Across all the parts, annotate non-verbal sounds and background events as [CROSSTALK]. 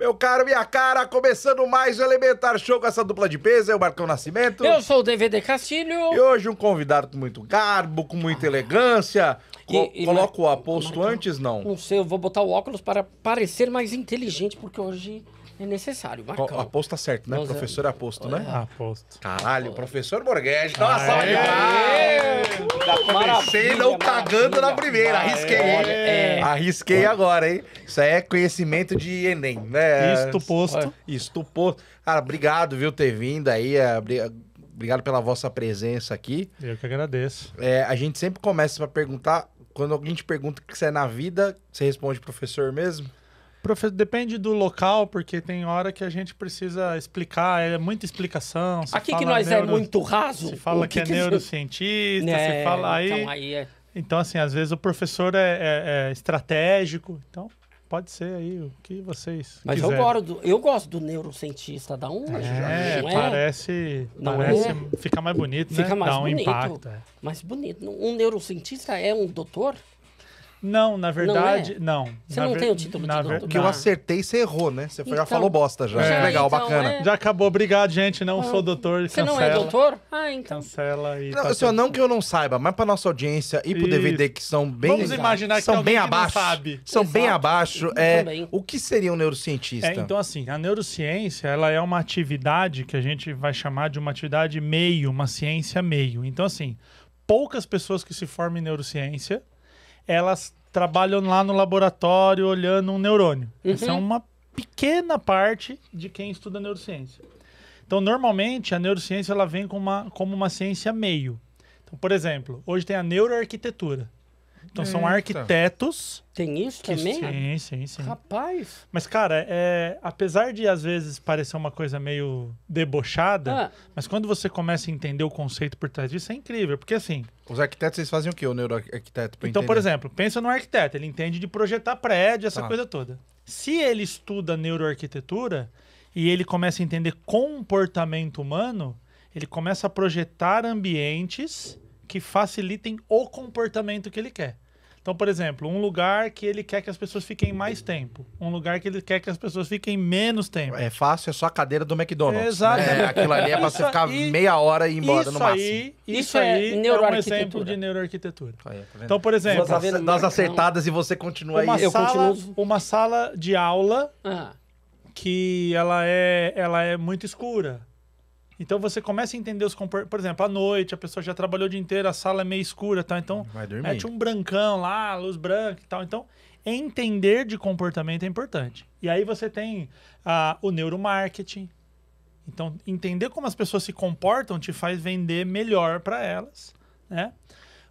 Meu caro, minha cara, começando mais o Elementar Show com essa dupla de peso, eu, Marcão Nascimento. Eu sou o DVD Castilho. E hoje um convidado com muito garbo, com muita elegância. Co e, coloca o aposto Marcão, antes, não? Não sei, eu vou botar o óculos para parecer mais inteligente, porque hoje é necessário, Marcão. O, aposto tá certo, né? Nós é- professor é... aposto, né? É. Aposto. Caralho, professor Borghetti. Dá uma salva de palmas. não cagando na primeira. Arrisquei, é. Arrisquei agora, hein? Isso aí é conhecimento de Enem, né? Isto posto. Isto posto. Cara, obrigado, viu, ter vindo aí. Obrigado pela vossa presença aqui. Eu que agradeço. É, a gente sempre começa para perguntar, quando alguém te pergunta o que você é na vida, você responde professor mesmo? Professor, depende do local, porque tem hora que a gente precisa explicar, é muita explicação. Aqui que nós é neuro... é muito raso. Se fala que, que, é que neurocientista, é... você fala aí. Então, aí é... então, assim, às vezes o professor é, é, é estratégico, então pode ser aí o que vocês Mas quiserem. eu gosto do, eu gosto do neurocientista, dá um... É, é? parece, não parece é, fica mais bonito, fica né? Mais dá um bonito, impacto. Mais bonito. Um neurocientista é um doutor? Não, na verdade, não. É? não. Você na não ver... tem o título na do ver... que eu acertei, e você errou, né? Você então, já falou bosta é. já. Legal, então, bacana. É... Já acabou, obrigado, gente. Não ah, sou doutor. Você cancela. não é doutor? Ah, então. Cancela e. Não, tá assim, não que eu não saiba, mas pra nossa audiência e pro Isso. DVD que são bem. Vamos imaginar que são bem abaixo. sabe. São Exato. É, bem abaixo. É, Também. o que seria um neurocientista? É, então, assim, a neurociência ela é uma atividade que a gente vai chamar de uma atividade meio, uma ciência meio. Então, assim, poucas pessoas que se formam em neurociência elas trabalham lá no laboratório olhando um neurônio. Uhum. Essa é uma pequena parte de quem estuda neurociência. Então, normalmente, a neurociência ela vem como uma, como uma ciência meio. Então, por exemplo, hoje tem a neuroarquitetura. Então Eita. são arquitetos. Tem isso que, também? Sim, sim, sim. Rapaz. Mas, cara, é, apesar de às vezes parecer uma coisa meio debochada, ah. mas quando você começa a entender o conceito por trás disso, é incrível. Porque assim. Os arquitetos, eles fazem o quê? o neuroarquiteto? Então, entender? por exemplo, pensa no arquiteto, ele entende de projetar prédio, essa tá. coisa toda. Se ele estuda neuroarquitetura e ele começa a entender comportamento humano, ele começa a projetar ambientes que facilitem o comportamento que ele quer. Então, por exemplo, um lugar que ele quer que as pessoas fiquem mais tempo. Um lugar que ele quer que as pessoas fiquem menos tempo. É fácil, é só a cadeira do McDonald's. Né? Exato. Né? Aquilo ali é pra você ficar aí, meia hora e ir embora isso no máximo. Aí, isso, isso aí é, é um exemplo de neuroarquitetura. tá então, por exemplo... Nós, tá acertadas e você continua uma aí. Eu sala, continuo... Uma sala de aula ah. que ela é, ela é muito escura. Então você começa a entender os comportamentos. Por exemplo, à noite, a pessoa já trabalhou o dia inteiro, a sala é meio escura, Então mete um brancão lá, luz branca e tal. Então, entender de comportamento é importante. E aí você tem ah, o neuromarketing. Então, entender como as pessoas se comportam te faz vender melhor para elas, né?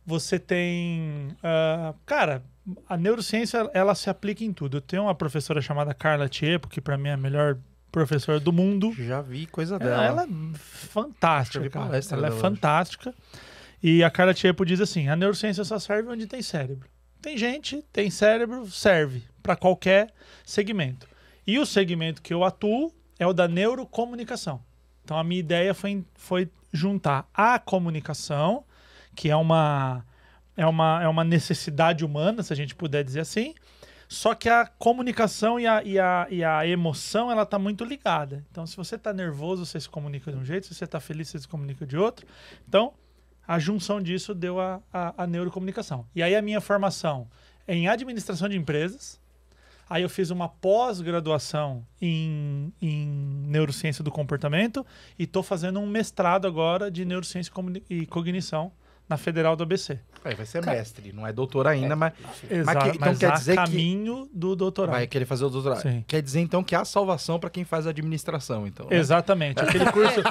Você tem... Ah, cara, a neurociência, ela se aplica em tudo. Eu tenho uma professora chamada Carla Tiepo, que para mim é a melhor professor do mundo. Já vi coisa dela. Ela, é fantástica, cara. Ela é hoje. fantástica. E a Carla Tchepo diz assim: a neurociência só serve onde tem cérebro. Tem gente, tem cérebro, serve para qualquer segmento. E o segmento que eu atuo é o da neurocomunicação. Então a minha ideia foi, foi juntar a comunicação, que é uma, é, uma, é uma necessidade humana, se a gente puder dizer assim, só que a comunicação e a, e a, e a emoção, ela está muito ligada. Então, se você está nervoso, você se comunica de um jeito. Se você está feliz, você se comunica de outro. Então, a junção disso deu a, a, a neurocomunicação. E aí, a minha formação é em administração de empresas. Aí eu fiz uma pós-graduação em, em, neurociência do comportamento e estou fazendo um mestrado agora de neurociência e cognição na Federal do ABC. aí é, vai ser mestre, não é doutor ainda, é, mas, mas, que, então mas quer dizer caminho que do doutorado. Vai querer fazer o doutorado. Sim. Quer dizer então que há salvação para quem faz administração, então. Né? Exatamente. Aquele [LAUGHS] curso.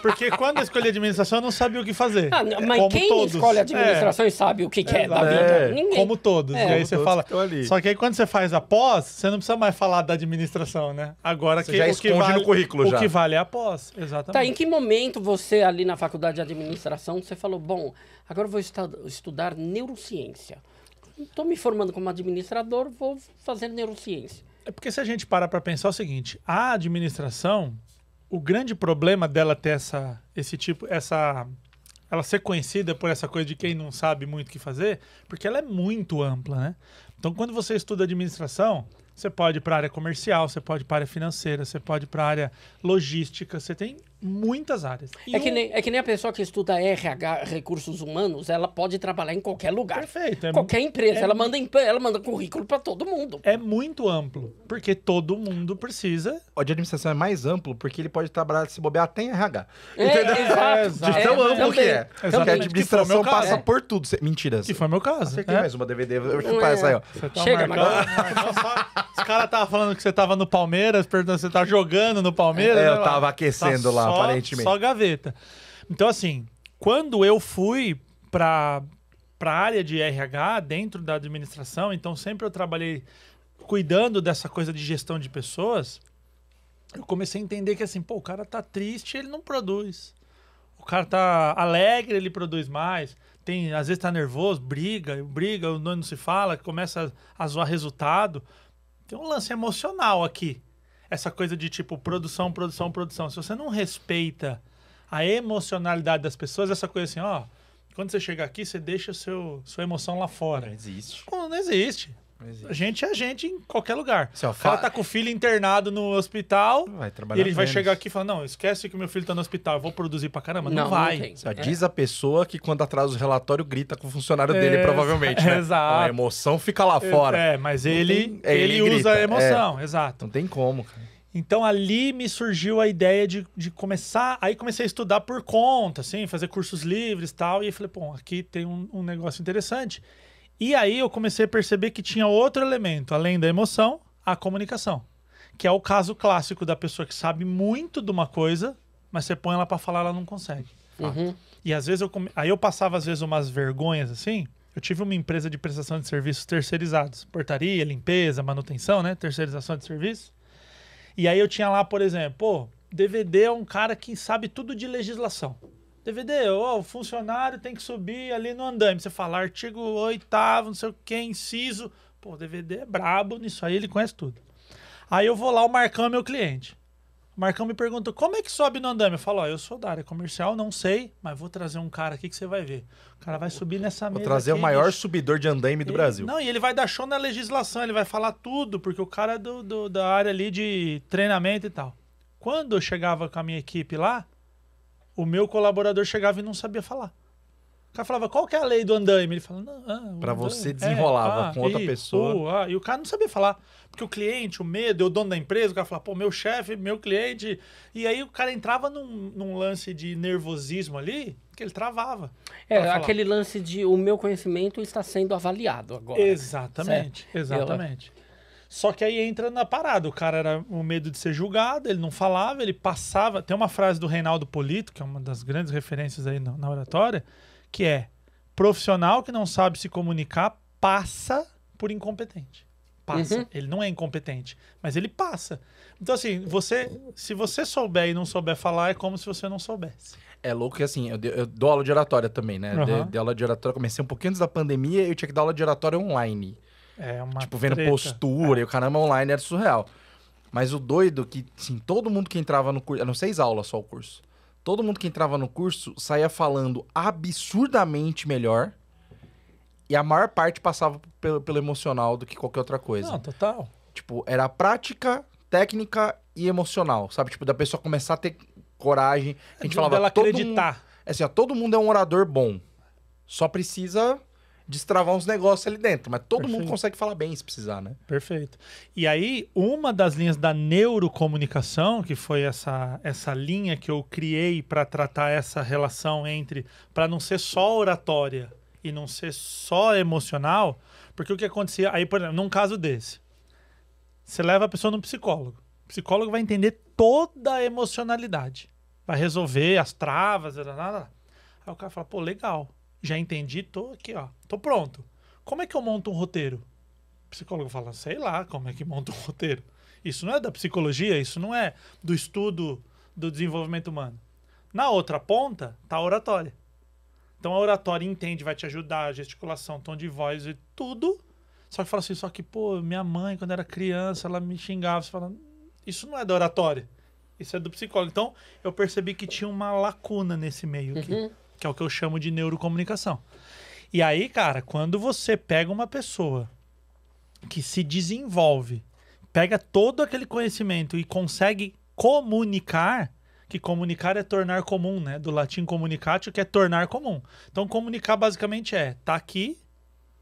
Porque quando eu escolhi administração, eu não sabia o que fazer. Ah, não, mas Como quem todos. escolhe é. administração é. e sabe o que quer é, da é. vida? Ninguém. Como todos. E aí você fala. Só que aí quando você faz a pós, você não precisa mais falar da administração, né? Agora você que já o que vale no currículo já. O que vale é a pós. Exatamente. Tá, em que momento você ali na faculdade de administração, você falou, bom, Agora vou estudar neurociência. Estou me formando como administrador, vou fazer neurociência. É porque se a gente parar para pensar é o seguinte, a administração, o grande problema dela ter essa, esse tipo, essa ela ser conhecida por essa coisa de quem não sabe muito o que fazer, porque ela é muito ampla, né? Então, quando você estuda administração, você pode ir para a área comercial, você pode ir para a área financeira, você pode ir para a área logística, você tem muitas áreas. é, um... que nem, é que nem a pessoa que estuda RH, recursos humanos, ela pode trabalhar em qualquer lugar. Perfeito. É qualquer empresa. É... Ela, manda, ela manda currículo para todo mundo. É muito amplo, porque todo mundo precisa. O de administração é mais amplo, porque ele pode trabalhar, se bobear, até em RH. É, Entendeu? É, exato. [LAUGHS] De tão é, amplo que é. Exatamente. Porque a administração passa por tudo. Mentiras. Que foi meu caso. Acertei né? mais uma DVD. Eu vou é. aí, ó. Tá Chega, Os caras estavam falando que você tava no Palmeiras, perguntando se você tá jogando no Palmeiras. É, eu né? tava aquecendo tá lá só, aparentemente. só gaveta. Então, assim, quando eu fui para a área de RH, dentro da administração, então sempre eu trabalhei cuidando dessa coisa de gestão de pessoas, eu comecei a entender que, assim, pô, o cara tá triste, ele não produz. O cara tá alegre, ele produz mais. Tem, às vezes tá nervoso, briga, briga, o nome não se fala, começa a, a zoar resultado. Tem um lance emocional aqui essa coisa de tipo produção, produção, produção. Se você não respeita a emocionalidade das pessoas, essa coisa assim, ó, quando você chegar aqui, você deixa seu, sua emoção lá fora. Não existe. não existe. Existe. É gente é gente em qualquer lugar. Se é o cara tá com o filho internado no hospital. Vai trabalhar. E ele vai menos. chegar aqui e falar: Não, esquece que meu filho tá no hospital, eu vou produzir pra caramba. Não, não vai. Não é. Diz a pessoa que quando atrasa o relatório grita com o funcionário é, dele, provavelmente. [LAUGHS] Né? Exato. A emoção fica lá fora. É, mas ele, tem, ele, ele usa a emoção, exato. Não tem como, cara. Então ali me surgiu a ideia de, de começar. Aí comecei a estudar por conta, assim, fazer cursos livres e tal. E falei, pô, aqui tem um, um negócio interessante. E aí eu comecei a perceber que tinha outro elemento, além da emoção, a comunicação. Que é o caso clássico da pessoa que sabe muito de uma coisa, mas você põe ela para falar, ela não consegue. Uhum. E às vezes eu come... aí eu passava às vezes umas vergonhas assim. Eu tive uma empresa de prestação de serviços terceirizados, portaria, limpeza, manutenção, né? Terceirização de serviço. E aí eu tinha lá, por exemplo, pô, DVD é um cara que sabe tudo de legislação. DVD, ó, o funcionário tem que subir ali no andame. Você fala artigo 8, não sei o que, inciso. Pô, DVD é brabo, nisso aí ele conhece tudo. Aí eu vou lá, o Marcão é meu cliente. O Marcão me pergunta, como é que sobe no andame? Eu falo, ó, eu sou da área comercial, não sei, mas vou trazer um cara aqui que você vai ver. O cara vai subir nessa vou mesa. Vou trazer aqui, o maior bicho. subidor de andame do Brasil. Não, e ele vai dar show na legislação, ele vai falar tudo, porque o cara é do, do da área ali de treinamento e tal. Quando eu chegava com a minha equipe lá, o meu colaborador chegava e não sabia falar. O cara falava, qual que é a lei do andaime? Ele falava, ah, para você é, desenrolava é, ah, com outra e, pessoa. Uh, ah, e o cara não sabia falar. Porque o cliente, o medo, é o dono da empresa, o cara falava, pô, meu chefe, meu cliente. E aí o cara entrava num, num lance de nervosismo ali, que ele travava. É, aquele lance de o meu conhecimento está sendo avaliado agora. Exatamente, certo? exatamente. Eu, só que aí entra na parada. O cara era o medo de ser julgado, ele não falava, ele passava. Tem uma frase do Reinaldo Polito, que é uma das grandes referências aí na oratória, que é: profissional que não sabe se comunicar passa por incompetente. Passa. Uhum. Ele não é incompetente, mas ele passa. Então, assim, você, se você souber e não souber falar, é como se você não soubesse. É louco que assim, eu, eu dou aula de oratória também, né? Uhum. De, de aula de oratória, comecei um pouquinho antes da pandemia, eu tinha que dar aula de oratória online. É uma Tipo, vendo treta. postura é. e o caramba online era surreal. Mas o doido que, sim todo mundo que entrava no curso... Eram seis aulas só o curso. Todo mundo que entrava no curso saía falando absurdamente melhor. E a maior parte passava pelo, pelo emocional do que qualquer outra coisa. Não, total. Tipo, era prática, técnica e emocional, sabe? Tipo, da pessoa começar a ter coragem. A gente de falava... Ela acreditar. Mundo, é, assim, ó, todo mundo é um orador bom. Só precisa destravar uns negócios ali dentro. Mas todo Perfeito. mundo consegue falar bem se precisar, né? Perfeito. E aí, uma das linhas da neurocomunicação, que foi essa, essa linha que eu criei para tratar essa relação entre. para não ser só oratória e não ser só emocional, porque o que acontecia. Aí, por exemplo, num caso desse, você leva a pessoa num psicólogo. O psicólogo vai entender toda a emocionalidade. Vai resolver as travas, blá, Aí o cara fala, pô, legal já entendi, tô aqui, ó, tô pronto. Como é que eu monto um roteiro? O psicólogo fala, sei lá como é que monta um [LAUGHS] roteiro. Isso não é da psicologia, isso não é do estudo do desenvolvimento humano. Na outra ponta tá a oratória. Então a oratória entende, vai te ajudar, gesticulação, tom de voz e tudo. Só que fala assim, só que, pô, minha mãe, quando era criança, ela me xingava. Você fala, isso não é da oratória. Isso é do psicólogo. Então, eu percebi que tinha uma lacuna nesse meio aqui. Uhum que é o que eu chamo de neurocomunicação. E aí, cara, quando você pega uma pessoa que se desenvolve, pega todo aquele conhecimento e consegue comunicar, que comunicar é tornar comum, né? Do latim comunicatio, que é tornar comum. Então, comunicar basicamente é tá aqui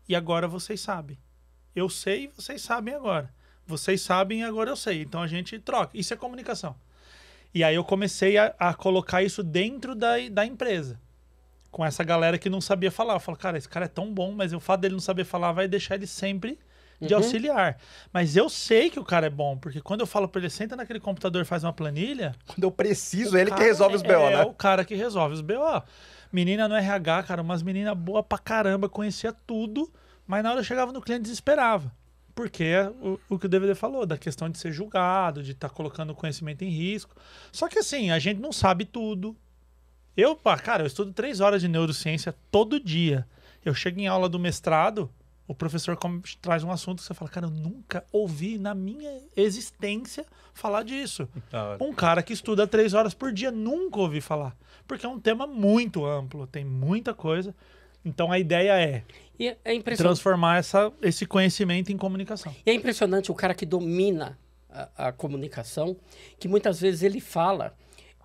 e agora vocês sabem. Eu sei e vocês sabem agora. Vocês sabem e agora eu sei. Então a gente troca. Isso é comunicação. E aí eu comecei a, a colocar isso dentro da, da empresa com essa galera que não sabia falar. Eu falo, cara, esse cara é tão bom, mas o fato dele não saber falar vai deixar ele sempre de uhum. auxiliar. Mas eu sei que o cara é bom, porque quando eu falo pra ele, senta naquele computador e faz uma planilha. Quando eu preciso, é ele que resolve os BO, é né? É o cara que resolve os BO. Menina no RH, cara, umas meninas boa pra caramba, conhecia tudo, mas na hora eu chegava no cliente desesperava. Porque é o, o que o DVD falou, da questão de ser julgado, de estar tá colocando o conhecimento em risco. Só que assim, a gente não sabe tudo, eu, cara, eu estudo três horas de neurociência todo dia. Eu chego em aula do mestrado, o professor traz um assunto que você fala, cara, eu nunca ouvi na minha existência falar disso. Um cara que estuda três horas por dia nunca ouvi falar. Porque é um tema muito amplo, tem muita coisa. Então a ideia é, é, é impression... transformar essa, esse conhecimento em comunicação. E é impressionante o cara que domina a, a comunicação, que muitas vezes ele fala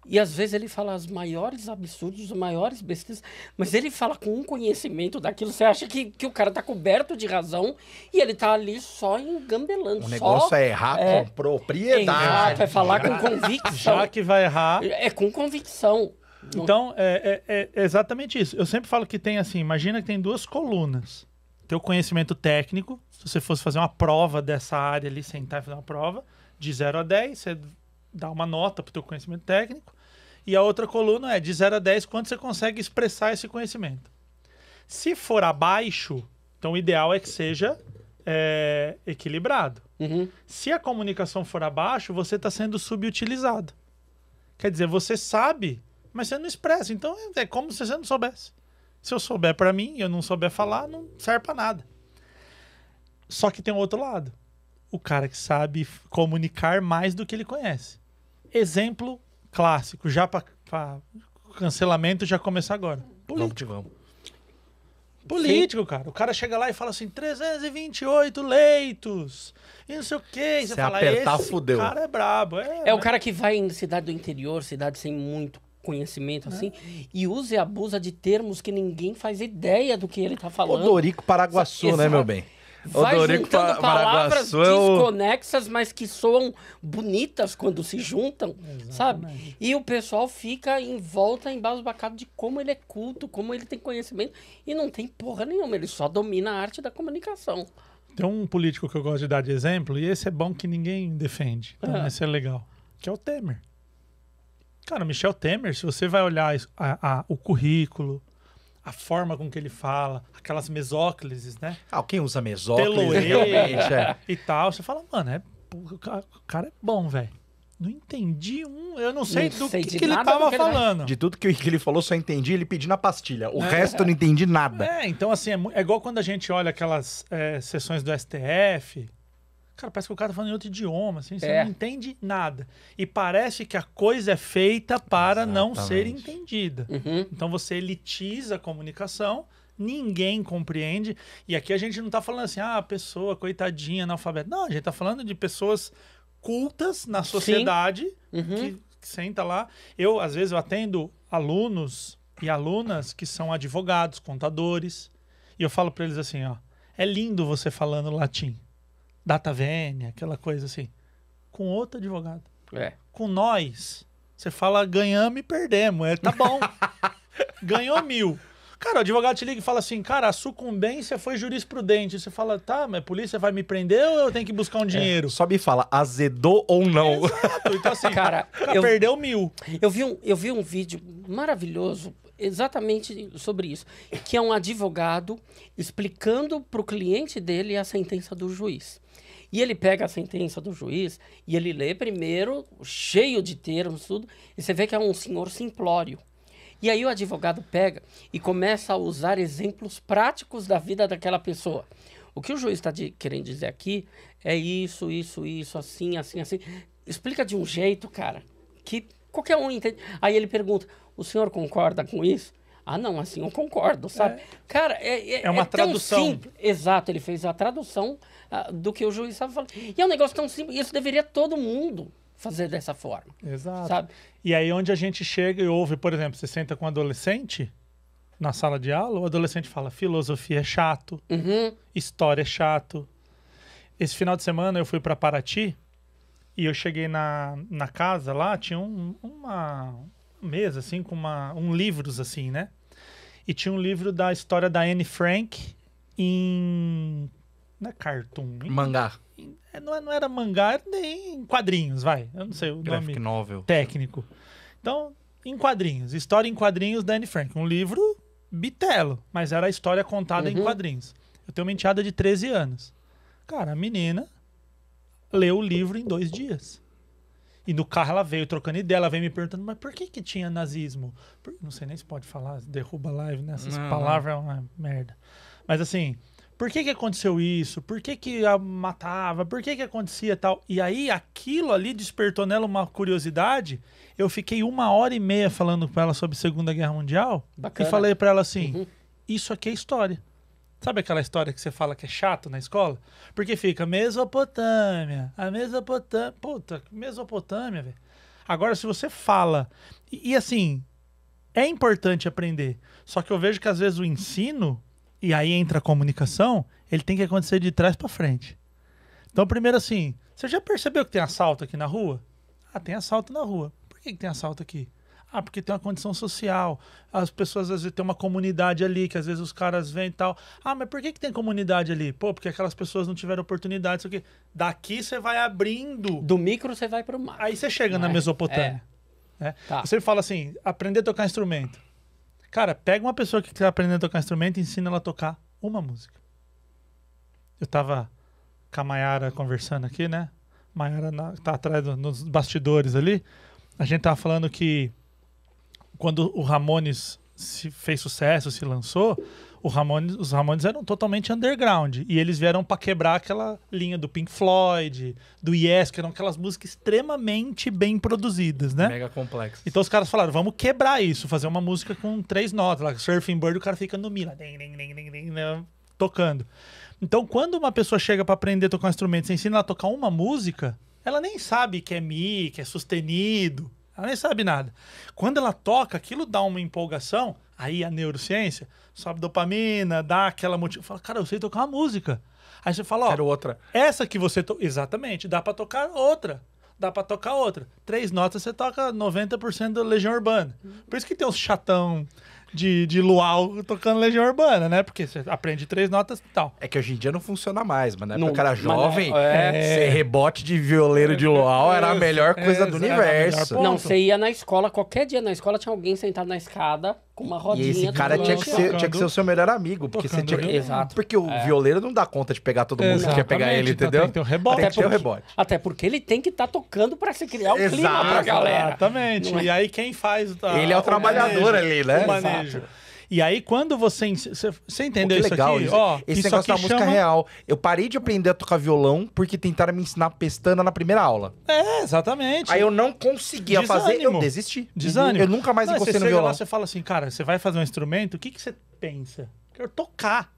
e às vezes ele fala os maiores absurdos, os maiores besteiras, mas ele fala com um conhecimento daquilo. Você acha que, que o cara tá coberto de razão e ele tá ali só engambelando. O negócio só, é errar é, com propriedade. Errar, é falar com [LAUGHS] convicção. Já que vai errar. É, é com convicção. Então, é, é, é exatamente isso. Eu sempre falo que tem assim: imagina que tem duas colunas. Teu conhecimento técnico, se você fosse fazer uma prova dessa área ali, sentar e fazer uma prova, de 0 a 10, você Dá uma nota para o teu conhecimento técnico. E a outra coluna é de 0 a 10, quanto você consegue expressar esse conhecimento. Se for abaixo, então o ideal é que seja é, equilibrado. Uhum. Se a comunicação for abaixo, você está sendo subutilizado. Quer dizer, você sabe, mas você não expressa. Então é, é como se você não soubesse. Se eu souber para mim e eu não souber falar, não serve para nada. Só que tem um outro lado. O cara que sabe comunicar mais do que ele conhece. Exemplo clássico, já para cancelamento já começar agora. Político. Vamos que vamos. Político, Sim. cara. O cara chega lá e fala assim: 328 leitos. E não sei o quê. E você Se fala, apertar, esse fudeu. cara é brabo. É, é o né? cara que vai em cidade do interior, cidade sem muito conhecimento, assim, e usa e abusa de termos que ninguém faz ideia do que ele tá falando. Dorico Paraguaçu, Exato. né, meu bem? vai Odorico juntando palavras desconexas, mas que soam bonitas quando se juntam, Exatamente. sabe? E o pessoal fica em volta, embasbacado de como ele é culto, como ele tem conhecimento, e não tem porra nenhuma, ele só domina a arte da comunicação. Tem um político que eu gosto de dar de exemplo, e esse é bom que ninguém defende, então é. esse é legal, que é o Temer. Cara, Michel Temer, se você vai olhar a, a, o currículo, a forma com que ele fala, aquelas mesóclises, né? Ah, quem usa mesóclises realmente, é. [LAUGHS] E tal, você fala, mano, é, o cara é bom, velho. Não entendi um. Eu não sei não do sei que, que ele estava falando. Ele... De tudo que ele falou, só entendi ele pedindo a pastilha. O é, resto eu não entendi nada. É, então assim, é, é, igual quando a gente olha aquelas é, sessões do STF, Cara, parece que o cara tá falando em outro idioma, assim, você é. não entende nada. E parece que a coisa é feita para Exatamente. não ser entendida. Uhum. Então você elitiza a comunicação, ninguém compreende. E aqui a gente não tá falando assim, ah, pessoa, coitadinha, analfabeta. Não, a gente tá falando de pessoas cultas na sociedade uhum. que, que senta lá. Eu, às vezes, eu atendo alunos e alunas que são advogados, contadores, e eu falo para eles assim, ó, é lindo você falando latim data vênia, aquela coisa assim. Com outro advogado. É. Com nós, você fala ganhamos e perdemos. É, tá bom. [LAUGHS] Ganhou mil. Cara, o advogado te liga e fala assim, cara, a sucumbência foi jurisprudente. Você fala, tá, mas a polícia vai me prender ou eu tenho que buscar um é. dinheiro? É, só me fala, azedou ou não? É, exato. Então assim, [LAUGHS] cara, cara eu, perdeu mil. Eu vi, um, eu vi um vídeo maravilhoso exatamente sobre isso, que é um advogado explicando para o cliente dele a sentença do juiz. E ele pega a sentença do juiz e ele lê primeiro, cheio de termos, tudo, e você vê que é um senhor simplório. E aí o advogado pega e começa a usar exemplos práticos da vida daquela pessoa. O que o juiz está querendo dizer aqui é isso, isso, isso, assim, assim, assim. Explica de um jeito, cara, que qualquer um entende. Aí ele pergunta: o senhor concorda com isso? Ah, não, assim eu concordo, sabe? É. Cara, é, é, é uma é tradução. Simples. Exato, ele fez a tradução uh, do que o juiz estava falando. E é um negócio tão simples, isso deveria todo mundo fazer dessa forma. Exato. Sabe? E aí onde a gente chega e ouve, por exemplo, você senta com um adolescente na sala de aula, o adolescente fala: filosofia é chato, uhum. história é chato. Esse final de semana eu fui para Paraty e eu cheguei na, na casa lá, tinha um, uma, mesa, assim, com uma, um livros, assim, né? E tinha um livro da história da Anne Frank em. Não é cartoon? Em, Mangá. Em, é, não, é, não, era mangá, nem em quadrinhos, vai. Eu não sei o Graphic nome. Novel. Técnico. Então, em quadrinhos. História em quadrinhos da Anne Frank. Um livro bitelo, mas era a história contada uhum. em quadrinhos. Eu tenho uma enteada de 13 anos. Cara, a menina leu o livro em dois dias. E no carro ela veio trocando ideia, ela veio me perguntando, mas por que que tinha nazismo? Por... Não sei nem se pode falar, derruba live, né? não, palavras não. é uma merda. Mas assim, por que que aconteceu isso? Por que que matava? Por que que acontecia tal? E aí aquilo ali despertou nela uma curiosidade. Eu fiquei uma hora e meia falando com ela sobre Segunda Guerra Mundial. Bacana. E falei para ela assim, uhum. isso aqui é história. Sabe aquela história que você fala que é chato na escola? Porque fica Mesopotâmia, a Mesopotâmia. Puta, Mesopotâmia, velho. Agora, se você fala. E, e, assim, é importante aprender. Só que eu vejo que às vezes o ensino, e aí entra a comunicação, ele tem que acontecer de trás para frente. Então, primeiro assim, você já percebeu que tem assalto aqui na rua? Ah, tem assalto na rua. Por que, que tem assalto aqui? Ah, porque tem uma condição social. As pessoas às vezes têm uma comunidade ali, que às vezes os caras vêm e tal. Ah, mas por que, que tem comunidade ali? Pô, porque aquelas pessoas não tiveram oportunidade, isso aqui. Daqui você vai abrindo. Do micro você vai para o macro. Aí você chega na é, Mesopotâmia. É. é. Tá. Você fala assim: aprender a tocar instrumento. Cara, pega uma pessoa que está aprendendo a tocar instrumento e ensina ela a tocar uma música. Eu tava com a Mayara conversando aqui, né? Mayara na, tá atrás dos nos bastidores ali. A gente tava falando que quando o Ramones se fez sucesso, se lançou, Ramones, os Ramones eram totalmente underground. E eles vieram para quebrar aquela linha do Pink Floyd, do Yes, que eram aquelas músicas extremamente bem produzidas, né? Mega complexas. Então os caras falaram, vamos quebrar isso, fazer uma música com três notas. Lá, Surfing Bird, o cara fica no mi, né, tocando. Então quando uma pessoa chega para aprender a tocar um instrumento, você ensina ela a tocar uma música, ela nem sabe que é mi, que é sustenido, ela nem sabe nada. Quando ela toca, aquilo dá uma empolgação, aí a neurociência sobe dopamina, dá aquela motivação. Fala, cara, eu sei tocar uma música. Aí você fala, ó, Quero outra. essa que você... To... Exatamente, dá para tocar outra dá para tocar outra. Três notas, você toca 90% da Legião Urbana. Por isso que tem uns chatão de, de luau tocando Legião Urbana, né? Porque você aprende três notas e tal. É que hoje em dia não funciona mais, mas né época cara jovem, é, ser rebote de violeiro de luau era a melhor coisa do universo. Não, você ia na escola, qualquer dia na escola tinha alguém sentado na escada com uma rodinha. E esse cara tinha que, ser, tinha que ser o seu melhor amigo. Porque você tinha que, Exato. Porque o é. violeiro não dá conta de pegar todo mundo que quer pegar ele, tá, entendeu? Tem um rebote. Até porque, o rebote. Até porque ele tem que estar tá tocando pra se criar o um clima pra galera. Exatamente. É? E aí quem faz. A, ele é o, o trabalhador manejo, ali, né? O manejo. Exato. E aí, quando você. Você entendeu que legal, isso aqui? Isso. Esse isso negócio da música chama... real. Eu parei de aprender a tocar violão porque tentaram me ensinar pestana na primeira aula. É, exatamente. Aí eu não conseguia Desânimo. fazer, eu desisti. Desânimo. Eu nunca mais não, encostei no violão. Lá, você fala assim, cara, você vai fazer um instrumento, o que, que você pensa? Quero tocar.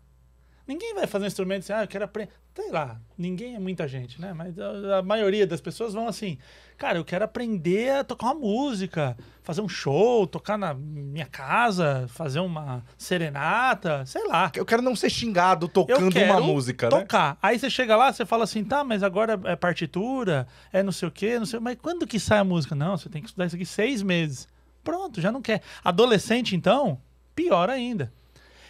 Ninguém vai fazer um instrumento assim, ah, eu quero aprender. Sei lá, ninguém é muita gente, né? Mas a, a, maioria das pessoas vão assim, cara, eu quero aprender a tocar uma música, fazer um show, tocar na minha casa, fazer uma serenata, sei lá. Eu quero não ser xingado tocando uma música, tocar. né? tocar. Aí você chega lá, você fala assim, tá, mas agora é partitura, é não sei o quê, não sei. Mas quando que sai a música? Não, você tem que estudar isso aqui seis meses. Pronto, já não quer. Adolescente, então, pior ainda.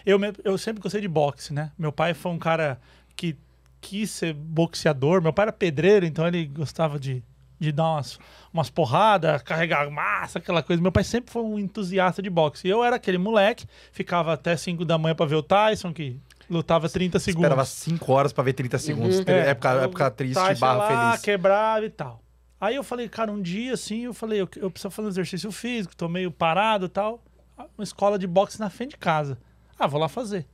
Eu, eu sempre gostei de boxe, né? Meu pai foi um cara que quis ser boxeador. Meu pai era pedreiro, então ele gostava de, de dar umas, umas porradas, carregar massa, aquela coisa. Meu pai sempre foi um entusiasta de boxe. E eu era aquele moleque, ficava até 5 da manhã para ver o Tyson, que lutava 30 segundos. Esperava 5 horas para ver 30 segundos. Uhum. É, é época, época triste, Tyson barra lá, feliz. quebrava e tal. Aí eu falei, cara, um dia assim, eu falei, eu, eu preciso fazer um exercício físico, tô meio parado e tal. Uma escola de boxe na frente de casa. Ah, vou lá fazer.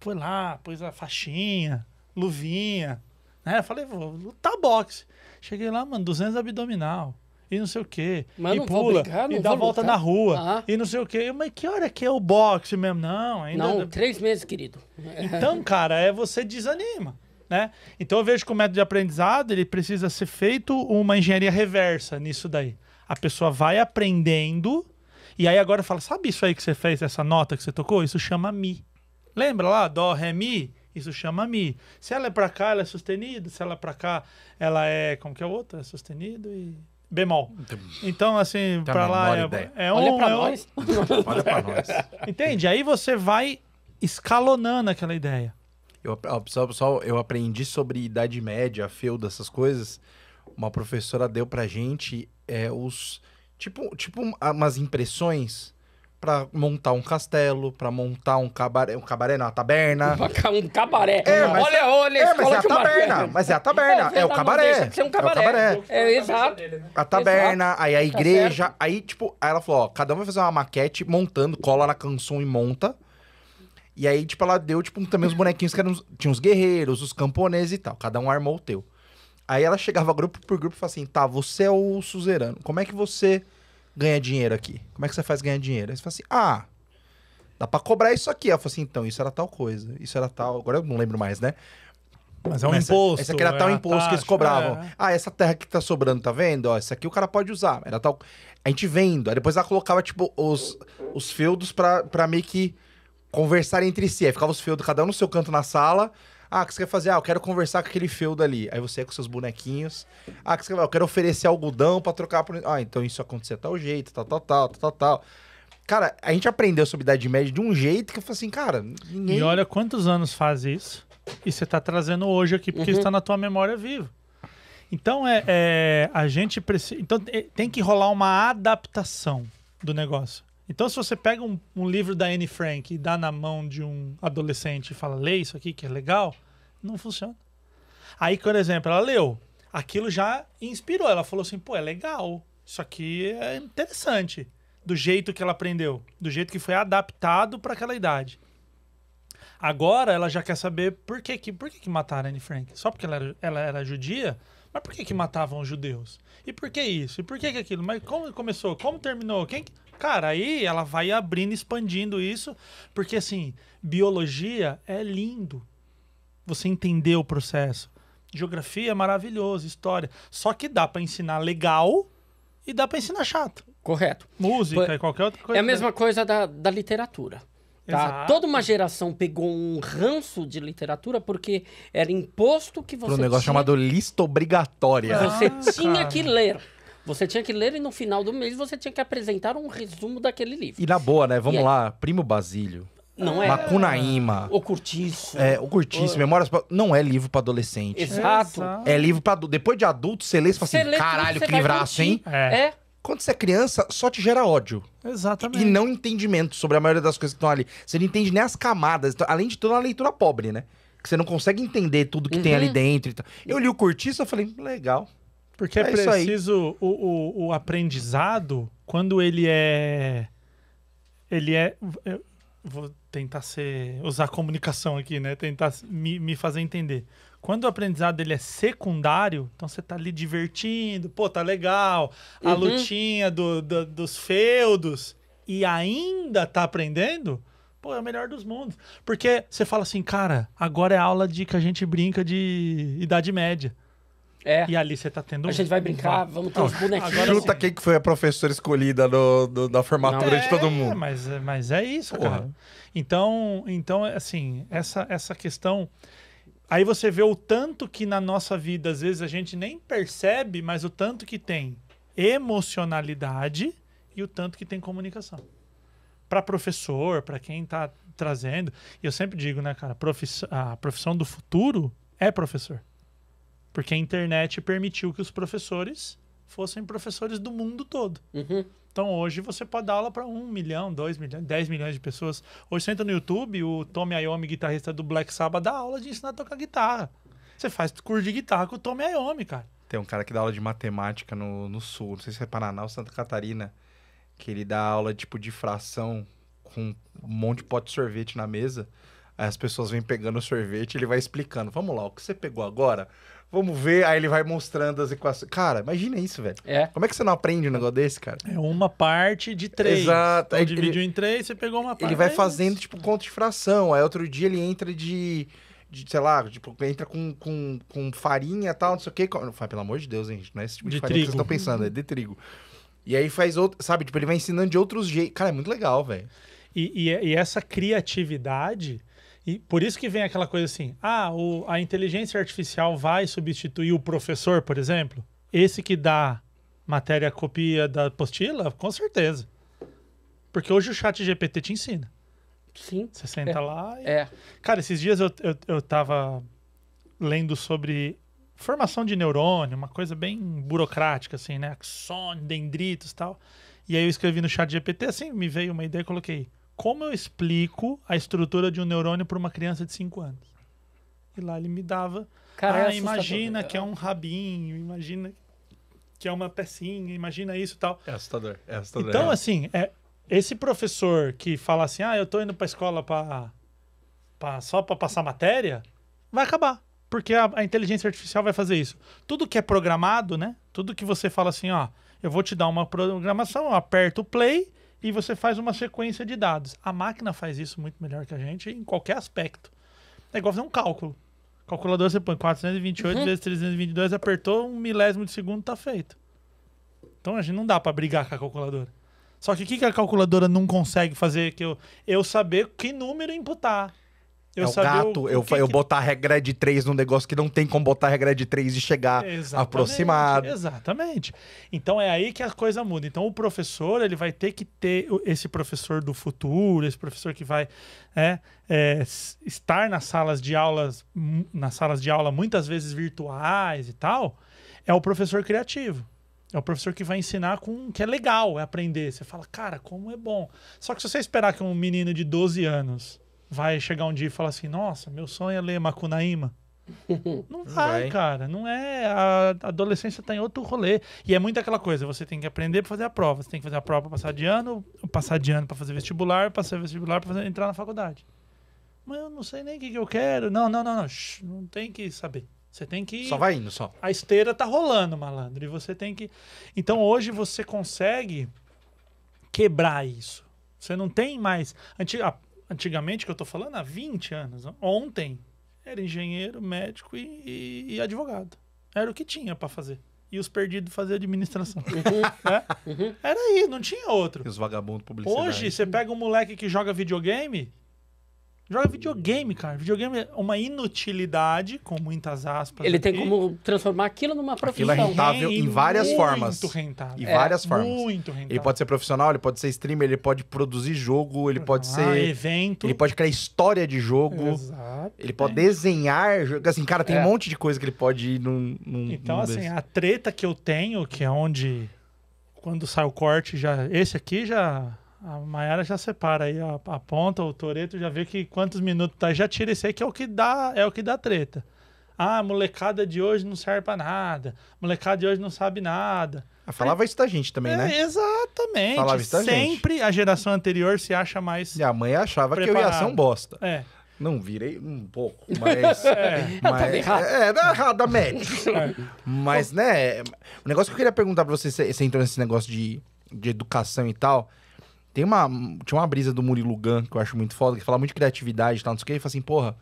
Foi lá, pôs a faixinha, luvinha, né? Falei, vou lutar boxe. Cheguei lá, mano, 200 abdominal. E não sei o quê. Mas e pula, e dá volta lutar. na rua. Ah. E não sei o quê. Mas que hora que é o boxe mesmo? Não, ainda. Não, três meses, querido. Então, [LAUGHS] cara, é você desanima. Né? Então eu vejo que o método de aprendizado ele precisa ser feito uma engenharia reversa nisso daí. A pessoa vai aprendendo e aí agora fala, sabe isso aí que você fez, essa nota que você tocou? Isso chama Mi. Lembra lá, Dó, Ré, Mi? Isso chama Mi. Se ela é para cá, ela é sustenido. Se ela é para cá, ela é. Como que é outra? É sustenido e. Bemol. Então, assim, para lá é, é, um. Olha pra é nós. Um... [LAUGHS] Olha pra nós. Entende? Aí você vai escalonando aquela ideia. Eu, só, só, eu aprendi sobre Idade Média, feudo, essas coisas. Uma professora deu pra gente é, os Tipo, tipo ah, umas impressões para montar um castelo, para montar um cabaré, um cabaré não, uma taberna. Um cabaré. É, mas, olha, é, olha, é, mas é a taberna, [LAUGHS] mas é a taberna, é, é o cabaré. Ser um cabaré. É o cabaré. É, exato. Né? A taberna, exato. aí a tá igreja, tá aí tipo, aí ela falou, ó, cada um vai fazer uma maquete montando, cola na canção e monta. E aí tipo ela deu tipo também os bonequinhos que eram tinha os guerreiros, os camponeses e tal, cada um armou o teu. Aí ela chegava grupo por grupo e falava assim: tá, você é o suzerano. Como é que você ganha dinheiro aqui? Como é que você faz ganhar dinheiro? Aí você fala assim: ah, dá pra cobrar isso aqui. Ela falou assim: então, isso era tal coisa, isso era tal. Agora eu não lembro mais, né? Mas é um Mas imposto. Esse aqui era é tal imposto taxa, que eles cobravam. É. Ah, essa terra que tá sobrando, tá vendo? Ó, esse aqui o cara pode usar. Era tal. A gente vendo. Aí depois ela colocava, tipo, os, os feudos pra, pra meio que conversar entre si. Aí ficava os feudos, cada um no seu canto na sala. Ah, que você quer fazer? Ah, eu quero conversar com aquele feudo ali. Aí você é com seus bonequinhos. Ah, que você quer... Ah, eu quero oferecer algodão para trocar por. Ah, então isso acontecer tal jeito, tal, tal, tal, tal, tal. Cara, a gente aprendeu sobre Idade Média de um jeito que eu falei assim, cara, ninguém. E olha quantos anos faz isso e você tá trazendo hoje aqui, porque uhum. está na tua memória viva. Então, é, é a gente precisa. Então, é, tem que rolar uma adaptação do negócio. Então, se você pega um, um, livro da Anne Frank e dá na mão de um adolescente e fala, lê isso aqui que é legal, não funciona. Aí, por exemplo, ela leu, aquilo já inspirou. Ela falou assim, pô, é legal, isso aqui é interessante, do jeito que ela aprendeu, do jeito que foi adaptado para aquela idade. Agora ela já quer saber por que que, por que, que mataram a Anne Frank. Só porque ela era, ela era judia? Mas por que, que matavam os judeus? E por que isso? E por que, que aquilo? Mas como começou? Como terminou? Quem Cara, aí ela vai abrindo, expandindo isso, porque assim, biologia é lindo. Você entender o processo. Geografia é maravilhoso, história. Só que dá para ensinar legal e dá para ensinar chato. Correto. Música Por... e qualquer outra coisa. É a né? mesma coisa da, da literatura. Tá? Toda uma geração pegou um ranço de literatura porque era imposto que você. Por um negócio tinha... chamado lista obrigatória. Você ah, tinha cara. que ler. Você tinha que ler e no final do mês você tinha que apresentar um resumo daquele livro. E na boa, né? Vamos lá. Primo Basílio. Não é. Macunaíma. O Curtiço. É, o Curtiço, Memórias. Pra... Não é livro pra adolescente. Exato. É livro pra. Depois de adulto, você lê e fala assim: caralho, que livraço, hein? É. é. Quando você é criança, só te gera ódio. Exatamente. E, não entendimento sobre a maioria das coisas que estão ali. Você não entende nem as camadas. Então, além de tudo, é uma leitura pobre, né? Que você não consegue entender tudo que uhum. tem ali dentro. Eu li o Curtiço e falei: legal. Porque é, é preciso o, o, o, aprendizado, quando ele é. Ele é. é vou tentar ser. usar a comunicação aqui, né? Tentar me, me fazer entender. Quando o aprendizado ele é secundário, então você tá ali divertindo, pô, tá legal, a uhum. lutinha do, do, dos feudos, e ainda tá aprendendo, pô, é o melhor dos mundos. Porque você fala assim, cara, agora é aula de que a gente brinca de Idade Média. É. E ali você tá tendo. A gente vai brincar, vamos ter uns bonequinhos. Chuta quem que foi a professora escolhida no da formatura Não, de é, todo mundo. Mas, é, mas é isso, Porra. cara. Então, então, assim, essa, essa questão. Aí você vê o tanto que na nossa vida, às vezes, a gente nem percebe, mas o tanto que tem emocionalidade e o tanto que tem comunicação. Para professor, para quem está trazendo. E eu sempre digo, né, cara, a profissão do futuro é professor. Porque a internet permitiu que os professores fossem professores do mundo todo. Uhum. Então hoje você pode dar aula para um milhão, dois milhões, dez milhões de pessoas. Hoje você entra no YouTube, o Tommy Iommi, guitarrista do Black Sabbath, dá aula de ensinar a tocar guitarra. Você faz curso de guitarra com o Tommy Iommi, cara. Tem um cara que dá aula de matemática no, no sul, não sei se é Paraná ou Santa Catarina, que ele dá aula tipo de fração com um monte de pote de sorvete na mesa. Aí as pessoas vêm pegando o sorvete, ele vai explicando. Vamos lá, o que você pegou agora vamos ver. Aí ele vai mostrando as equações. Cara, imagina isso, velho. É. Como é que você não aprende um negócio desse, cara? É uma parte de três. Exato. Então, ele dividiu em três, você pegou uma parte. Ele vai é fazendo, tipo, conta de fração. Aí outro dia ele entra de de, sei lá, tipo, entra com, com, com farinha e tal, não sei o quê. Pelo amor de Deus, gente, não é esse tipo de, de farinha trigo. que vocês estão pensando, é de trigo. E aí faz outro, sabe? Tipo, ele vai ensinando de outros jeitos. Cara, é muito legal, velho. E, e, e, essa criatividade e por isso que vem aquela coisa assim: ah, o, a inteligência artificial vai substituir o professor, por exemplo? Esse que dá matéria copia da apostila? Com certeza. Porque hoje o chat GPT te ensina. Sim. Você senta é. lá e... É. Cara, esses dias eu, eu, eu tava lendo sobre formação de neurônio, uma coisa bem burocrática, assim, né? Axônio, dendritos e tal. E aí eu escrevi no chat GPT, assim, me veio uma ideia e coloquei como eu explico a estrutura de um neurônio para uma criança de 5 anos? E lá ele me dava. Cara, é ah, imagina que é um rabinho, imagina que é uma pecinha, imagina isso e tal. É assustador, é assustador. Então, é. assim, é, esse professor que fala assim, ah, eu tô indo para escola para só para passar matéria, vai acabar. Porque a, a, inteligência artificial vai fazer isso. Tudo que é programado, né? Tudo que você fala assim, ó, eu vou te dar uma programação, eu aperto o play, e você faz uma sequência de dados. A máquina faz isso muito melhor que a gente em qualquer aspecto. É igual fazer um cálculo. Calculador você põe 428 uhum. vezes 322, apertou um milésimo de segundo, tá feito. Então a gente não dá para brigar com a calculadora. Só que o que, que a calculadora não consegue fazer? Que eu, eu saber que número imputar. É eu é o gato, o, eu, que eu botar a regra de três num negócio que não tem como botar a regra de três e chegar exatamente, aproximado. Exatamente. Então é aí que a coisa muda. Então o professor, ele vai ter que ter esse professor do futuro, esse professor que vai né, é, estar nas salas de aulas, nas salas de aula muitas vezes virtuais e tal, é o professor criativo. É o professor que vai ensinar com que é legal, é aprender. Você fala, cara, como é bom. Só que se você esperar que um menino de 12 anos vai chegar um dia e falar assim: nossa, meu sonho é ler Macunaíma. [LAUGHS] Não vai, vai, cara. Não é. A adolescência tá em outro rolê. E é muito aquela coisa: você tem que aprender para fazer a prova. Você tem que fazer a prova pra passar de ano, passar de ano pra fazer vestibular, passar vestibular pra fazer, entrar na faculdade. Mas eu não sei nem o que, que eu quero. Não, não, não, não. Shhh, não tem que saber. Você tem que. Só vai indo, só. A esteira tá rolando, malandro. E você tem que. Então hoje você consegue quebrar isso. Você não tem mais. Antiga, Antigamente, que eu estou falando, há 20 anos. Né? Ontem, era engenheiro, médico e, e, e advogado. Era o que tinha para fazer. E os perdidos faziam administração. [LAUGHS] Uhum. É? Uhum. Era aí, não tinha outro. E os vagabundos publicitários. Hoje, você pega um moleque que joga videogame, Joga videogame, cara. Videogame é uma inutilidade, com muitas aspas. Ele aqui. tem como transformar aquilo numa profissão. Aquilo é rentável em várias muito formas. Muito rentável. Em é, várias formas. Muito rentável. Ele pode ser profissional, ele pode ser streamer, ele pode produzir jogo, ele pode ah, ser... evento. Ele pode criar história de jogo. Exato. Ele pode desenhar... Assim, cara, tem é. um monte de coisa que ele pode ir num... num então, num assim, desse. a treta que eu tenho, que é onde... Quando sai o corte, já... Esse aqui já a Mayara já separa aí a, a ponta, o Toreto já vê que quantos minutos tá, já tira isso aí que é o que dá, é o que dá treta. Ah, molecada de hoje não serve pra nada. Molecada de hoje não sabe nada. Ah, falava é. isso da gente também, é, né? Exatamente. Falava isso da Sempre gente. a geração anterior se acha mais. Minha mãe achava que eu ia ser um bosta. É. Não, virei um pouco, mas. [LAUGHS] é, tá mas, errado. É, é tá média. [LAUGHS] É. Mas, né, o negócio que eu queria perguntar pra você, você entrou nesse negócio de, de educação e tal. Tem uma. Tinha uma brisa do Murilo Gun que eu acho muito foda, que fala muito de criatividade e tal, não sei o que. E fala assim, porra,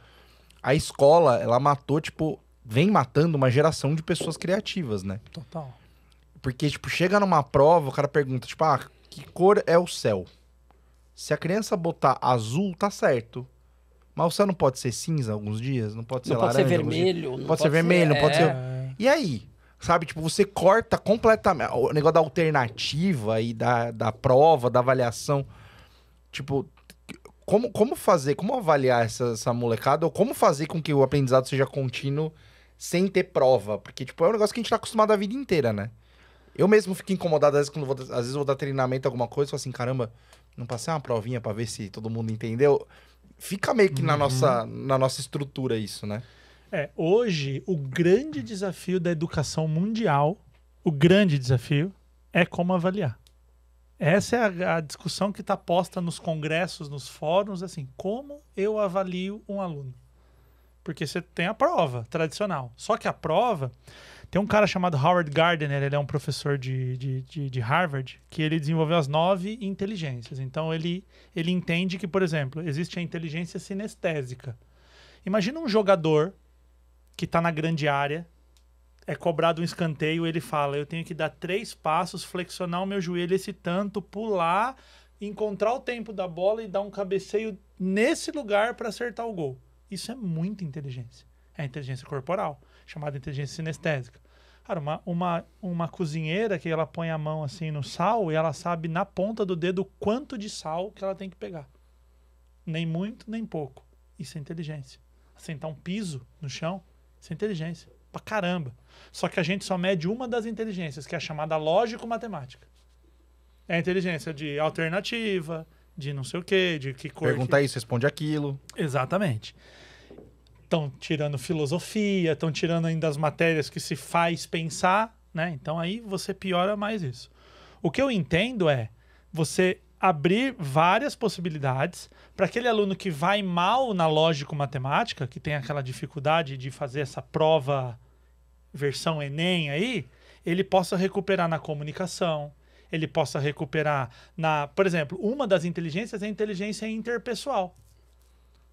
a escola, ela matou, tipo, vem matando uma geração de pessoas criativas, né? Total. Porque, tipo, chega numa prova, o cara pergunta, tipo, ah, que cor é o céu? Se a criança botar azul, tá certo. Mas o céu não pode ser cinza alguns dias, não pode ser não laranja. Pode ser vermelho, não, pode, é. ser vermelho, não pode ser. Vermelho, não pode ser... E aí? Sabe, tipo, você corta completamente. O negócio da alternativa e da, da prova, da avaliação. Tipo, como, como fazer, como avaliar essa, essa molecada, ou como fazer com que o aprendizado seja contínuo sem ter prova? Porque, tipo, é um negócio que a gente tá acostumado a vida inteira, né? Eu mesmo fico incomodado, às vezes, quando vou, às vezes vou dar treinamento, alguma coisa, falo assim, caramba, não passei uma provinha para ver se todo mundo entendeu. Fica meio que na, uhum. nossa, na nossa estrutura isso, né? É, hoje, o grande desafio da educação mundial, o grande desafio, é como avaliar. Essa é a, a discussão que está posta nos congressos, nos fóruns, assim, como eu avalio um aluno? Porque você tem a prova tradicional. Só que a prova, tem um cara chamado Howard Gardner, ele é um professor de, de, de, de Harvard, que ele desenvolveu as nove inteligências. Então ele, ele entende que, por exemplo, existe a inteligência sinestésica. Imagina um jogador que está na grande área, é cobrado um escanteio, ele fala: eu tenho que dar três passos, flexionar o meu joelho esse tanto, pular, encontrar o tempo da bola e dar um cabeceio nesse lugar para acertar o gol. Isso é muita inteligência. É inteligência corporal, chamada inteligência sinestésica. Cara, uma, uma, uma cozinheira que ela põe a mão assim no sal e ela sabe na ponta do dedo quanto de sal que ela tem que pegar. Nem muito, nem pouco. Isso é inteligência. Assentar um piso no chão isso é inteligência. Pra caramba. Só que a gente só mede uma das inteligências, que é a chamada lógico-matemática. É a inteligência de alternativa, de não sei o quê, de que coisa. Pergunta que... isso, responde aquilo. Exatamente. Estão tirando filosofia, estão tirando ainda as matérias que se faz pensar, né? Então aí você piora mais isso. O que eu entendo é você abrir várias possibilidades para aquele aluno que vai mal na lógico-matemática, que tem aquela dificuldade de fazer essa prova versão Enem aí, ele possa recuperar na comunicação, ele possa recuperar na. Por exemplo, uma das inteligências é a inteligência interpessoal.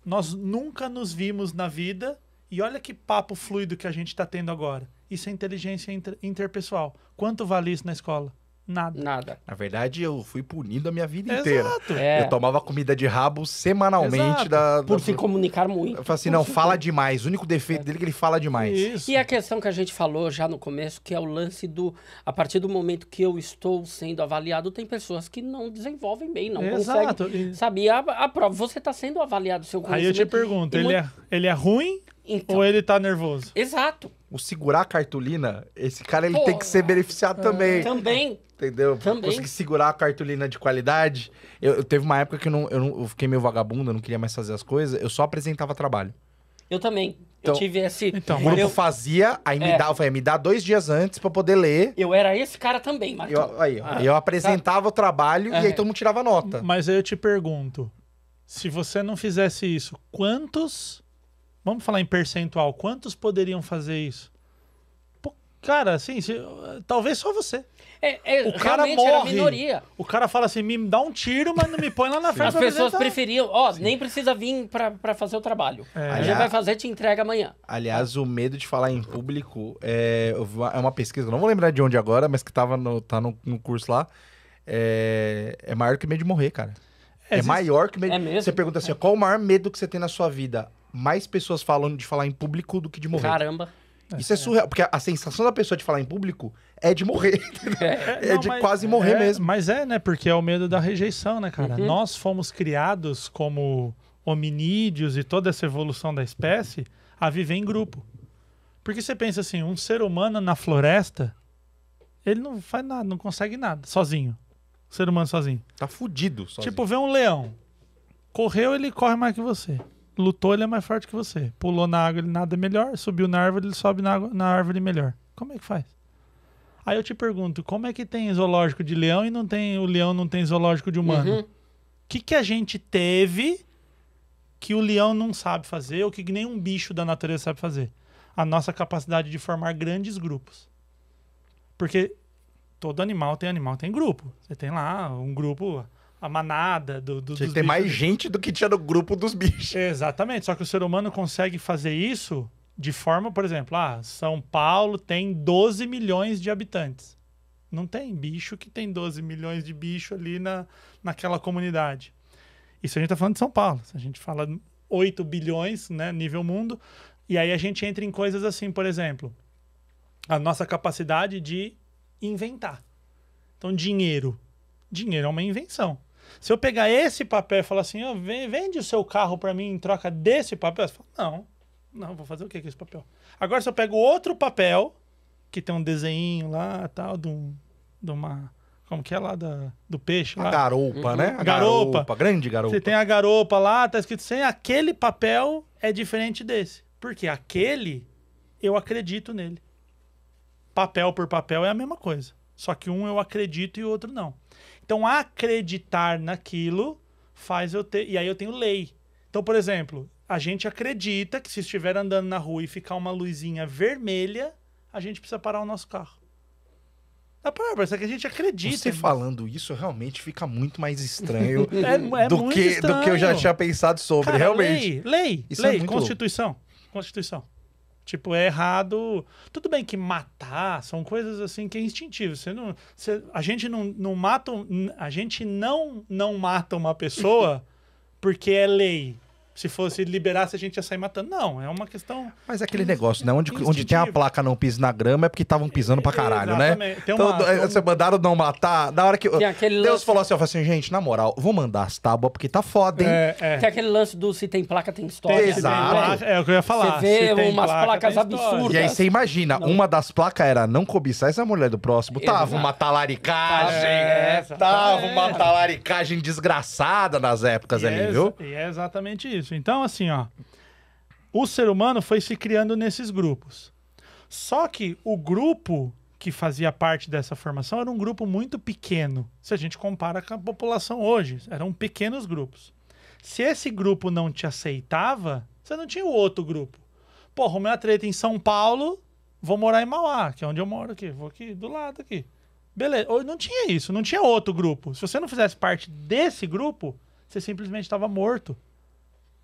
Nós nunca nos vimos na vida e olha que papo fluido que a gente está tendo agora. Isso é inteligência inter interpessoal. Quanto vale isso na escola? Nada. Nada. Na verdade, eu fui punido a minha vida inteira. É. Eu tomava comida de rabo semanalmente. Da, da, Por se comunicar muito. Eu falei assim, Por não, fala comunicar. demais. O único defeito é. dele é que ele fala demais. Isso. E a questão que a gente falou já no começo, que é o lance do... A partir do momento que eu estou sendo avaliado, tem pessoas que não desenvolvem bem, não Exato. conseguem. Exato. Sabe? A, a, prova, você está sendo avaliado, seu conhecimento. Aí eu te pergunto, ele, muito... é, ele é ruim então. Ou ele tá nervoso. Exato. O segurar a cartolina, esse cara ele tem que ser beneficiado ah, também. Também. Entendeu? Também. Conseguir segurar a cartolina de qualidade. Eu, eu teve uma época que eu, não, eu, não, eu fiquei meio vagabundo, eu não queria mais fazer as coisas, eu só apresentava trabalho. Eu também. Então, eu tive esse. Então, Grupo eu fazia, aí me é. dá, falei, me dá dois dias antes para poder ler. Eu era esse cara também, Marcos. Eu, aí, ah, eu apresentava tá. o trabalho é. e aí todo mundo tirava nota. Mas aí eu te pergunto: se você não fizesse isso, quantos Vamos falar em percentual. Quantos poderiam fazer isso? Pô, cara, assim, se, talvez só você. É, é, o cara morre. O cara fala assim, me dá um tiro, mas não me põe lá na frente. As pessoas preferiam, ó, Sim. nem precisa vir pra, fazer o trabalho. É. A gente vai fazer, te entrega amanhã. Aliás, o medo de falar em público é, é uma pesquisa, não vou lembrar de onde agora, mas que tava no, tá no, no curso lá. É, é maior que medo de morrer, cara. É, é maior que medo. É mesmo? Você pergunta assim, qual o maior medo que você tem na sua vida? mais pessoas falando de falar em público do que de morrer. Caramba. Isso é, é surreal, porque a sensação da pessoa de falar em público é de morrer. [LAUGHS] É, é não, de mas, quase morrer é, mesmo. Mas é, né? Porque é o medo da rejeição, né, cara? Uhum. Nós fomos criados como hominídeos e toda essa evolução da espécie a viver em grupo. Porque você pensa assim, um ser humano na floresta, ele não faz nada, não consegue nada, sozinho. O ser humano sozinho. Tá fudido sozinho. Tipo, vê um leão. Correu, ele corre mais que você lutou, ele é mais forte que você. Pulou na água, ele nada melhor. Subiu na árvore, ele sobe na, água, na árvore melhor. Como é que faz? Aí eu te pergunto, como é que tem zoológico de leão e não tem o leão não tem zoológico de humano? Uhum. O uhum. que, que a gente teve que o leão não sabe fazer ou que nenhum bicho da natureza sabe fazer? A nossa capacidade de formar grandes grupos. Porque todo animal tem animal, tem grupo. Você tem lá um grupo, a manada do, do tinha dos mais gente do que tinha no grupo dos bichos. Exatamente, só que o ser humano consegue fazer isso de forma, por exemplo, ah, São Paulo tem 12 milhões de habitantes. Não tem bicho que tem 12 milhões de bicho ali na, naquela comunidade. Isso a gente está falando de São Paulo. A gente fala 8 bilhões, né, nível mundo. E aí a gente entra em coisas assim, por exemplo, a nossa capacidade de inventar. Então, dinheiro. Dinheiro é uma invenção. Se eu pegar esse papel e falar assim, oh, vende o seu carro para mim em troca desse papel, você fala, não, não, vou fazer o que com esse papel? Agora, se eu pego outro papel, que tem um desenho lá, tal, de, um, de uma... Como que é lá da, do peixe? A lá. garopa, uhum. né? A garopa. garopa. Grande garopa. Você tem a garopa lá, tá escrito assim, aquele papel é diferente desse. Porque aquele, eu acredito nele. Papel por papel é a mesma coisa. Só que um eu acredito e o outro não. Então, acreditar naquilo faz eu ter. E aí eu tenho lei. Então, por exemplo, a gente acredita que se estiver andando na rua e ficar uma luzinha vermelha, a gente precisa parar o nosso carro. Dá pra ver, só que a gente acredita. Você falando isso realmente fica muito mais estranho, [LAUGHS] é, é do, muito que, estranho. do que eu já tinha pensado sobre, Cara, realmente. Lei, lei, isso é lei, é Constituição. Louco. Constituição. Tipo, é errado. Tudo bem que matar são coisas assim que é instintivo. Você não, você, a gente não, não mata. A gente não, não mata uma pessoa [LAUGHS] porque é lei se fosse liberasse a gente ia sair matando. Não, é uma questão. Mas é aquele negócio, né? Onde, onde tem a placa não pise na grama é porque estavam pisando pra caralho, Exatamente. né? exatamente então, é, tem uma... Você mandaram não matar. Na hora que. Deus lance... falou assim, falei assim, gente, na moral, vou mandar as tábuas porque tá foda, hein? É, é. Tem aquele lance do se tem placa, tem história. Exato. Tem é, é o que eu ia falar. Você vê umas placa, placas absurdas. E aí você imagina, não. uma das placas era não cobiçar essa mulher do próximo. Tava uma talaricagem. É, tava uma talaricagem desgraçada nas épocas ali, viu? E é exatamente isso isso. Então, assim, ó, o ser humano foi se criando nesses grupos. Só que o grupo que fazia parte dessa formação era um grupo muito pequeno. Se a gente compara com a população hoje, eram pequenos grupos. Se esse grupo não te aceitava, você não tinha o outro grupo. Pô, arrumei uma treta em São Paulo, vou morar em Mauá, que é onde eu moro aqui, vou aqui do lado aqui. Beleza, não tinha isso, não tinha outro grupo. Se você não fizesse parte desse grupo, você simplesmente estava morto.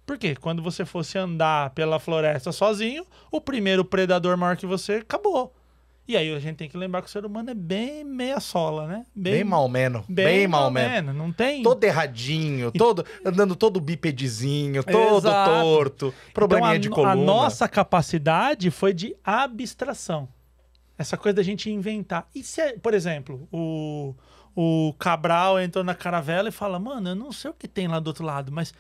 Porque quando você fosse andar pela floresta sozinho, o primeiro predador maior que você acabou. E aí a gente tem que lembrar que o ser humano é bem meia sola, né? Bem, mal menos. Bem, mal menos. Não tem. Todo erradinho, todo andando todo bipedizinho, todo Exato. torto, então, probleminha então, a, de coluna. A nossa capacidade foi de abstração. Essa coisa da gente inventar. E se, por exemplo, o, o Cabral entrou na caravela e fala: Mano, eu não sei o que tem lá do outro lado, mas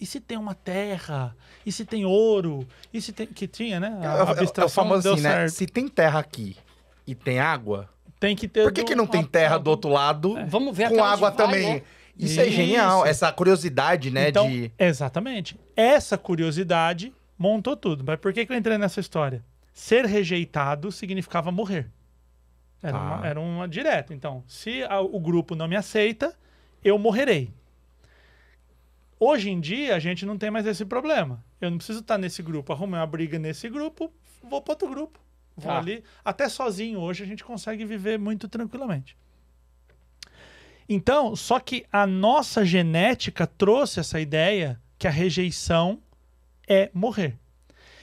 e se tem uma terra? E se tem ouro? E se tem. Que tinha, né? A é, é abstração é, assim, né? Se tem terra aqui e tem água. Tem que ter. Por que, do... que não tem terra do outro lado? É. Vamos ver Com água também. né? Isso, é Isso, é genial, essa curiosidade, né? Então, de... Exatamente. Essa curiosidade montou tudo. Mas por que, que eu entrei nessa história? Ser rejeitado significava morrer. Era, ah. uma, era uma direta. Então, se a, o grupo não me aceita, eu morrerei. Hoje em dia, a gente não tem mais esse problema. Eu não preciso estar nesse grupo. Arrumei uma briga nesse grupo, vou para outro grupo. Vou ah. ali. Até sozinho hoje a gente consegue viver muito tranquilamente. Então, só que a nossa genética trouxe essa ideia que a rejeição é morrer.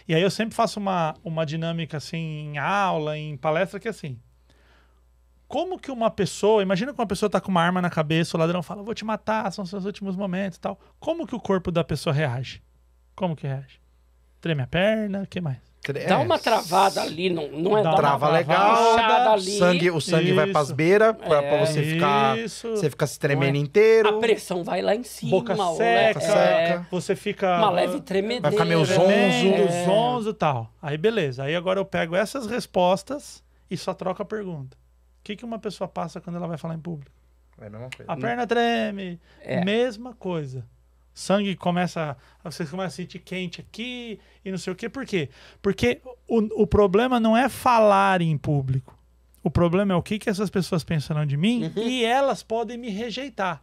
E aí eu sempre faço uma, uma dinâmica assim em aula, em palestra, que é assim. Como que uma pessoa, imagina que uma pessoa tá com uma arma na cabeça, o ladrão fala, vou te matar, são seus últimos momentos e tal. Como que o corpo da pessoa reage? Como que reage? Treme a perna, o que mais? Dá é. uma travada ali, não, não é dá trava uma legal, ali. Sangue, o sangue isso. vai pras beiras pra, é, pra você ficar. Isso. Você fica se tremendo é. inteiro. A pressão vai lá em cima, boca seca, seca. É, você fica. Uma leve tremedeira. Vai ficar meio zonzo. Zonzo e tal. Aí beleza. Aí agora eu pego essas respostas e só troco a pergunta que, que uma pessoa passa quando ela vai falar em público? É a mesma coisa. A perna treme, é. mesma coisa. Sangue começa. Você começa a sentir quente aqui e não sei o quê. Por quê? Porque o, o problema não é falar em público. O problema é o que, que essas pessoas pensarão de mim uhum. e elas podem me rejeitar.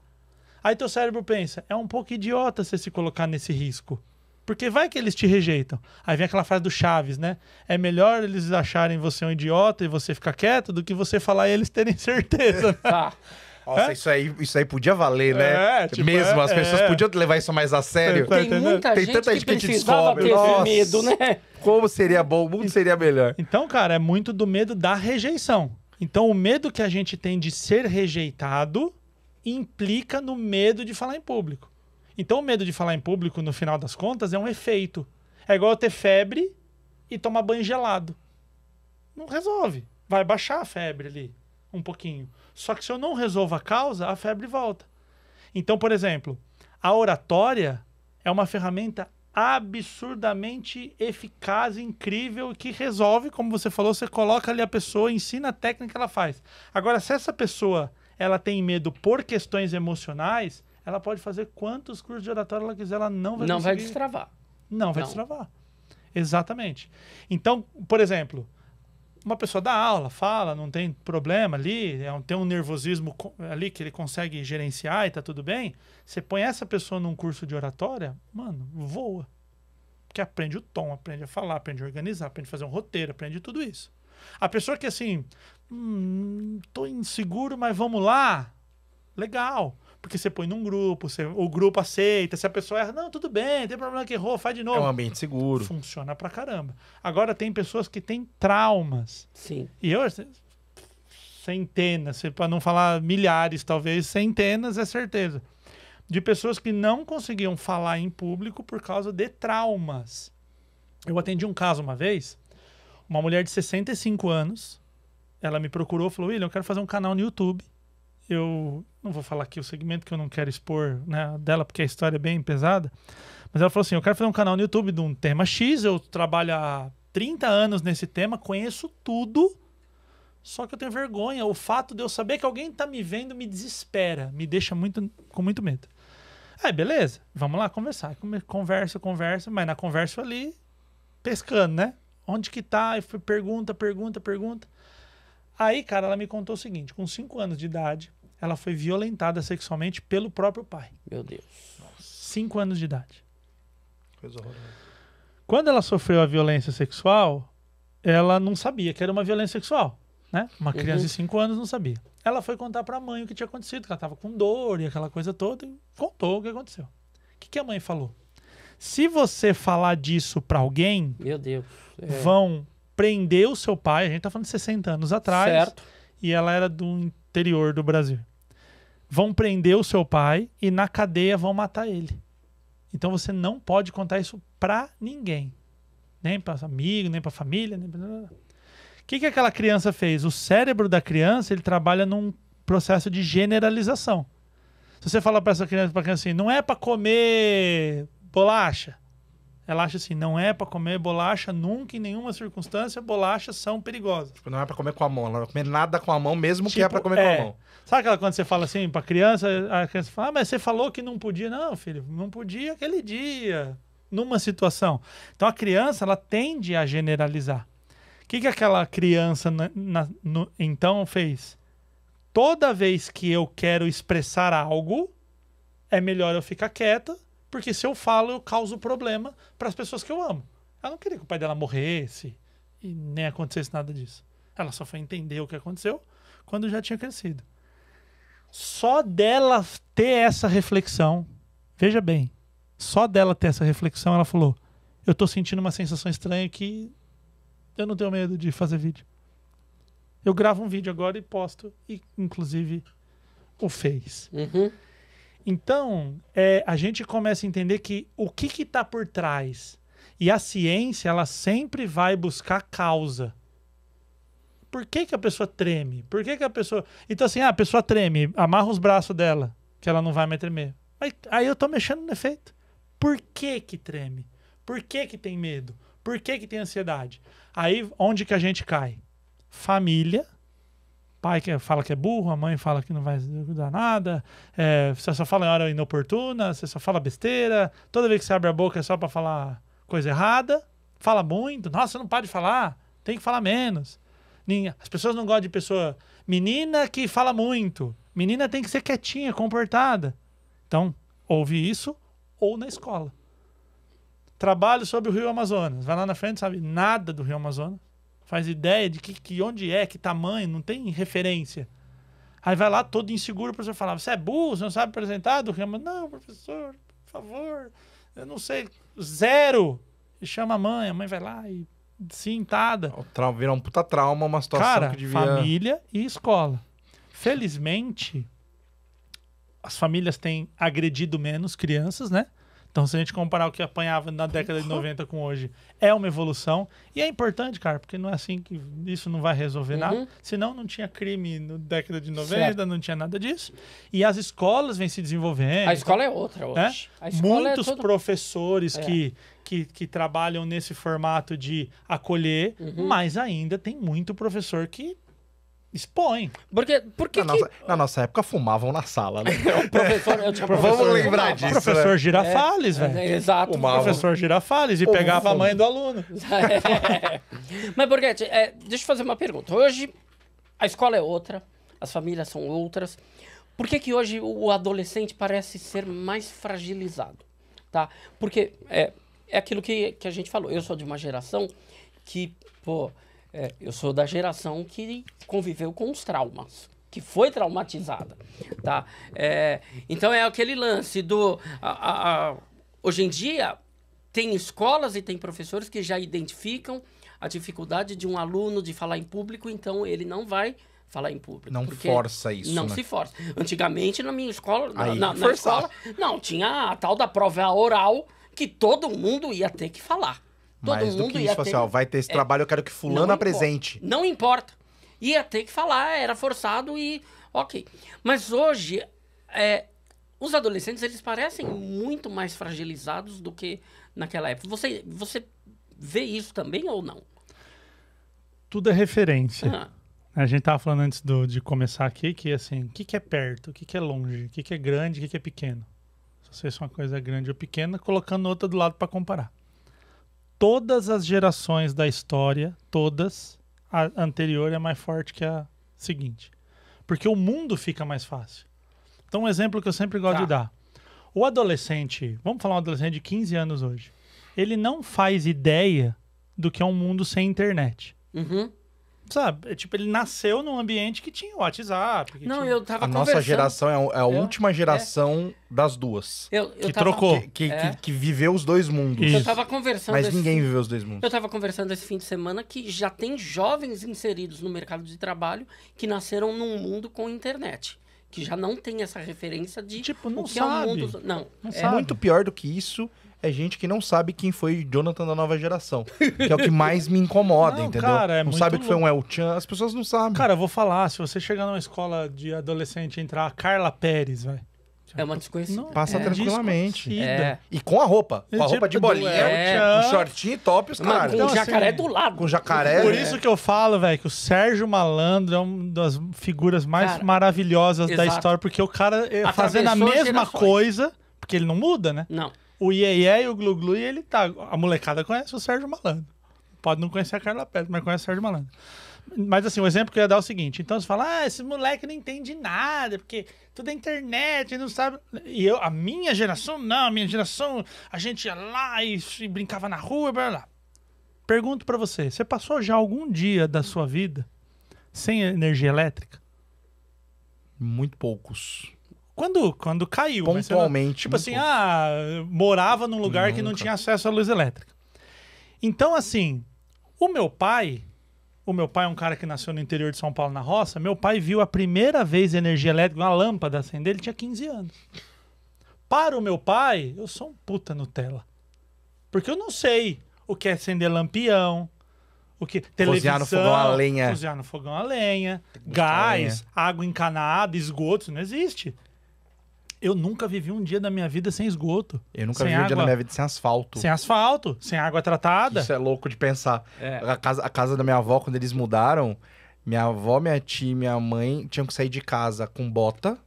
Aí teu cérebro pensa: é um pouco idiota você se colocar nesse risco. Porque vai que eles te rejeitam. Aí vem aquela frase do Chaves, né? É melhor eles acharem você um idiota e você ficar quieto do que você falar e eles terem [LAUGHS] certeza. Né? Ah. Nossa, é? isso, aí, isso aí podia valer, né? É, tipo, Mesmo, é, as pessoas é. podiam levar isso mais a sério. Tem, tem muita tem gente, tanta gente que, que descobre. Nossa, medo, né? Como seria bom, o mundo seria melhor. Então, cara, é muito do medo da rejeição. Então, o medo que a gente tem de ser rejeitado implica no medo de falar em público. Então o medo de falar em público, no final das contas, é um efeito. É igual eu ter febre e tomar banho gelado. Não resolve. Vai baixar a febre ali, um pouquinho. Só que se eu não resolvo a causa, a febre volta. Então, por exemplo, a oratória é uma ferramenta absurdamente eficaz, incrível, que resolve, como você falou, você coloca ali a pessoa, ensina a técnica, ela faz. Agora, se essa pessoa ela tem medo por questões emocionais, ela pode fazer quantos cursos de oratória ela quiser, ela não vai Não conseguir... vai destravar. Não vai não. destravar. Exatamente. Então, por exemplo, uma pessoa dá aula, fala, não tem problema ali, é tem um nervosismo ali que ele consegue gerenciar e tá tudo bem. Você põe essa pessoa num curso de oratória, mano, voa. Porque aprende o tom, aprende a falar, aprende a organizar, aprende a fazer um roteiro, aprende tudo isso. A pessoa que é assim, hum, tô inseguro, mas vamos lá, legal. Porque você põe num grupo, você, o grupo aceita, se a pessoa erra, não, tudo bem, tem problema que errou, faz de novo. É um ambiente seguro. Funciona pra caramba. Agora tem pessoas que têm traumas. Sim. E eu, centenas, assim, para não falar milhares, talvez, centenas é certeza. De pessoas que não conseguiam falar em público por causa de traumas. Eu atendi um caso uma vez, uma mulher de 65 anos, ela me procurou, falou: William, eu quero fazer um canal no YouTube eu não vou falar aqui o segmento que eu não quero expor né, dela, porque a história é bem pesada. Mas ela falou assim: eu quero fazer um canal no YouTube de um tema X, eu trabalho há 30 anos nesse tema, conheço tudo, só que eu tenho vergonha. O fato de eu saber que alguém está me vendo me desespera, me deixa muito, com muito medo. Aí, beleza, vamos lá conversar. Conversa, conversa, mas na conversa ali, pescando, né? Onde que tá? E pergunta, pergunta, pergunta. Aí, cara, ela me contou o seguinte: com 5 anos de idade, ela foi violentada sexualmente pelo próprio pai. Meu Deus. Cinco anos de idade. Coisa horrorosa. Quando ela sofreu a violência sexual, ela não sabia que era uma violência sexual. Né? Uma uhum. criança de 5 anos não sabia. Ela foi contar para a mãe o que tinha acontecido, que ela estava com dor e aquela coisa toda, e contou o que aconteceu. O que, que a mãe falou? Se você falar disso para alguém, Meu Deus. É. vão prender o seu pai. A gente está falando de 60 anos atrás. Certo. E ela era do interior do Brasil. Vão prender o seu pai e na cadeia vão matar ele. Então você não pode contar isso para ninguém. Nem para amigo, nem para família. Nem O que, que aquela criança fez? O cérebro da criança ele trabalha num processo de generalização. Se você falar para essa criança, para criança assim, não é para comer bolacha. Ela acha assim, não é para comer bolacha nunca, em nenhuma circunstância, bolachas são perigosas. Tipo, não é para comer com a mão, ela não vai comer nada com a mão, mesmo tipo, que é para tipo, comer é. com a é. mão. Sabe aquela quando você fala assim para criança, a criança fala, ah, mas você falou que não podia. Não, filho, não podia aquele dia, numa situação. Então a criança, ela tende a generalizar. O que, que aquela criança na, na, no, então fez? Toda vez que eu quero expressar algo, é melhor eu ficar quieta, porque se eu falo, eu causo problema para as pessoas que eu amo. Ela não queria que o pai dela morresse e nem acontecesse nada disso. Ela só foi entender o que aconteceu quando já tinha crescido. Só dela ter essa reflexão, veja bem, só dela ter essa reflexão, ela falou: Eu tô sentindo uma sensação estranha que eu não tenho medo de fazer vídeo. Eu gravo um vídeo agora e posto, e inclusive o fez. Uhum. Então, é, a gente começa a entender que o que está por trás. E a ciência, ela sempre vai buscar causa. Por que, que a pessoa treme? Por que, que a pessoa. Então, assim, ah, a pessoa treme, amarra os braços dela, que ela não vai mais tremer. Aí, aí eu estou mexendo no efeito. Por que, que treme? Por que, que tem medo? Por que, que tem ansiedade? Aí, onde que a gente cai? Família pai que é, fala que é burro, a mãe fala que não vai dar nada, é, você só fala em hora inoportuna, você só fala besteira, toda vez que você abre a boca é só para falar coisa errada, fala muito, nossa, não pode falar, tem que falar menos. As pessoas não gostam de pessoa menina que fala muito, menina tem que ser quietinha, comportada. Então, ouve isso ou na escola. Trabalho sobre o Rio Amazonas. Vai lá na frente, sabe nada do Rio Amazonas faz ideia de que, que onde é, que tamanho, não tem referência. Aí vai lá todo inseguro, o professor falava: Você é burro, você não sabe apresentar? Do Rama, não, professor, por favor, eu não sei. Zero! E chama a mãe, a mãe vai lá e cintada. É, trau, virar um puta trauma, uma situação Cara, que devia... família e escola. Felizmente, as famílias têm agredido menos crianças, né? Então, se a gente comparar o que apanhava na década de 90 com hoje, é uma evolução. E é importante, cara, porque não é assim que isso não vai resolver uhum. nada. Senão, não tinha crime na década de 90, certo. não tinha nada disso. E as escolas vêm se desenvolvendo. A escola é outra né? hoje. Né? Muitos é professores é. que, que, que, trabalham nesse formato de acolher, uhum. mas ainda tem muito professor que Expõe. Porque, porque na, que... nossa, na nossa época fumavam na sala, né? É, o professor, eu é tinha tipo professor Vamos lembrar fumava. É, disso. Professor né? Girafales, é, velho. É, exato. O Professor Girafales e pegava a mãe do aluno. [LAUGHS] Mas, Borghetti, é, deixa eu fazer uma pergunta. Hoje a escola é outra, as famílias são outras. Por que, que hoje o adolescente parece ser mais fragilizado? Tá? Porque é, é aquilo que, que a gente falou. Eu sou de uma geração que, pô, é, eu sou da geração que conviveu com os traumas, que foi traumatizada, tá? É, então é aquele lance do... A, a, hoje em dia, tem escolas e tem professores que já identificam a dificuldade de um aluno de falar em público, então ele não vai falar em público. Não força isso. Não né? se força. Antigamente, na minha escola, Aí, na, na escola, não, tinha a tal da prova oral que todo mundo ia ter que falar. Todo mais do que isso, assim, ter... ó, vai ter esse é, trabalho, eu quero que fulano não apresente. Importa, não importa. Ia ter que falar, era forçado e ok. Mas hoje, é, os adolescentes, eles parecem muito mais fragilizados do que naquela época. Você, você vê isso também ou não? Tudo é referência. A gente tava falando antes do, de começar aqui que, assim, o que, que é perto, o que, que é longe, o que, que é grande, o que, que é pequeno. Se você é uma coisa grande ou pequena, colocando outra do lado para comparar todas as gerações da história, todas, a anterior é mais forte que a seguinte. Porque o mundo fica mais fácil. Então, um exemplo que eu sempre gosto tá. de dar. O adolescente, vamos falar um adolescente de 15 anos hoje, ele não faz ideia do que é um mundo sem internet. Uhum. Sabe? É, tipo, ele nasceu num ambiente que tinha WhatsApp. Que não, tinha... eu tava A nossa geração é a, é a última é. geração das duas. Eu, eu que tava... trocou. Que, que, é. que, que, viveu os dois mundos. Isso. Eu tava conversando. Mas ninguém viveu os dois mundos. Eu tava conversando esse fim de semana que já tem jovens inseridos no mercado de trabalho que nasceram num mundo com internet que já não tem essa referência de tipo não é sabe é um mundo... não, não é sabe. muito pior do que isso é gente que não sabe quem foi Jonathan da nova geração. Que é o que mais me incomoda, [LAUGHS] não, entendeu? Cara, é não sabe louco. que foi um El Chan, as pessoas não sabem. Cara, eu vou falar, se você chegar numa escola de adolescente e entrar Carla Pérez, vai. É uma desconhecida. Não, Passa é. tranquilamente. É. E com a roupa. É com a tipo roupa de bolinha, é. com shortinho top, os caras. Com então, o assim, jacaré assim, do lado. Com o jacaré. Por isso que eu falo, velho, que o Sérgio Malandro é uma das figuras mais cara, maravilhosas exato. da história, porque o cara eh, fazendo a mesma gerações. coisa, porque ele não muda, né? Não o Iê e o Gluglu e ele tá. A molecada conhece o Sérgio Malandro. Pode não conhecer a Carla Pérez, mas conhece o Sérgio Malandro. Mas assim, o exemplo que eu ia dar é o seguinte: então você fala, ah, esse moleque não entende nada, porque tudo é internet, não sabe. E eu, a minha geração, não, a minha geração, a gente ia lá e, e brincava na rua, blá blá. Pergunto para você: você passou já algum dia da sua vida sem energia elétrica? Muito poucos. Quando, quando caiu. Pontualmente. tipo assim, ah, morava num lugar Nunca. que não tinha acesso à luz elétrica. Então, assim, o meu pai, o meu pai é um cara que nasceu no interior de São Paulo, na roça. Meu pai viu a primeira vez energia elétrica, uma lâmpada acender, ele tinha 15 anos. Para o meu pai, eu sou um puta Nutella. Porque eu não sei o que é acender lampião, o que televisão, cozinhar no fogão a lenha, no fogão a lenha, gás, lenha. água encanada, esgotos, não existe eu nunca vivi um dia da minha vida sem esgoto. Eu nunca vivi água, um dia da minha vida sem asfalto. Sem asfalto, sem água tratada. Isso é louco de pensar. É. A, casa, a casa da minha avó, quando eles mudaram, minha avó, minha tia e minha mãe tinham que sair de casa com bota,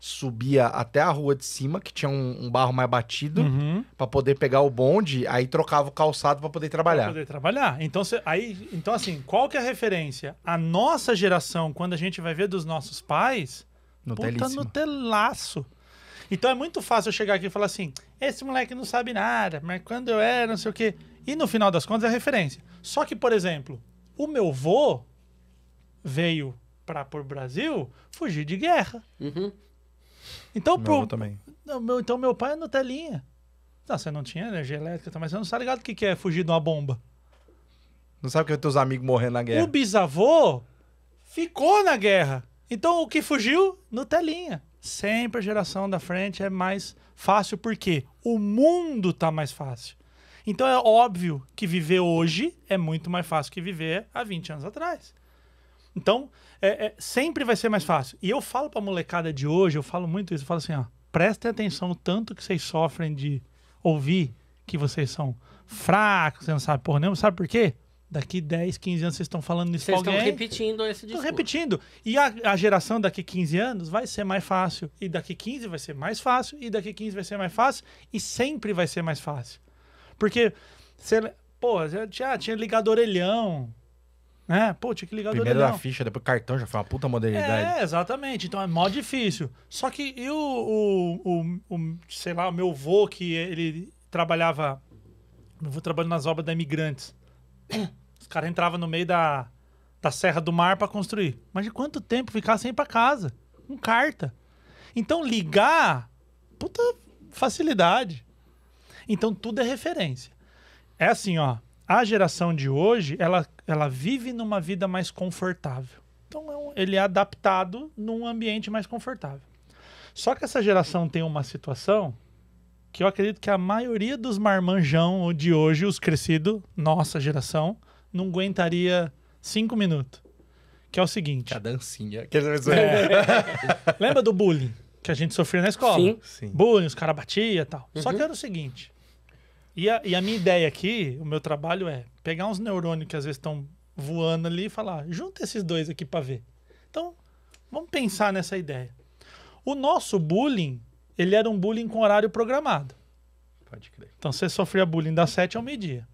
subia até a rua de cima, que tinha um, um barro mais batido, uhum. para poder pegar o bonde, aí trocava o calçado para poder trabalhar. Pra poder trabalhar. Então, cê, aí, então, assim, qual que é a referência? A nossa geração, quando a gente vai ver dos nossos pais Puta no Nutelaço. Então é muito fácil eu chegar aqui e falar assim: esse moleque não sabe nada, mas quando eu era, não sei o quê. E no final das contas é referência. Só que, por exemplo, o meu vô veio para o Brasil fugir de guerra. Uhum. Então, meu pro, meu, então meu pai é Nutelinha. Não, você não tinha energia elétrica, tá, mas você não sabe ligado o que é fugir de uma bomba. Não sabe que teus amigos morrendo na guerra. O bisavô ficou na guerra. Então o que fugiu? Nutelinha. Sempre a geração da frente é mais fácil porque o mundo tá mais fácil. Então é óbvio que viver hoje é muito mais fácil que viver há 20 anos atrás. Então, é, é, sempre vai ser mais fácil. E eu falo pra molecada de hoje, eu falo muito isso, eu falo assim, ó, prestem atenção no tanto que vocês sofrem de ouvir que vocês são fracos, você não sabe porra nenhuma, sabe por quê? Daqui 10, 15 anos vocês estão falando isso Vocês estão repetindo esse discurso. Estão repetindo. E a, a, geração daqui 15 anos vai ser mais fácil. E daqui 15 vai ser mais fácil. E daqui 15 vai ser mais fácil. E sempre vai ser mais fácil. Porque, você, pô, já tinha, tinha ligado orelhão. Né? Pô, tinha que ligar Primeiro orelhão. Primeiro a ficha, depois cartão, já foi uma puta modernidade. É, exatamente. Então é mó difícil. Só que e o, o, o, o sei lá, o meu vô que ele trabalhava... Meu vô trabalhando nas obras da Imigrantes. Os caras entravam no meio da, da Serra do Mar para construir. Mas de quanto tempo ficar sem ir pra casa? Com carta. Então ligar, puta facilidade. Então tudo é referência. É assim, ó. A geração de hoje, ela, ela vive numa vida mais confortável. Então é ele é adaptado num ambiente mais confortável. Só que essa geração tem uma situação que eu acredito que a maioria dos marmanjão de hoje, os crescidos, nossa geração, não aguentaria cinco minutos. Que é o seguinte. A dancinha. Que é. é. [LAUGHS] Lembra do bullying que a gente sofria na escola? Sim. Sim. Bullying, os caras batiam e tal. Uhum. Só que era o seguinte. E a, e a minha ideia aqui, o meu trabalho é pegar uns neurônios que às vezes estão voando ali e falar: junta esses dois aqui para ver. Então, vamos pensar nessa ideia. O nosso bullying, ele era um bullying com horário programado. Pode crer. Então, você sofria bullying das sete ao meio-dia.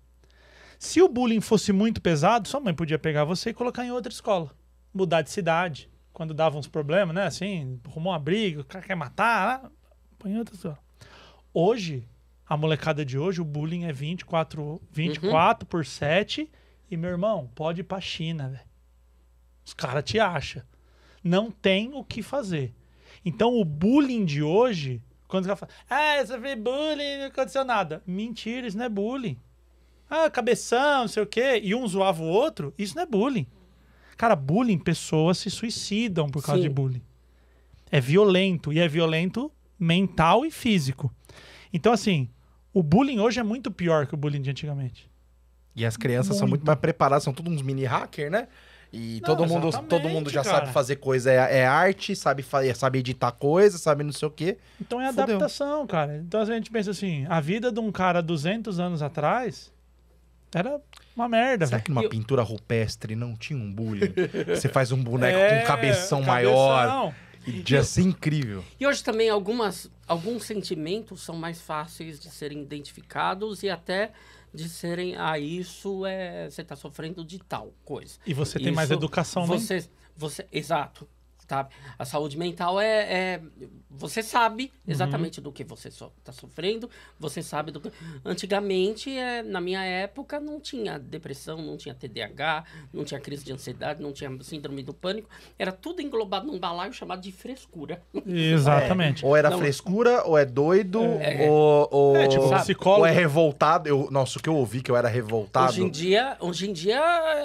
Se o bullying fosse muito pesado, sua mãe podia pegar você e colocar em outra escola, mudar de cidade. Quando dava uns problemas, né? Assim, arrumou uma briga, o cara quer matar, ah, põe em outra escola. Hoje, a molecada de hoje, o bullying é 24, 24 uhum. por 7. E, meu irmão, pode ir pra China, velho. Os caras te acham. Não tem o que fazer. Então, o bullying de hoje, quando o fala, ah, eu sofri bullying, não aconteceu nada. Mentira, isso não é bullying. Ah, cabeção, não sei o quê. E um zoava o outro. Isso não é bullying. Cara, bullying, pessoas se suicidam por causa Sim. de bullying. É violento. E é violento mental e físico. Então, assim, o bullying hoje é muito pior que o bullying de antigamente. E as crianças muito. são muito mais preparadas, são todos uns mini hacker, né? E não, todo, mundo, todo mundo já cara. sabe fazer coisa, é, é arte, sabe, é, sabe editar coisa, sabe não sei o quê. Então é adaptação, cara. Então a gente pensa assim, a vida de um cara 200 anos atrás era uma merda, Será que numa eu... pintura rupestre não tinha um bullying? [LAUGHS] Você faz um boneco é, com um cabeção, cabeção. maior. E de assim incrível. E hoje também algumas, alguns sentimentos são mais fáceis de serem identificados e até de serem, ah, isso é, você está sofrendo de tal coisa. E você tem isso, mais educação, você, né? Você, exato. Tá? A saúde mental é. é você sabe uhum. exatamente uhum. do que você está so, tá sofrendo, você sabe do que. Antigamente, é, na minha época, não tinha depressão, não tinha TDAH, não tinha crise de ansiedade, não tinha síndrome do pânico. Era tudo englobado num balaio chamado de frescura. [LAUGHS] Exatamente. É. Ou era frescura, ou é doido, é, é. ou, ou, é, tipo, ou, é revoltado. Eu, nossa, o que eu ouvi que eu era revoltado. Hoje em dia, hoje em dia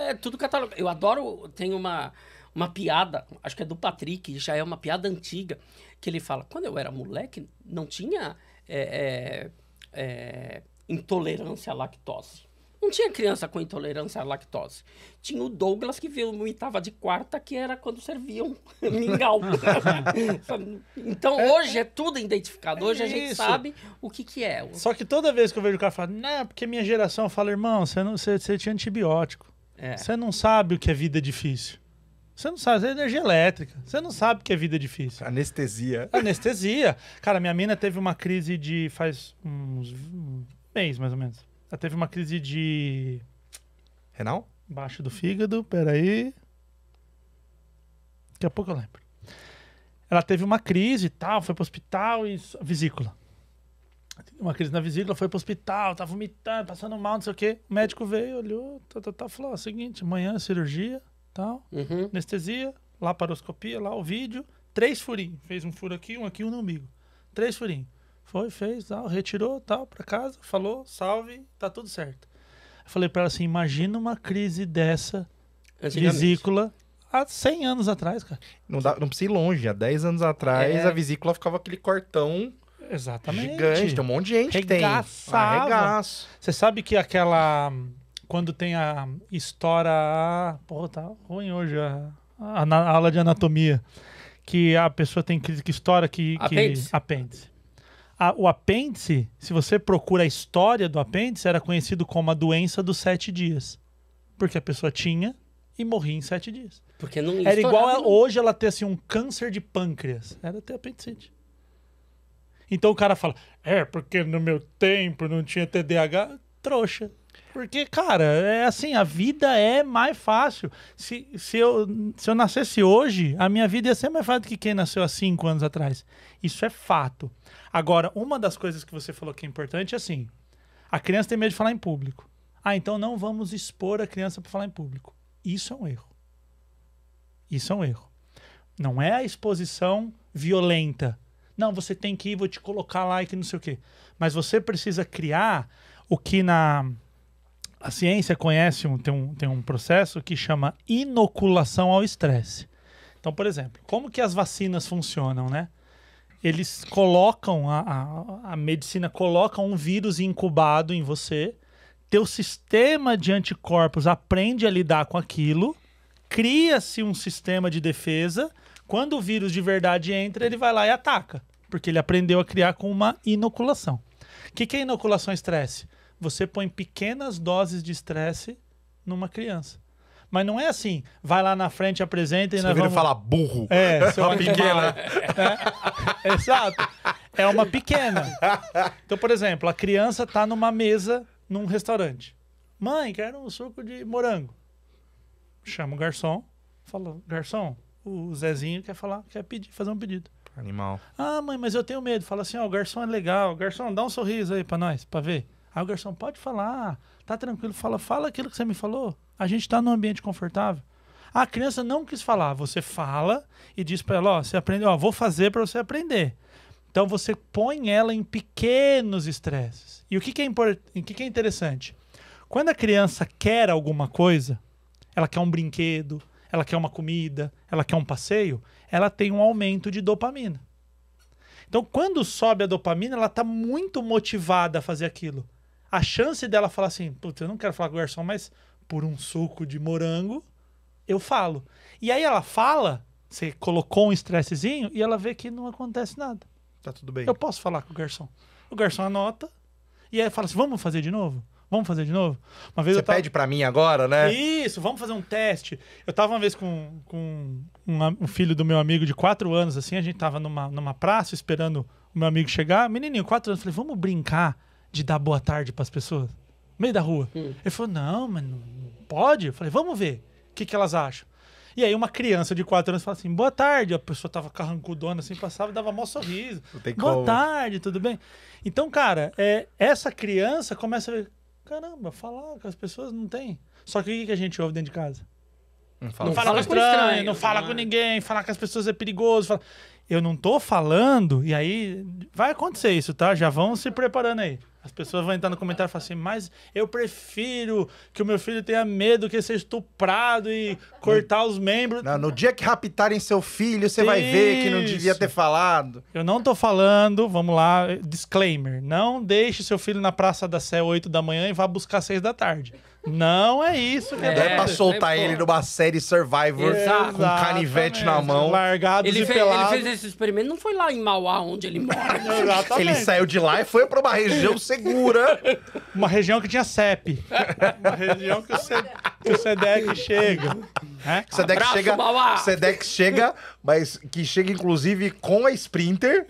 é tudo catalogado. Eu adoro. Tem uma uma piada, acho que é do Patrick, já é uma piada antiga, que ele fala: quando eu era moleque, não tinha é, é, é, intolerância à lactose. Não tinha criança com intolerância à lactose. Tinha o Douglas que vomitava de quarta, que era quando serviam [LAUGHS] mingau. [LAUGHS] então é, hoje é tudo identificado. Hoje é a gente isso. sabe o que, que é. Só que toda vez que eu vejo o cara falar, né porque minha geração fala, irmão, você, não, você, você tinha antibiótico. É. Você não sabe o que é vida difícil. Você não sabe, é energia elétrica. Você não sabe que é vida difícil. Anestesia. Anestesia. Cara, minha mina teve uma crise de faz uns um mês, mais ou menos. Ela teve uma crise de. Renal? Baixo do fígado, peraí. Daqui a pouco eu lembro. Ela teve uma crise e tal, foi pro hospital e. vesícula. Uma crise na vesícula, foi pro hospital, tava tá vomitando, passando mal, não sei o quê. O médico veio, olhou, tá, tá, tá, falou: seguinte, amanhã é cirurgia tal, uhum. anestesia, laparoscopia, lá o vídeo, três furinhos. Fez um furo aqui, um aqui, um no umbigo. Três furinhos. Foi, fez, tal, retirou, tal, pra casa, falou, salve, tá tudo certo. Eu falei pra ela assim, imagina uma crise dessa, vesícula, há 100 anos atrás, cara. Não, dá, não precisa ir longe, há 10 anos atrás é. a vesícula ficava aquele cortão... Exatamente. Gigante, tem um monte de gente Regaçava. que tem. Arregaço. Você sabe que aquela quando tem a história porra, tá ruim hoje a, a, a, aula de anatomia que a pessoa tem crise que estoura que, que apêndice, apêndice. A, o apêndice se você procura a história do apêndice era conhecido como a doença dos sete dias porque a pessoa tinha e morria em sete dias porque não era igual a, hoje ela ter assim um câncer de pâncreas era ter apendicite então o cara fala é porque no meu tempo não tinha TDAH trouxa porque, cara, é assim, a vida é mais fácil. Se, se, eu, se eu nascesse hoje, a minha vida ia ser mais fácil do que quem nasceu há cinco anos atrás. Isso é fato. Agora, uma das coisas que você falou que é importante é assim: a criança tem medo de falar em público. Ah, então não vamos expor a criança para falar em público. Isso é um erro. Isso é um erro. Não é a exposição violenta. Não, você tem que ir, vou te colocar lá e que não sei o quê. Mas você precisa criar o que na a ciência conhece, um, tem, um, tem um processo que chama inoculação ao estresse. Então, por exemplo, como que as vacinas funcionam, né? Eles colocam, a, a, a medicina coloca um vírus incubado em você, teu sistema de anticorpos aprende a lidar com aquilo, cria-se um sistema de defesa, quando o vírus de verdade entra, ele vai lá e ataca, porque ele aprendeu a criar com uma inoculação. O que, que é inoculação estresse? você põe pequenas doses de estresse numa criança. Mas não é assim, vai lá na frente, apresenta e você nós vamos... falar burro. É, seu [LAUGHS] uma pequena. É, exato. É uma pequena. Então, por exemplo, a criança está numa mesa num restaurante. Mãe, quero um suco de morango. Chama o garçom, fala, garçom, o Zezinho quer falar, quer pedir, fazer um pedido. Animal. Ah, mãe, mas eu tenho medo. Fala assim, ó, oh, o garçom é legal. Garçom, dá um sorriso aí para nós, para ver. Aí o garçom, pode falar, tá tranquilo, fala, fala aquilo que você me falou. A gente está num ambiente confortável. A criança não quis falar, você fala e diz para ela, ó, você aprendeu, ó, vou fazer para você aprender. Então você põe ela em pequenos estresses. E o que, que é importante, o que, que é interessante? Quando a criança quer alguma coisa, ela quer um brinquedo, ela quer uma comida, ela quer um passeio, ela tem um aumento de dopamina. Então, quando sobe a dopamina, ela está muito motivada a fazer aquilo a chance dela falar assim, putz, eu não quero falar com o garçom, mas por um suco de morango, eu falo. E aí ela fala, você colocou um estressezinho e ela vê que não acontece nada. Tá tudo bem. Eu posso falar com o garçom. O garçom anota e aí fala assim: vamos fazer de novo? Vamos fazer de novo? Uma vez Você eu tava... pede para mim agora, né? Isso, vamos fazer um teste. Eu tava uma vez com, com um, um, filho do meu amigo de quatro anos, assim, a gente tava numa, numa praça esperando o meu amigo chegar. Menininho, quatro anos, eu falei: vamos brincar de dar boa tarde para as pessoas? No meio da rua. Hum. Ele falou, não, mas não pode? Eu falei, vamos ver o que, que elas acham. E aí uma criança de 4 anos fala assim, boa tarde. A pessoa tava carrancudona assim, passava e dava mó sorriso. boa como. tarde, tudo bem? Então, cara, é, essa criança começa a ver, caramba, falar com as pessoas não tem. Só que o que a gente ouve dentro de casa? Não fala, não fala com estranho, estranho, não fala com né? ninguém, falar com as pessoas é perigoso. Fala... Eu não tô falando, e aí vai acontecer isso, tá? Já vão se preparando aí. As pessoas vão entrar no comentário e falar assim, mas eu prefiro que o meu filho tenha medo que ser estuprado e cortar os membros. Não, no dia que raptarem seu filho, você vai ver que não devia ter falado. Eu não tô falando, vamos lá, disclaimer. Não deixe seu filho na Praça da Sé 8 da manhã e vá buscar 6 da tarde. Não é isso que é, Não é pra soltar é, ele numa série Survivor Exato. com canivete na mão. Largado ele, fez, ele fez esse experimento, não foi lá em Mauá onde ele mora. [LAUGHS] ele saiu de lá e foi pra uma região segura. Uma região que tinha CEP. uma região que o, C, o SEDEC chega. É? O SEDEC Abraço, chega, Mauá. O SEDEC chega mas que chega inclusive com a Sprinter,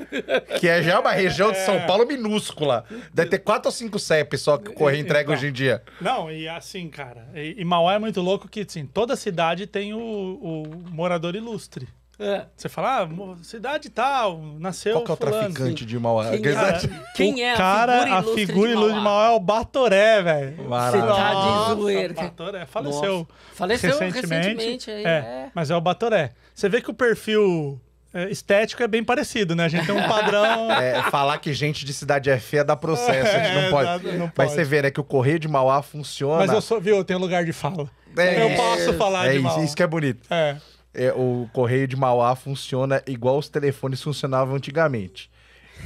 que é já uma região de São é. Paulo minúscula. Deve ter quatro ou cinco CEP só que o Correio entrega hoje em dia. Não, e assim, cara, e, e Mauá é muito louco que assim, toda cidade tem o, o morador ilustre. É. Você fala, ah, cidade tal, nasceu. Qual que é o fulano, traficante assim. de Mauá? Quem, é? quem é, o cara, a figura ilustre de Mauá é o Batoré, velho. Cidade tá zoeira. Batoré faleceu. Nossa. Faleceu recentemente. recentemente aí, é, é, Mas é o Batoré. Você vê que o perfil é, estético é bem parecido, né? A gente tem um padrão. [LAUGHS] É, falar que gente de cidade é feia dá processo, a gente é, não pode. Não pode. Mas você vê, né, que o Correio de Mauá funciona. Mas eu sou, viu, eu tenho lugar de fala. É eu posso falar é, de Mauá. Isso que é bonito. É é, o correio de Mauá funciona igual os telefones funcionavam antigamente.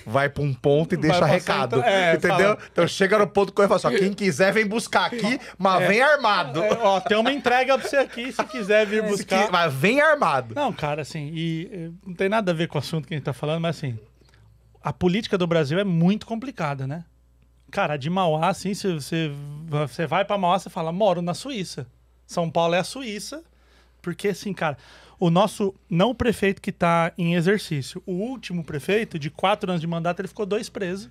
Vai pra um ponto e deixa recado. Então, é, entendeu? Fala. Então chega no ponto correio e fala assim: quem quiser vem buscar aqui, mas é, vem armado. É, ó, tem uma entrega pra você aqui, se quiser vir buscar. mas vem armado. Não, cara, assim, e não tem nada a ver com o assunto que a gente tá falando, mas assim, a política do Brasil é muito complicada, né? Cara, de Mauá, assim, você, você vai para Mauá, você fala, moro na Suíça. São Paulo é a Suíça porque, assim, cara, o nosso, não o prefeito que está em exercício, o último prefeito, de quatro anos de mandato, ele ficou dois presos.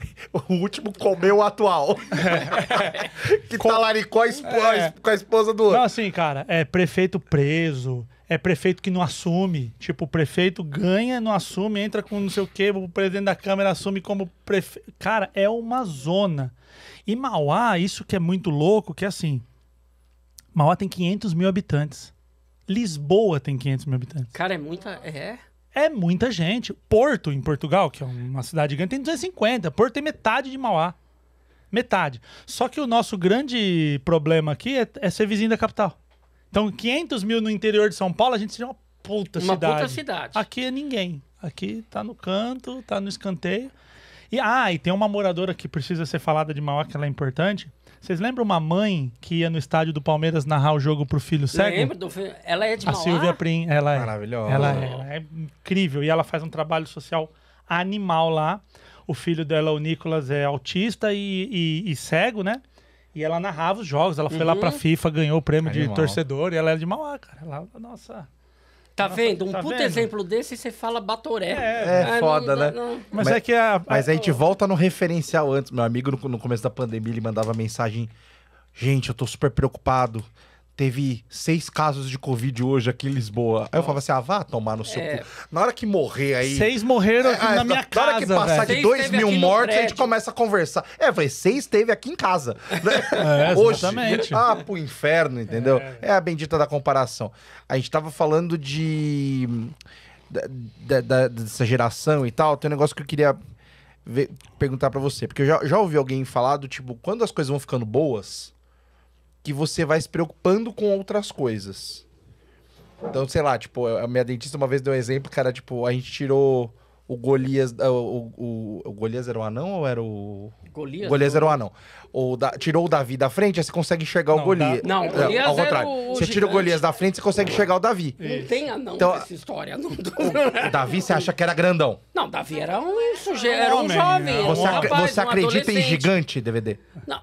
[LAUGHS] O último comeu o atual. [LAUGHS] Tá é. que Com... laricó com espo... é. a esposa do outro. Não, assim, cara, é prefeito preso, é prefeito que não assume. Tipo, o prefeito ganha, não assume, entra com não sei o quê, o presidente da Câmara assume como prefeito. Cara, é uma zona. E Mauá, isso que é muito louco, que é assim, Mauá tem 500 mil habitantes. Lisboa tem 500 mil habitantes. Cara, é muita. É? É muita gente. Porto, em Portugal, que é uma cidade grande, tem 250. Porto tem metade de Mauá. Metade. Só que o nosso grande problema aqui é, é ser vizinho da capital. Então, 500 mil no interior de São Paulo, a gente seria uma puta uma cidade. Uma puta cidade. Aqui é ninguém. Aqui tá no canto, tá no escanteio. E, ah, e tem uma moradora que precisa ser falada de Mauá, que ela é importante. Vocês lembram uma mãe que ia no estádio do Palmeiras narrar o jogo pro filho cego? Lembro do filho. Ela é de Mauá? A Silvia Prim, ela é. Maravilhosa. Ela é, ela é incrível. E ela faz um trabalho social animal lá. O filho dela, o Nicolas, é autista e, e, e cego, né? E ela narrava os jogos. Ela foi uhum. lá pra uhum. FIFA, ganhou o prêmio Animal. de torcedor. E ela era de Mauá, cara. Ela, nossa... Tá, tá vendo? Um tá puto vendo? exemplo desse você fala batoré. É, ah, é foda, não, né? Não. Mas, mas, é que a, a... Mas a gente volta no referencial antes. Meu amigo, no, no começo da pandemia, ele mandava mensagem. Gente, eu tô super preocupado teve seis casos de Covid hoje aqui em Lisboa. Aí eu falava assim, ah, vá tomar no seu É. cu. Na hora que morrer aí... Seis morreram aqui É, na minha Na hora que passar de Seis dois mil mortos, a gente começa a conversar. É, eu falei, seis teve aqui em casa. né? [LAUGHS] É, exatamente. Ah, pro inferno, entendeu? É. é. a bendita da comparação. A gente tava falando de... da- da- dessa geração e tal. Tem um negócio que eu queria ver- perguntar pra você. Porque eu já, já ouvi alguém falar do tipo, quando as coisas vão ficando boas, que você vai se preocupando com outras coisas. Então, sei lá, tipo, a minha dentista uma vez deu um exemplo, cara, tipo, a gente tirou o Golias. Ah, o, o, o Golias era o anão ou era o. Golias? Golias era o anão. Ou da, tirou o Davi da frente, aí você consegue enxergar não, o Golias. Da... Não, o é, Golias ao contrário. O, você tira o Golias da frente, você consegue enxergar o Davi. Não tem anão então, nessa história. Não... [LAUGHS] O, Davi, você acha que era grandão? Não, Davi era um sujeito, era um jovem. Né? Você, um rapaz, você acredita em gigante, DVD? Não.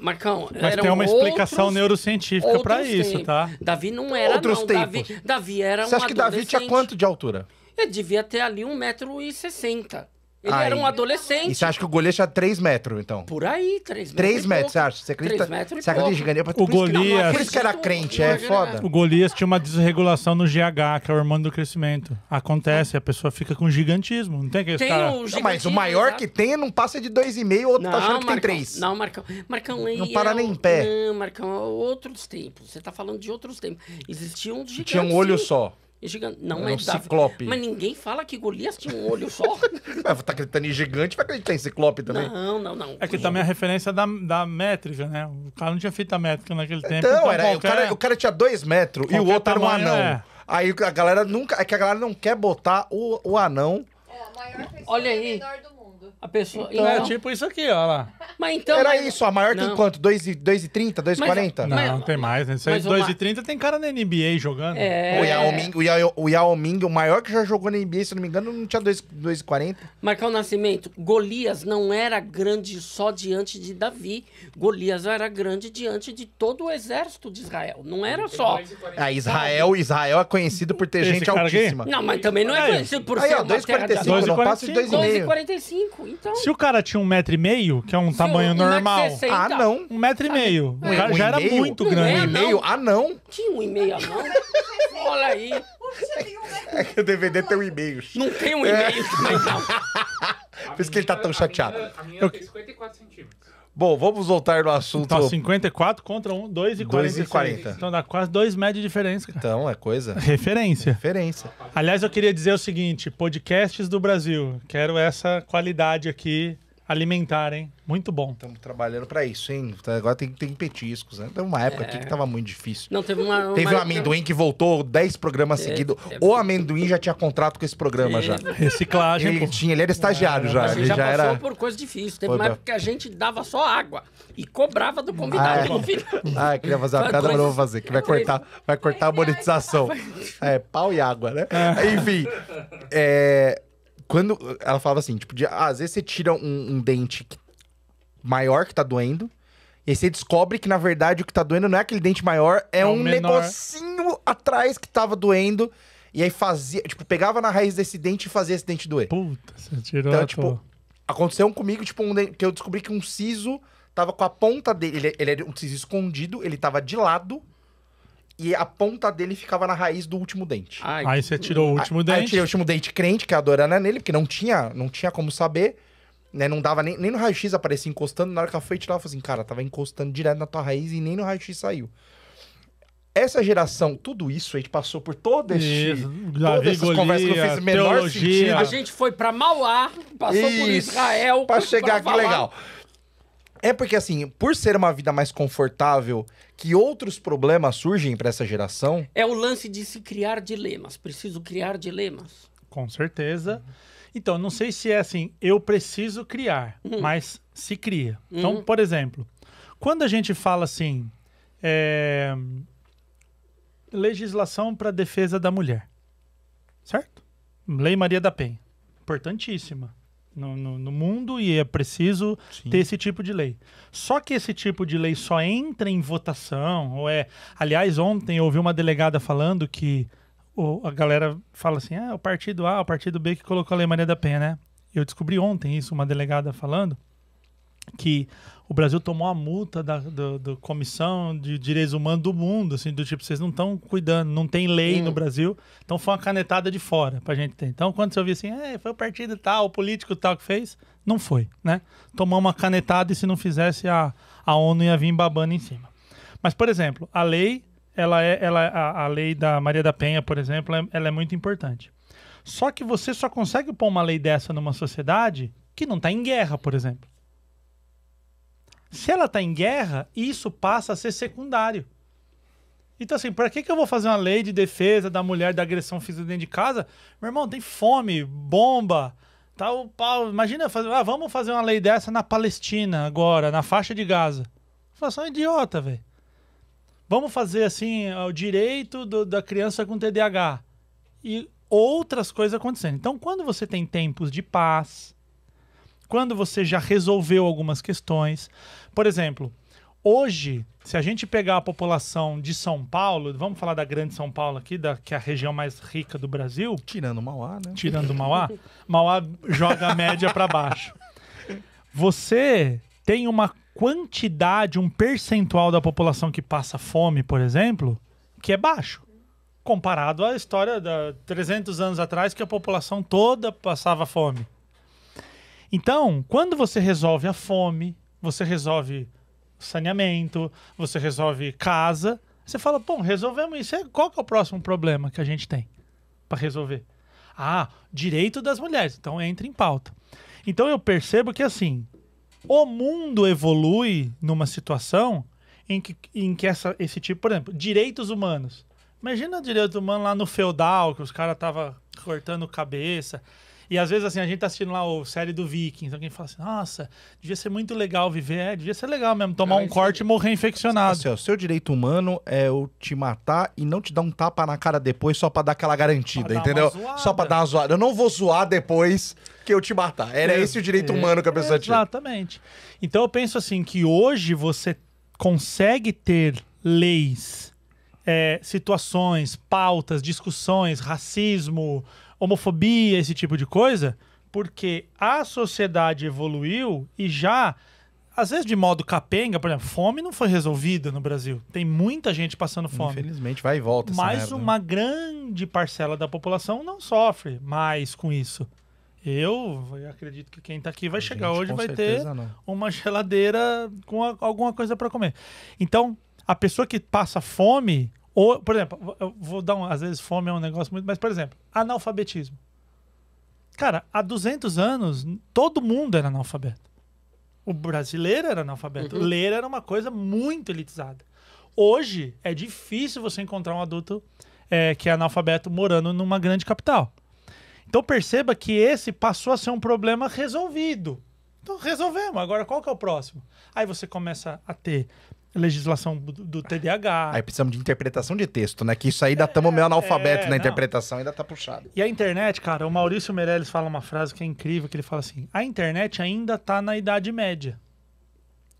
Marcão, Mas tem uma explicação outros, neurocientífica para isso, tá? Davi não era outros não. Davi, Davi, era Você um acha que Davi tinha quanto de altura? Ele devia ter ali 1,60m. Ele era um adolescente. E você acha que o goleiro tinha 3 metros, então? Por aí, 3 metros. 3 metros, você acha? Você acredita? 3 metros você acredita gigante? É o Golias. Por isso que era crente, é foda. O Golias tinha uma desregulação no GH, que é o hormônio do crescimento. Acontece, a pessoa fica com gigantismo. Não tem que tem cara... o Mas o maior que tem é não passa de 2,5, o outro tá não, tá achando que Marcão, tem 3. Não, Marcão. Marcão aí. Não é para nem em pé. Não, Marcão, é outros tempos. Você tá falando de outros tempos. Existia um gigante. Tinha um olho só. É gigante. Não é, é um ciclope. Mas ninguém fala que Golias tinha um olho só. [LAUGHS] Mas tá acreditando em gigante, vai acreditar em ciclope também? Não, não, não. É que também é a referência da, da métrica, né? O cara não tinha fita métrica naquele tempo. Então, então era, qualquer... o, cara, o cara tinha dois metros qualquer e o outro era um anão. É. Aí a galera nunca. É que a galera não quer botar o, o anão. É, a maior pessoa Olha é aí. do mundo. A pessoa. Então, então é, é tipo, tipo isso aqui, ó lá. Mas então. Era mas... isso, a maior tem quanto? 2,30, 2,40? Não, não tem mais, né? Isso aí, 2,30 tem cara na NBA jogando. É. O Yao, Ming, o, Yao, o Yao Ming, o maior que já jogou na NBA, se não me engano, não tinha 2,40. Marcão Nascimento, Golias não era grande só diante de Davi. Golias era grande diante de todo o exército de Israel. Não era só. É, Israel, Israel é conhecido por ter Esse gente altíssima. Aqui? Não, mas também não é conhecido por aí, ser ó, 2,45, não passa de 2,5. 2,45 pouco, então... Se o cara tinha um metro e meio, que é um Se tamanho um metro normal... sessenta. Ah, não. Um metro e meio. O cara Um já era e muito Não grande. Um e meio? Ah, não. Tinha um e meio a mão. Olha aí. É que o DVD tem um e-mail. Não tem um e-mail também, não. Por isso que ele tá tão chateado. A minha, a minha é Eu- tem 54 centímetros. Bom, vamos voltar no assunto. Então, 54 contra 1, 2 e 2 e 40. Então dá quase 2 médios de diferença. Cara. Então, é coisa. Referência. Referência. Aliás, eu queria dizer o seguinte: podcasts do Brasil. Quero essa qualidade aqui alimentar, hein? Muito bom. Estamos trabalhando para isso, hein? Tá, agora tem, tem petiscos, né? Teve uma época é. aqui que tava muito difícil. Não, teve uma. uma teve um amendoim que voltou 10 programas é, seguidos. É... O amendoim já tinha contrato com esse programa é. já. Reciclagem. Ele tinha, ele era estagiário é, já. Assim, ele já, já passou era... por coisa difícil. Teve Foi uma época que a gente dava só água e cobrava do convidado ah, é. [LAUGHS] Ah, eu queria fazer uma piada, mas não vou fazer. Que vai cortar, vai cortar a monetização. É, pau e água, né? É. Enfim. É quando ela falava assim, tipo, de, ah, às vezes você tira um, um dente maior que tá doendo, e aí você descobre que, na verdade, o que tá doendo não é aquele dente maior, é, é um negocinho atrás que tava doendo. E aí fazia, tipo, pegava na raiz desse dente e fazia esse dente doer. Puta, você tirou então, tipo, tua... aconteceu comigo, tipo, um, que eu descobri que um siso tava com a ponta dele, ele, ele era um siso escondido, ele tava de lado, e a ponta dele ficava na raiz do último dente. Ai, aí você tirou o último aí, dente. Aí eu tirei o último dente crente, que a dor era nele, porque não tinha, não tinha como saber. Né, não dava nem, nem no raio-x aparecia encostando. Na hora que ela foi tirar, ela falou assim: cara, tava encostando direto na tua raiz e nem no raio-x saiu essa geração, tudo isso, a gente passou por todo este, isso, todas essas conversas que não fez o menor teologia. sentido. A gente foi para Mauá, passou isso, por Israel. para chegar aqui legal. É porque, assim, por ser uma vida mais confortável, que outros problemas surgem para essa geração? É o lance de se criar dilemas. Preciso criar dilemas. Com certeza. Então, não sei se é assim, eu preciso criar, uhum. mas se cria. Uhum. Então, hum. por exemplo, quando a gente fala assim, é... legislação para defesa da mulher, certo? Lei Maria da Penha, importantíssima no, no, no mundo e é preciso Sim. ter esse tipo de lei. Só que esse tipo de lei só entra em votação, ou é. Aliás, ontem eu ouvi uma delegada falando que ou, a galera fala assim: ah, o partido A, o partido B que colocou a Lei Maria da Penha, né? Eu descobri ontem isso, uma delegada falando que o Brasil tomou a multa da, da, da, Comissão de Direitos Humanos do mundo, assim, do tipo, vocês não estão cuidando, não tem lei hum. no Brasil. Então foi uma canetada de fora pra gente ter. Então, quando você ouvir assim, é, foi o partido tal, o político tal que fez, não foi, né? Tomou uma canetada e se não fizesse, a, a ONU ia vir babando em cima. Mas, por exemplo, a lei, ela é, ela, a, a lei da Maria da Penha, por exemplo, é, ela é muito importante. Só que você só consegue pôr uma lei dessa numa sociedade que não está em guerra, por exemplo. Se ela está em guerra, isso passa a ser secundário. Então, assim, para que, que eu vou fazer uma lei de defesa da mulher da agressão física dentro de casa? Meu irmão, tem fome, bomba, tal, tá pau. Imagina, fazer, ah, vamos fazer uma lei dessa na Palestina agora, na faixa de Gaza. Fação é idiota, velho. Vamos fazer, assim, o direito do, da criança com TDAH. E outras coisas acontecendo. Então, quando você tem tempos de paz, quando você já resolveu algumas questões. Por exemplo, hoje, se a gente pegar a população de São Paulo, vamos falar da grande São Paulo aqui, da, que é a região mais rica do Brasil. Tirando Mauá, né? Tirando Mauá. Mauá joga a média para baixo. Você tem uma quantidade, um percentual da população que passa fome, por exemplo, que é baixo. Comparado à história da 300 anos atrás, que a população toda passava fome. Então, quando você resolve a fome, você resolve saneamento, você resolve casa, você fala, bom, resolvemos isso. É, qual que é o próximo problema que a gente tem para resolver? Ah, direito das mulheres. Então entra em pauta. Então eu percebo que assim, o mundo evolui numa situação em que, em que essa, esse tipo, por exemplo, direitos humanos. Imagina direito humano lá no feudal, que os caras estavam cortando cabeça. E às vezes, assim, a gente tá assistindo lá o série do Vikings, então alguém fala assim, nossa, devia ser muito legal viver, é, devia ser legal mesmo, tomar um corte é... e morrer infeccionado. Assim, ó, seu direito humano é eu te matar e não te dar um tapa na cara depois só pra dar aquela garantida, pra entendeu? Só pra dar uma zoada. Eu não vou zoar depois que eu te matar. Era é, esse o direito é, humano que a pessoa tinha. Exatamente. Então eu penso assim, que hoje você consegue ter leis... É, situações, pautas, discussões, racismo, homofobia, esse tipo de coisa, porque a sociedade evoluiu e já às vezes de modo capenga, por exemplo, fome não foi resolvida no Brasil. Tem muita gente passando fome. Infelizmente, vai e volta. Mas né? uma grande parcela da população não sofre mais com isso. Eu, eu acredito que quem está aqui vai a chegar gente, hoje vai ter não. uma geladeira com a, alguma coisa para comer. Então, a pessoa que passa fome ou, por exemplo, eu vou dar um, às vezes fome é um negócio muito, mas por exemplo, analfabetismo. Cara, há 200 anos todo mundo era analfabeto. O brasileiro era analfabeto. Uhum. Ler era uma coisa muito elitizada. Hoje é difícil você encontrar um adulto é, que é analfabeto morando numa grande capital. Então perceba que esse passou a ser um problema resolvido. Então resolvemos. Agora qual que é o próximo? Aí você começa a ter legislação do, do TDAH. Aí precisamos de interpretação de texto, né? Que isso aí ainda estamos é, meio analfabeto é, na não. interpretação, ainda tá puxado. E a internet, cara, o Maurício Meirelles fala uma frase que é incrível, que ele fala assim, a internet ainda tá na Idade Média.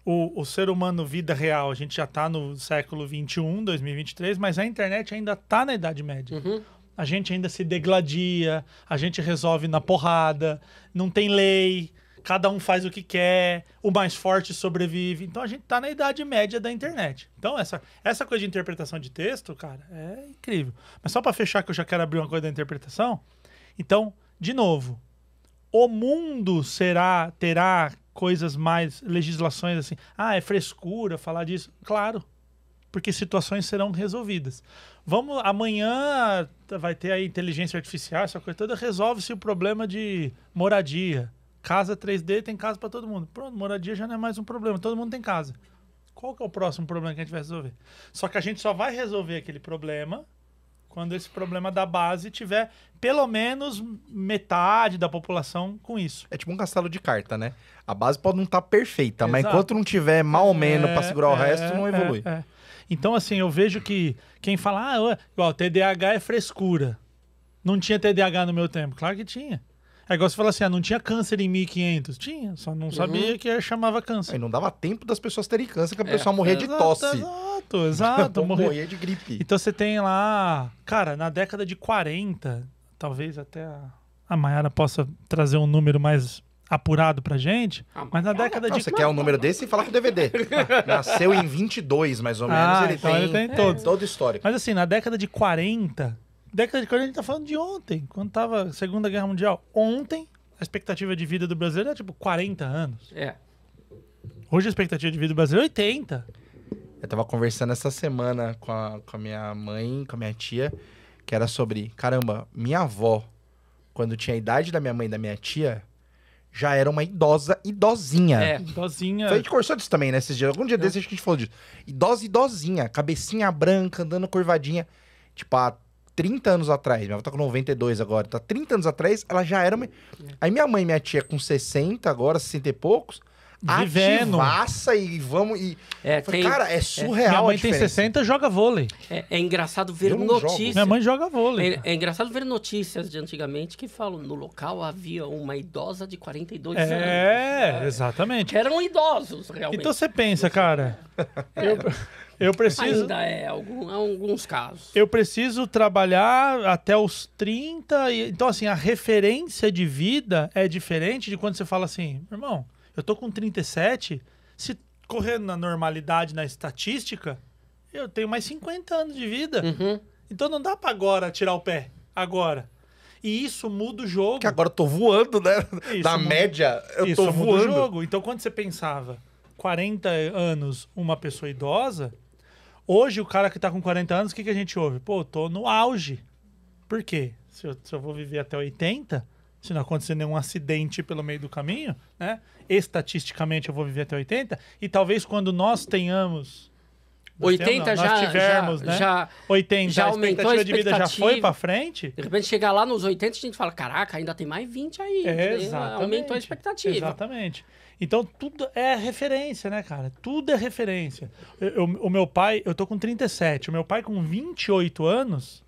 O, o ser humano vida real, a gente já tá no século 21, 2023, mas a internet ainda tá na Idade Média. Uhum. A gente ainda se degladia, a gente resolve na porrada, não tem lei, cada um faz o que quer, o mais forte sobrevive. Então a gente tá na idade média da internet. Então essa, essa coisa de interpretação de texto, cara, é incrível. Mas só para fechar que eu já quero abrir uma coisa da interpretação. Então, de novo, o mundo será terá coisas mais legislações assim. Ah, é frescura falar disso. Claro. Porque situações serão resolvidas. Vamos amanhã vai ter a inteligência artificial, essa coisa toda resolve-se o problema de moradia Casa 3D tem casa para todo mundo. Pronto, moradia já não é mais um problema, todo mundo tem casa. Qual que é o próximo problema que a gente vai resolver? Só que a gente só vai resolver aquele problema quando esse problema da base tiver pelo menos metade da população com isso. É tipo um castelo de carta, né? A base pode não estar tá perfeita, Exato. mas enquanto não tiver mal ou menos é, para segurar é, o resto, não é, evolui. É, então, assim, eu vejo que quem fala, ah, ó, TDAH é frescura. Não tinha TDAH no meu tempo. Claro que tinha. É igual você falar assim, ah, não tinha câncer em 1500. Tinha, só não sabia uhum. que chamava câncer. E não dava tempo das pessoas terem câncer, que a é, pessoa morria de tosse. Exato, exato. [LAUGHS] morria. de gripe. Então você tem lá... Cara, na década de 40, talvez até a, a Mayara possa trazer um número mais apurado pra gente, ah, mas na década não, de... Você quer um número desse e falar com o DVD. [LAUGHS] Nasceu em 22, mais ou ah, menos. Ah, ele, então tem, ele tem é, todo histórico. Mas assim, na década de 40, Década de 40 a gente tá falando de ontem, quando tava a Segunda Guerra Mundial. Ontem, a expectativa de vida do brasileiro era é, tipo 40 anos. É. Hoje a expectativa de vida do brasileiro é 80. Eu tava conversando essa semana com a, com a minha mãe, com a minha tia, que era sobre, caramba, minha avó, quando tinha a idade da minha mãe e da minha tia, já era uma idosa, idosinha. É, idosinha. Então a gente conversou disso também, né? Esses dias. Algum dia é. desse a gente falou disso. Idosa, idosinha. Cabecinha branca, andando curvadinha. Tipo, a 30 anos atrás, minha avó tá com 92 agora, tá 30 anos atrás, ela já era. Uma... Aí minha mãe e minha tia com 60 agora, 60 e poucos, vivendo. Ativaça e vamos. E... É, falei, tem, cara, é, é surreal. É, minha mãe tem 60 joga vôlei. É, é engraçado ver notícias. Minha mãe joga vôlei. É, é, engraçado ver notícias de antigamente que falam: no local havia uma idosa de 42 é, anos. É, exatamente. Que eram idosos, realmente. Então você pensa, cara. É. Eu... Eu preciso. Ainda é, algum, alguns casos. Eu preciso trabalhar até os 30. E... Então, assim, a referência de vida é diferente de quando você fala assim, irmão, eu tô com 37. Se correndo na normalidade, na estatística, eu tenho mais 50 anos de vida. Uhum. Então não dá para agora tirar o pé. Agora. E isso muda o jogo. Que agora eu tô voando, né? Isso da muda... média, eu isso tô voando. Muda o jogo. Então quando você pensava 40 anos uma pessoa idosa, Hoje, o cara que tá com 40 anos, o que, que a gente ouve? Pô, tô no auge. Por quê? Se eu, se eu vou viver até 80, se não acontecer nenhum acidente pelo meio do caminho, né? Estatisticamente eu vou viver até 80, e talvez quando nós tenhamos. Nós 80 temos, já. Nós tivermos, já, né? Já, 80, já a aumentou a expectativa de vida já foi para frente. De repente chegar lá nos 80 a gente fala: caraca, ainda tem mais 20 aí. É, exatamente, aumentou a expectativa. Exatamente. Então, tudo é referência, né, cara? Tudo é referência. Eu, eu, o meu pai, eu tô com 37. O meu pai, com 28 anos,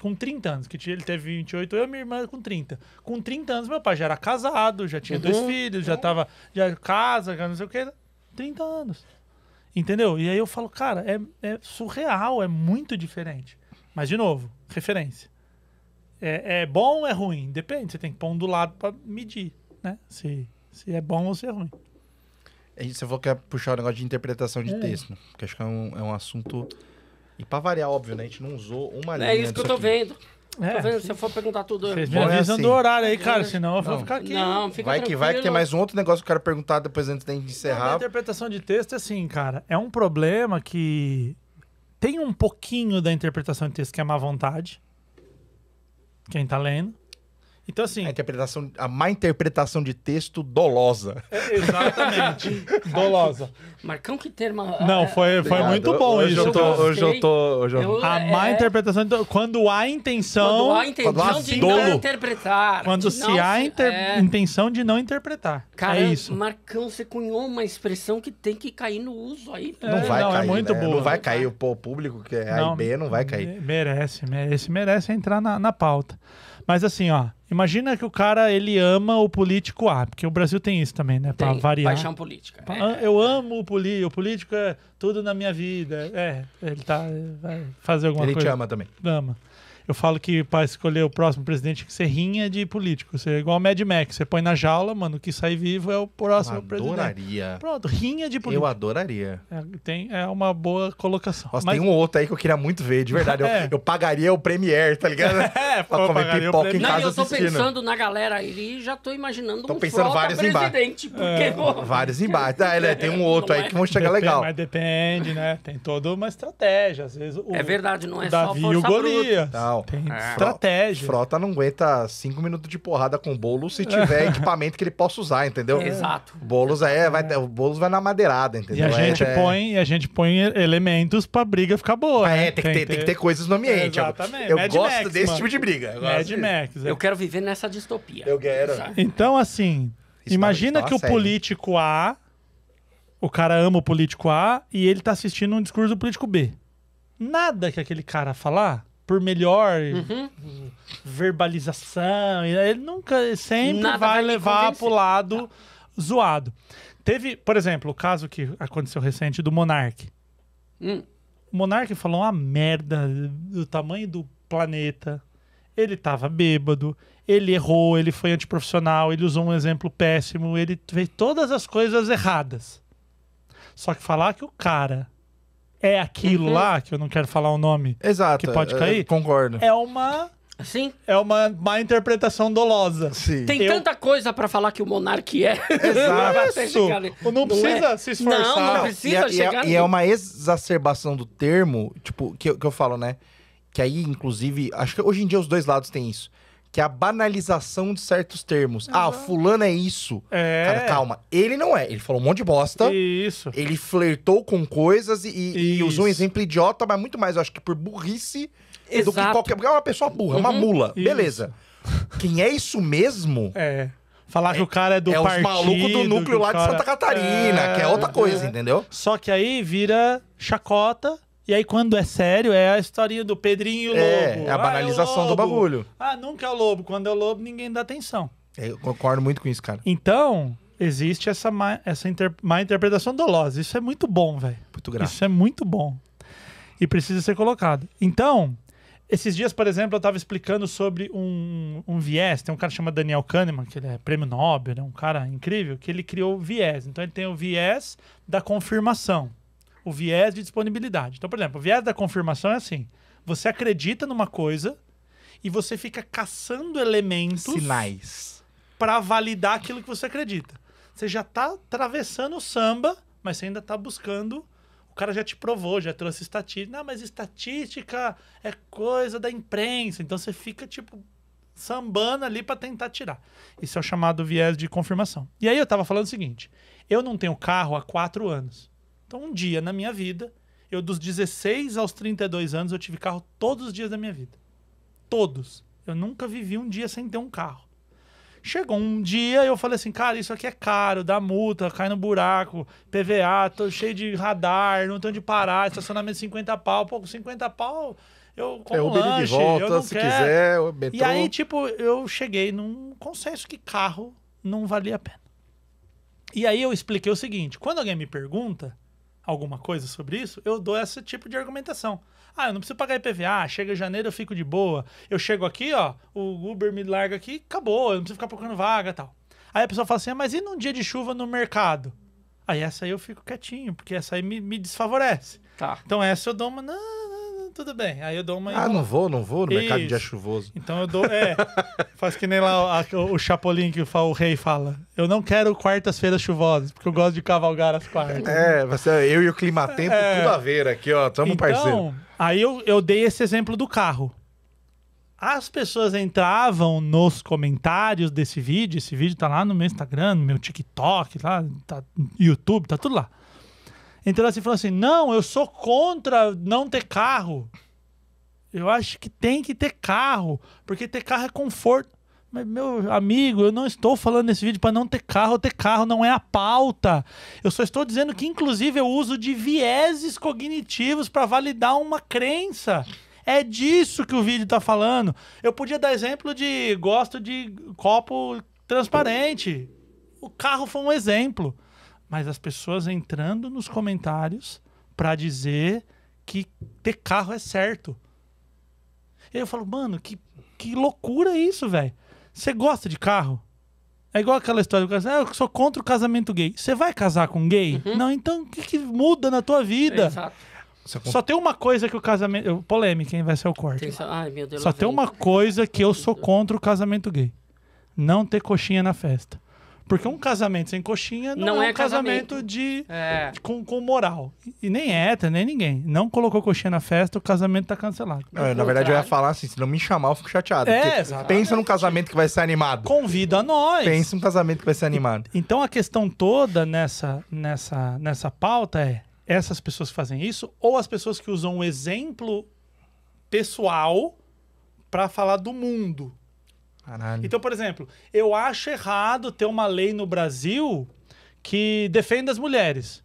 com 30 anos, que ele teve 28, eu e minha irmã com 30. Com 30 anos, meu pai já era casado, já tinha uhum. dois filhos, já tava. Já casa, já não sei o quê. 30 anos. Entendeu? E aí eu falo, cara, é, é surreal, é muito diferente. Mas, de novo, referência. É, é bom ou é ruim? Depende, você tem que pôr um do lado pra medir, né? Se se é bom ou se é ruim. E você falou que ia puxar o negócio de interpretação de é. texto, né? que acho que é um, é um assunto. E para variar, óbvio, né? A gente não usou uma é linha. É isso que eu tô aqui. vendo. É, tô vendo, se eu for perguntar tudo. Vocês me é avisam assim. do horário aí, cara, é. senão eu vou ficar aqui. Não, fica vai que vai que tem mais um outro negócio que eu quero perguntar depois antes da gente encerrar. a interpretação de texto, assim, cara, é um problema que tem um pouquinho da interpretação de texto que é má vontade. Quem tá lendo. Então, assim. A, interpretação, a má interpretação de texto dolosa. É, exatamente. [LAUGHS] dolosa. Marcão que termo. Ah, não, foi, Obrigado. foi muito bom hoje isso. Eu tô, hoje eu tô. Hoje eu... eu a é... má interpretação. De... Então, quando há intenção. Quando há intenção quando há de dolo. não interpretar. Quando se há inter... é... intenção de não interpretar. É cara, é isso. Marcão, você cunhou uma expressão que tem que cair no uso aí. Né? Não é, vai não, cair. É muito né? boa. Não vai cair. O público que é não, A e B não vai cair. Merece, merece, merece entrar na, na pauta. Mas assim, ó, imagina que o cara ele ama o político A, porque o Brasil tem isso também, né? Pra variar. Paixão política. É. Ah, eu amo o político, o político é tudo na minha vida. É, ele tá. Vai fazer alguma ele coisa. Ele te ama também. Ama. Eu falo que para escolher o próximo presidente que você rinha de político. Você é igual Mad Max. Você põe na jaula, mano, que sai vivo é o próximo eu presidente. Adoraria. Pronto, rinha de político. Eu adoraria. É, tem, é uma boa colocação. Nossa, Mas... tem um outro aí que eu queria muito ver, de verdade. [LAUGHS] é. eu, eu, pagaria o premier, tá ligado? [LAUGHS] É, pra comer pipoca em casa. Não, eu tô pensando na galera aí e já tô imaginando tô um pensando vários presidente. Porque, é. pô, vários embates. Tá, ah, é, tem um outro aí é. que vão chegar depende, legal. Mas depende, né? Tem toda uma estratégia. Às vezes o. É verdade, não é Davi só força e o Golias. Tá, profissional. Tem é. estratégia. Frota não aguenta cinco minutos de porrada com o se tiver [LAUGHS] equipamento que ele possa usar, entendeu? Exato. O é, vai, o Boulos vai na madeirada, entendeu? E a, é, gente, é, põe, é... a gente põe elementos pra briga ficar boa. Ah, né? É, né? tem, tem, que ter, tem que ter coisas no ambiente. Exatamente. Eu, gosto Max, desse mano. tipo de briga. Eu Mad Max. É. Eu quero viver nessa distopia. Eu quero. Sabe? Então, assim, isso imagina tá- que o é político A, o cara ama o político A e ele tá assistindo um discurso do político B. Nada que aquele cara falar por melhor uhum. verbalização. Ele nunca, sempre Nada vai, levar levar pro lado zoado. Teve, por exemplo, o caso que aconteceu recente do Monark. Hum. O Monark falou uma merda do tamanho do planeta. Ele tava bêbado, ele errou, ele foi antiprofissional, ele usou um exemplo péssimo, ele fez todas as coisas erradas. Só que falar que o cara é aquilo uhum. lá, que eu não quero falar o nome. Exato. Que pode é, cair. É, concordo. É uma. Sim. É uma má interpretação dolosa. Sim. Tem eu... tanta coisa para falar que o monarca é. Exato. [LAUGHS] não, não precisa é. se esforçar. Não, não precisa não. E chegar. É, e é, é uma exacerbação do termo, tipo, que que eu falo, né? Que aí, inclusive, acho que hoje em dia os dois lados têm isso que é a banalização de certos termos. Uhum. Ah, fulano é isso. É. Cara, calma. Ele não é. Ele falou um monte de bosta. Isso. Ele flertou com coisas e, e, usou um exemplo idiota, mas muito mais, eu acho que por burrice Exato. do que qualquer. Porque é uma pessoa burra, é uhum. uma mula. Isso. Beleza. Quem é isso mesmo? É. Falar é, que o cara é do é partido. É os malucos do núcleo lá cara... de Santa Catarina, é... que é outra coisa, entendeu? Só que aí vira chacota e aí, quando é sério, é a historinha do Pedrinho e o é, Lobo. É, a banalização ah, é do bagulho. Ah, nunca é o Lobo. Quando é o Lobo, ninguém dá atenção. Eu concordo muito com isso, cara. Então, existe essa má, essa inter, má interpretação dolosa. Isso é muito bom, velho. Muito grato. Isso é muito bom. E precisa ser colocado. Então, esses dias, por exemplo, eu estava explicando sobre um, um viés. Tem um cara chamado Daniel Kahneman, que ele é prêmio Nobel, né? um cara incrível, que ele criou o viés. Então, ele tem o viés da confirmação o viés de disponibilidade. Então, por exemplo, o viés da confirmação é assim: você acredita numa coisa e você fica caçando elementos. Sinais. Para validar aquilo que você acredita. Você já tá atravessando o samba, mas você ainda tá buscando o cara já te provou, já trouxe estatística. Não, mas estatística é coisa da imprensa. Então você fica, tipo, sambando ali para tentar tirar. Isso é o chamado viés de confirmação. E aí eu tava falando o seguinte: eu não tenho carro há quatro anos. Então, um dia na minha vida, eu dos 16 aos 32 anos, eu tive carro todos os dias da minha vida. Todos. Eu nunca vivi um dia sem ter um carro. Chegou um dia eu falei assim, cara, isso aqui é caro, dá multa, cai no buraco, PVA, tô cheio de radar, não tenho de parar, estacionamento 50 pau, pouco 50 pau, eu é como é, um lanche, de volta, eu não se quero. quiser, metrô. E aí, tipo, eu cheguei num consenso que carro não valia a pena. E aí eu expliquei o seguinte, quando alguém me pergunta, alguma coisa sobre isso, eu dou esse tipo de argumentação. Ah, eu não preciso pagar IPVA, chega em janeiro eu fico de boa. Eu chego aqui, ó, o Uber me larga aqui, acabou, eu não preciso ficar procurando vaga e tal. Aí a pessoa fala assim, ah, mas e num dia de chuva no mercado? Aí essa aí eu fico quietinho, porque essa aí me, me desfavorece. Tá. Então essa eu dou uma. Não, tudo bem. Aí eu dou uma. Ah, não vou, não vou no mercado de dia chuvoso. Então eu dou. É. [LAUGHS] faz que nem lá a, o, Chapolin que o, o, rei fala. Eu não quero quartas-feiras chuvosas, porque eu gosto de cavalgar as quartas. É, você, eu e o Climatempo, é. tudo a ver aqui, ó. Tamo então, parceiro. Aí eu, eu dei esse exemplo do carro. As pessoas entravam nos comentários desse vídeo. Esse vídeo tá lá no meu Instagram, no meu TikTok, lá, tá, YouTube, tá tudo lá então ela se falou assim: não, eu sou contra não ter carro. Eu acho que tem que ter carro, porque ter carro é conforto. Mas, meu amigo, eu não estou falando nesse vídeo para não ter carro. Ter carro não é a pauta. Eu só estou dizendo que, inclusive, eu uso de vieses cognitivos para validar uma crença. É disso que o vídeo está falando. Eu podia dar exemplo de gosto de copo transparente. O carro foi um exemplo mas as pessoas entrando nos comentários para dizer que ter carro é certo. E aí eu falo, mano, que, que loucura isso, velho. Você gosta de carro? É igual aquela história do cara, ah, eu sou contra o casamento gay. Você vai casar com gay? Uhum. Não, então o que, que, muda na tua vida? Exato. É só tem uma coisa que o casamento. Polêmica, hein? Vai ser o corte. Tem só... Ai, meu Deus, só tem uma coisa que eu sou contra o casamento gay: não ter coxinha na festa. Porque um casamento sem coxinha não, não é, um é casamento, casamento de, é. com, com moral. E nem é hétero, nem ninguém. Não colocou coxinha na festa, o casamento tá cancelado. É, na verdade, eu ia falar assim: se não me chamar, eu fico chateado. É, pensa num casamento que vai ser animado. Convida nós. Pensa num casamento que vai ser animado. Então a questão toda nessa, nessa, nessa pauta é essas pessoas que fazem isso ou as pessoas que usam o exemplo pessoal para falar do mundo. Caralho. Então, por exemplo, eu acho errado ter uma lei no Brasil que defenda as mulheres.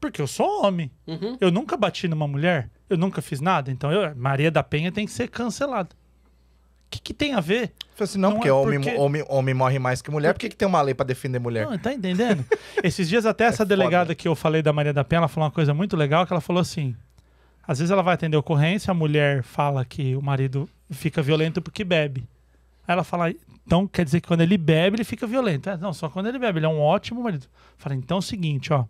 Porque eu sou homem. Uhum. Eu nunca bati numa mulher. Eu nunca fiz nada. Então, eu, Maria da Penha tem que ser cancelada. O que, que, tem a ver? Assim, não, não, porque, é homem, porque... Homem, homem morre mais que mulher, por que, que tem uma lei para defender mulher? Não, tá entendendo? [LAUGHS] Esses dias até é essa é delegada foda. que eu falei da Maria da Penha, ela falou uma coisa muito legal, que ela falou assim, às vezes ela vai atender ocorrência, a mulher fala que o marido fica violento porque bebe. Aí ela fala, então quer dizer que quando ele bebe, ele fica violento. É, não, só quando ele bebe, ele é um ótimo marido. Fala, então é o seguinte, ó,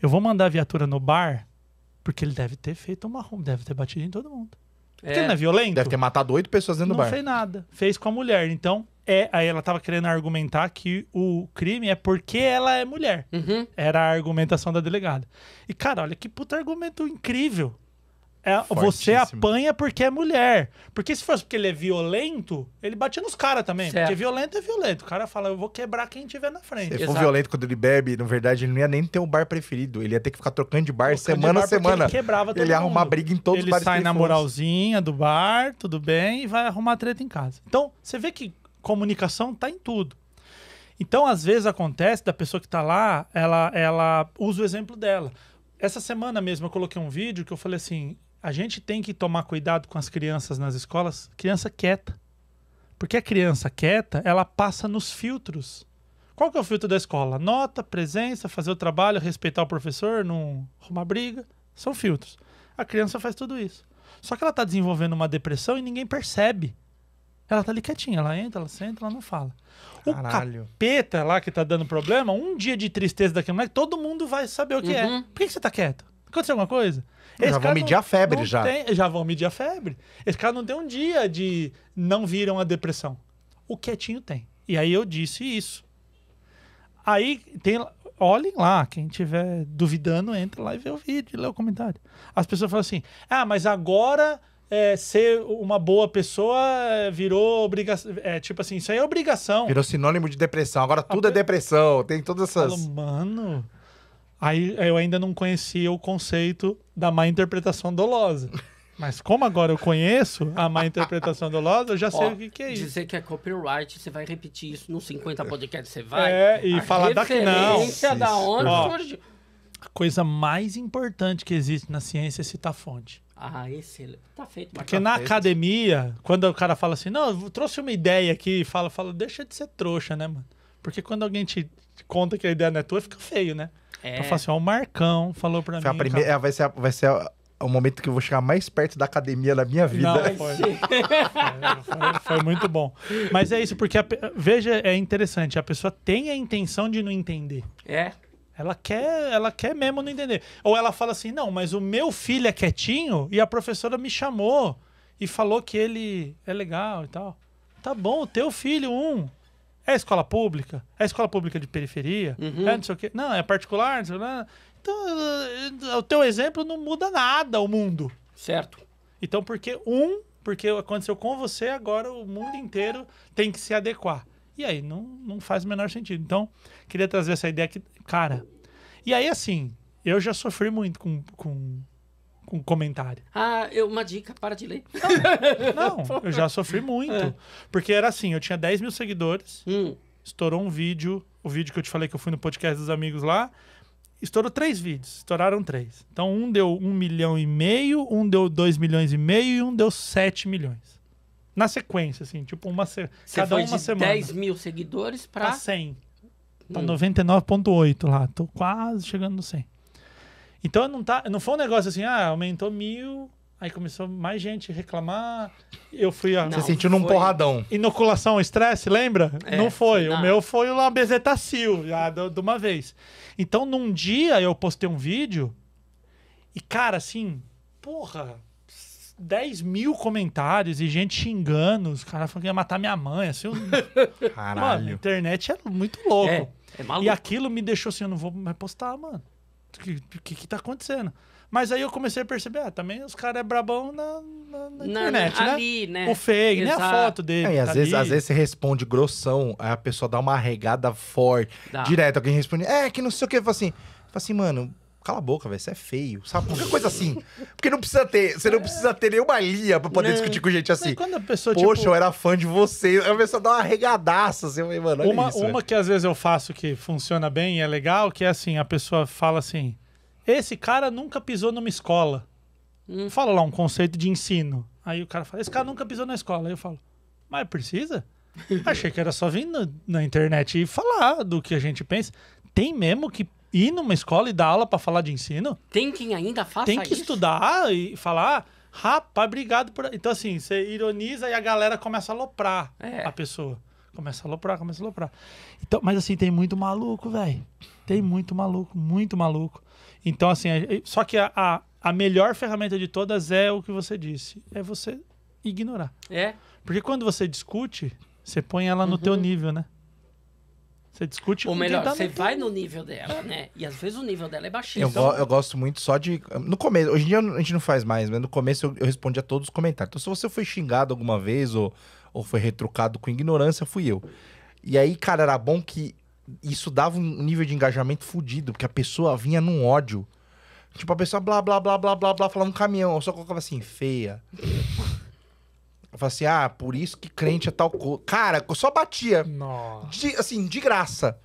eu vou mandar a viatura no bar, porque ele deve ter feito uma ronda, deve ter batido em todo mundo. Porque é. ele não é violento. Deve ter matado oito pessoas dentro não do bar. Não fez nada. Fez com a mulher. Então, é. Aí ela tava querendo argumentar que o crime é porque ela é mulher. Uhum. Era a argumentação da delegada. E, cara, olha que puta argumento incrível é, você apanha porque é mulher. Porque se fosse porque ele é violento, ele batia nos caras também. Certo. Porque violento é violento. O cara fala, eu vou quebrar quem tiver na frente. Se ele for violento quando ele bebe, na verdade, ele não ia nem ter um bar preferido. Ele ia ter que ficar trocando de bar trocando semana a semana. Ele quebrava todo Ele ia arrumar briga em todos ele os bares. Ele sai na fosse. moralzinha do bar, tudo bem, e vai arrumar treta em casa. Então, você vê que comunicação tá em tudo. Então, às vezes acontece da pessoa que tá lá, ela, ela usa o exemplo dela. Essa semana mesmo eu coloquei um vídeo que eu falei assim: a gente tem que tomar cuidado com as crianças nas escolas, criança quieta. Porque a criança quieta, ela passa nos filtros. Qual que é o filtro da escola? Nota, presença, fazer o trabalho, respeitar o professor, não arrumar briga. São filtros. A criança faz tudo isso. Só que ela está desenvolvendo uma depressão e ninguém percebe. Ela tá ali quietinha, ela entra, ela senta, ela não fala. Caralho. O capeta lá que tá dando problema, um dia de tristeza daquele moleque, todo mundo vai saber o que é. uhum. é. Por que, que você tá quieto? Aconteceu alguma coisa? Esse já vão medir não, a febre já. Tem, já vão medir a febre. Esse cara não tem um dia de não viram a depressão. O quietinho tem. E aí eu disse isso. Aí tem. Olhem lá, quem tiver duvidando, entre lá e vê o vídeo, lê o comentário. As pessoas falam assim: ah, mas agora é, ser uma boa pessoa é, virou obrigação. É, tipo assim, isso aí é obrigação. Virou sinônimo de depressão. Agora tudo a... é depressão. Tem todas essas. Falo, mano. Aí eu ainda não conhecia o conceito da má interpretação dolosa. [LAUGHS] Mas como agora eu conheço a má interpretação dolosa, eu já sei Ó, o que, que, é isso. Dizer que é copyright, você vai repetir isso nos 50 podcasts, você vai. É, e a falar daqui não. A da onde Ó, surgiu. A coisa mais importante que existe na ciência é citar fonte. Ah, excelente. Tá feito. Porque tá na feito. academia, quando o cara fala assim, não, eu trouxe uma ideia aqui, fala, fala, deixa de ser trouxa, né, mano? Porque quando alguém te conta que a ideia não é tua, fica feio, né? É. Pra falar assim, ó, o Marcão falou pra Foi mim. A primeira, é, vai ser, a, vai ser a, o momento que eu vou chegar mais perto da academia da minha vida. Não, foi. foi, foi, muito bom. Mas é isso, porque a, veja, é interessante, a pessoa tem a intenção de não entender. É. Ela quer, ela quer mesmo não entender. Ou ela fala assim: "Não, mas o meu filho é quietinho e a professora me chamou e falou que ele é legal e tal". Tá bom, o teu filho um. É escola pública? É escola pública de periferia? Uhum. É não sei o quê. Não, é particular? Não sei o quê. Então, eh, o teu exemplo não muda nada o mundo. Certo. Então, porque um, porque aconteceu com você, agora o mundo inteiro tem que se adequar. E aí, não, não faz o menor sentido. Então, queria trazer essa ideia que, cara. E aí, assim, eu já sofri muito com, com um comentário. Ah, eu, uma dica, para de ler. Não, não [LAUGHS] eu já sofri muito. É. Porque era assim, eu tinha 10 mil seguidores, hum. estourou um vídeo, o vídeo que eu te falei que eu fui no podcast dos amigos lá, estourou três vídeos, estouraram três. Então um deu um milhão e meio, um deu dois milhões e meio e um deu sete milhões. Na sequência, assim, tipo uma se... Você cada foi de 10 mil seguidores para... Pra 100. Tá 99.8 lá, tô quase chegando no 100. Então não, tá, não foi um negócio assim, ah, aumentou mil, aí começou mais gente a reclamar. Eu fui a. Você sentiu num porradão. Inoculação, estresse, lembra? É, não foi. Não. O meu foi uma bezetacil, já de uma vez. Então num dia eu postei um vídeo e, cara, assim, porra. 10 mil comentários e gente xingando, os caras falando que ia matar minha mãe, assim. [LAUGHS] o Caralho. Mano, a internet é muito louco. É, é maluco. E aquilo me deixou assim, eu não vou mais postar, mano que, que, que tá acontecendo? Mas aí eu comecei a perceber, ah, também os caras é brabão na, na, na internet, né? Ali, né? O fake, né? A foto dele. É, e às, tá ali. vezes, às vezes você responde grossão, aí a pessoa dá uma regada forte, dá. direto. Alguém responde, é, que não sei o que. assim, fala assim, mano, cala a boca, velho, você é feio, sabe? Qualquer coisa assim. Porque não precisa ter, você não precisa ter nenhuma linha pra poder não, discutir com gente assim. Quando a pessoa, Poxa, tipo... eu era fã de você. A pessoa dá uma regadaça, assim, mano, uma, isso, uma que às vezes eu faço que funciona bem e é legal, que é assim, a pessoa fala assim, esse cara nunca pisou numa escola. Hum. Fala lá um conceito de ensino. Aí o cara fala, esse cara nunca pisou na escola. Aí eu falo, mas precisa? [LAUGHS] Achei que era só vir na internet e falar do que a gente pensa. Tem mesmo que ir numa escola e dar aula para falar de ensino. Tem quem ainda faça Tem que isso? estudar e falar. Rapaz, obrigado por. Então, assim, você ironiza e a galera começa a loprar é. a pessoa. Começa a loprar, começa a loprar. Então, mas, assim, tem muito maluco, velho. Tem muito maluco, muito maluco. Então, assim, só que a, a, a melhor ferramenta de todas é o que você disse: é você ignorar. É. Porque quando você discute, você põe ela no uhum. teu nível, né? Você discute Ou melhor, tá você vai no nível dela, né? E às vezes o nível dela é baixíssimo. Eu, go então- eu, gosto muito só de. No começo, hoje em dia a gente não faz mais, mas no começo eu, eu respondi a todos os comentários. Então, se você foi xingado alguma vez ou, ou foi retrucado com ignorância, fui eu. E aí, cara, era bom que isso dava um nível de engajamento fodido, porque a pessoa vinha num ódio. Tipo, a pessoa blá blá blá blá blá blá falava um caminhão, eu só colocava assim, feia. Eu falava assim, ah, por isso que crente é tal coisa. Cara, eu só batia. Nossa. De, assim, de graça.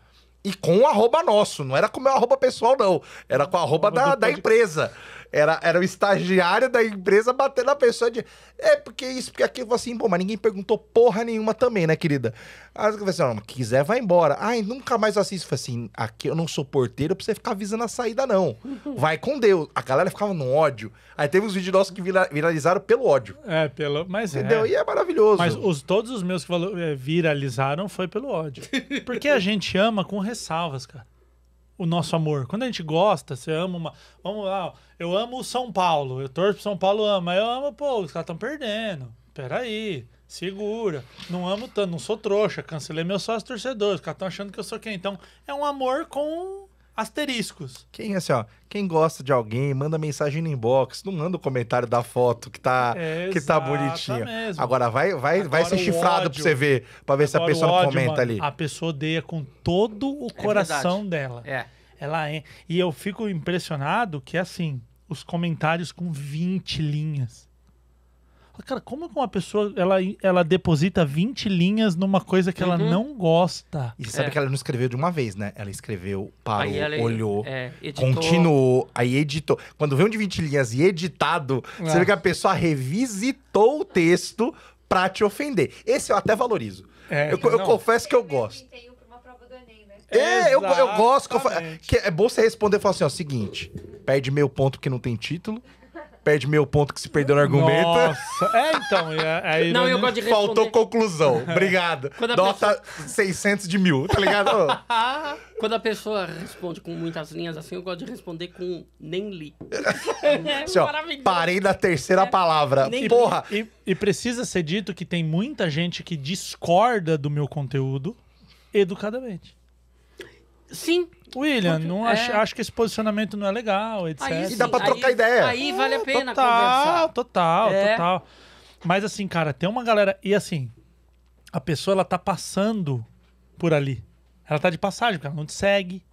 E com o arroba nosso, não era com o meu arroba pessoal, não. Era com o arroba, arroba da, da empresa. Era, era o estagiário da empresa batendo na pessoa de. É, porque isso, porque aquilo. assim, pô, mas ninguém perguntou porra nenhuma também, né, querida? Aí eu falei assim: quiser, vai embora. Ai, nunca mais assisto. Eu falei assim: aqui eu não sou porteiro pra você ficar avisando a saída, não. [LAUGHS] Vai com Deus. A galera ficava no ódio. Aí teve uns vídeos nossos que viralizaram pelo ódio. É, pelo. Mas Entendeu? É. E é maravilhoso. Mas os, todos os meus que é, viralizaram foi pelo ódio. [LAUGHS] Porque a gente ama com ressalvas, cara o nosso amor. Quando a gente gosta, você ama uma. Vamos lá, eu amo o São Paulo, eu torço pro São Paulo, amo, mas eu amo, pô, os caras estão perdendo. Peraí, segura. Não amo tanto, não sou trouxa, cancelei meus sócios torcedores os caras estão achando que eu sou quem. Então, é um amor com asteriscos. Quem, assim, ó, quem gosta de alguém, manda mensagem no inbox, não manda o um comentário da foto que tá, é, que tá bonitinho. Mesmo. Agora vai, vai, Agora vai ser chifrado para pra você ver, pra ver Agora se a pessoa ódio, comenta mano, ali. A pessoa odeia com todo o é coração dela. É. Ela é. E eu fico impressionado que, assim, os comentários com 20 linhas. Cara, como que uma pessoa ela, ela deposita 20 linhas numa coisa que uhum. ela não gosta? E você sabe é. que ela não escreveu de uma vez, né? Ela escreveu, parou, ela, olhou, é, continuou, aí editou. Quando vem um de 20 linhas e editado, é. você vê é. que a pessoa revisitou o texto pra te ofender. Esse eu até valorizo. É, eu, eu confesso que eu gosto. Né? É, eu, eu gosto. Que eu, que é bom você responder e falar assim: ó, seguinte, perde meio ponto que não tem título perde meio ponto que se perdeu no argumento. Nossa, é então. É, é, não, eu gosto de responder. Faltou conclusão. [LAUGHS] Obrigado. Nota pessoa... 600 de mil, tá ligado? [LAUGHS] Quando a pessoa responde com muitas linhas assim, eu gosto de responder com nem li. é [LAUGHS] assim, maravilhoso. Parei na terceira é, palavra. Nem Porra! E, e precisa ser dito que tem muita gente que discorda do meu conteúdo educadamente. Sim, William, não é. acho, acho que esse posicionamento não é legal, etc. Aí, sim, e dá pra trocar aí, ideia. Aí vale a pena total, conversar. Total, é. total. Mas assim, cara, tem uma galera... E assim, a pessoa, ela tá passando por ali. Ela tá de passagem, porque ela não te segue,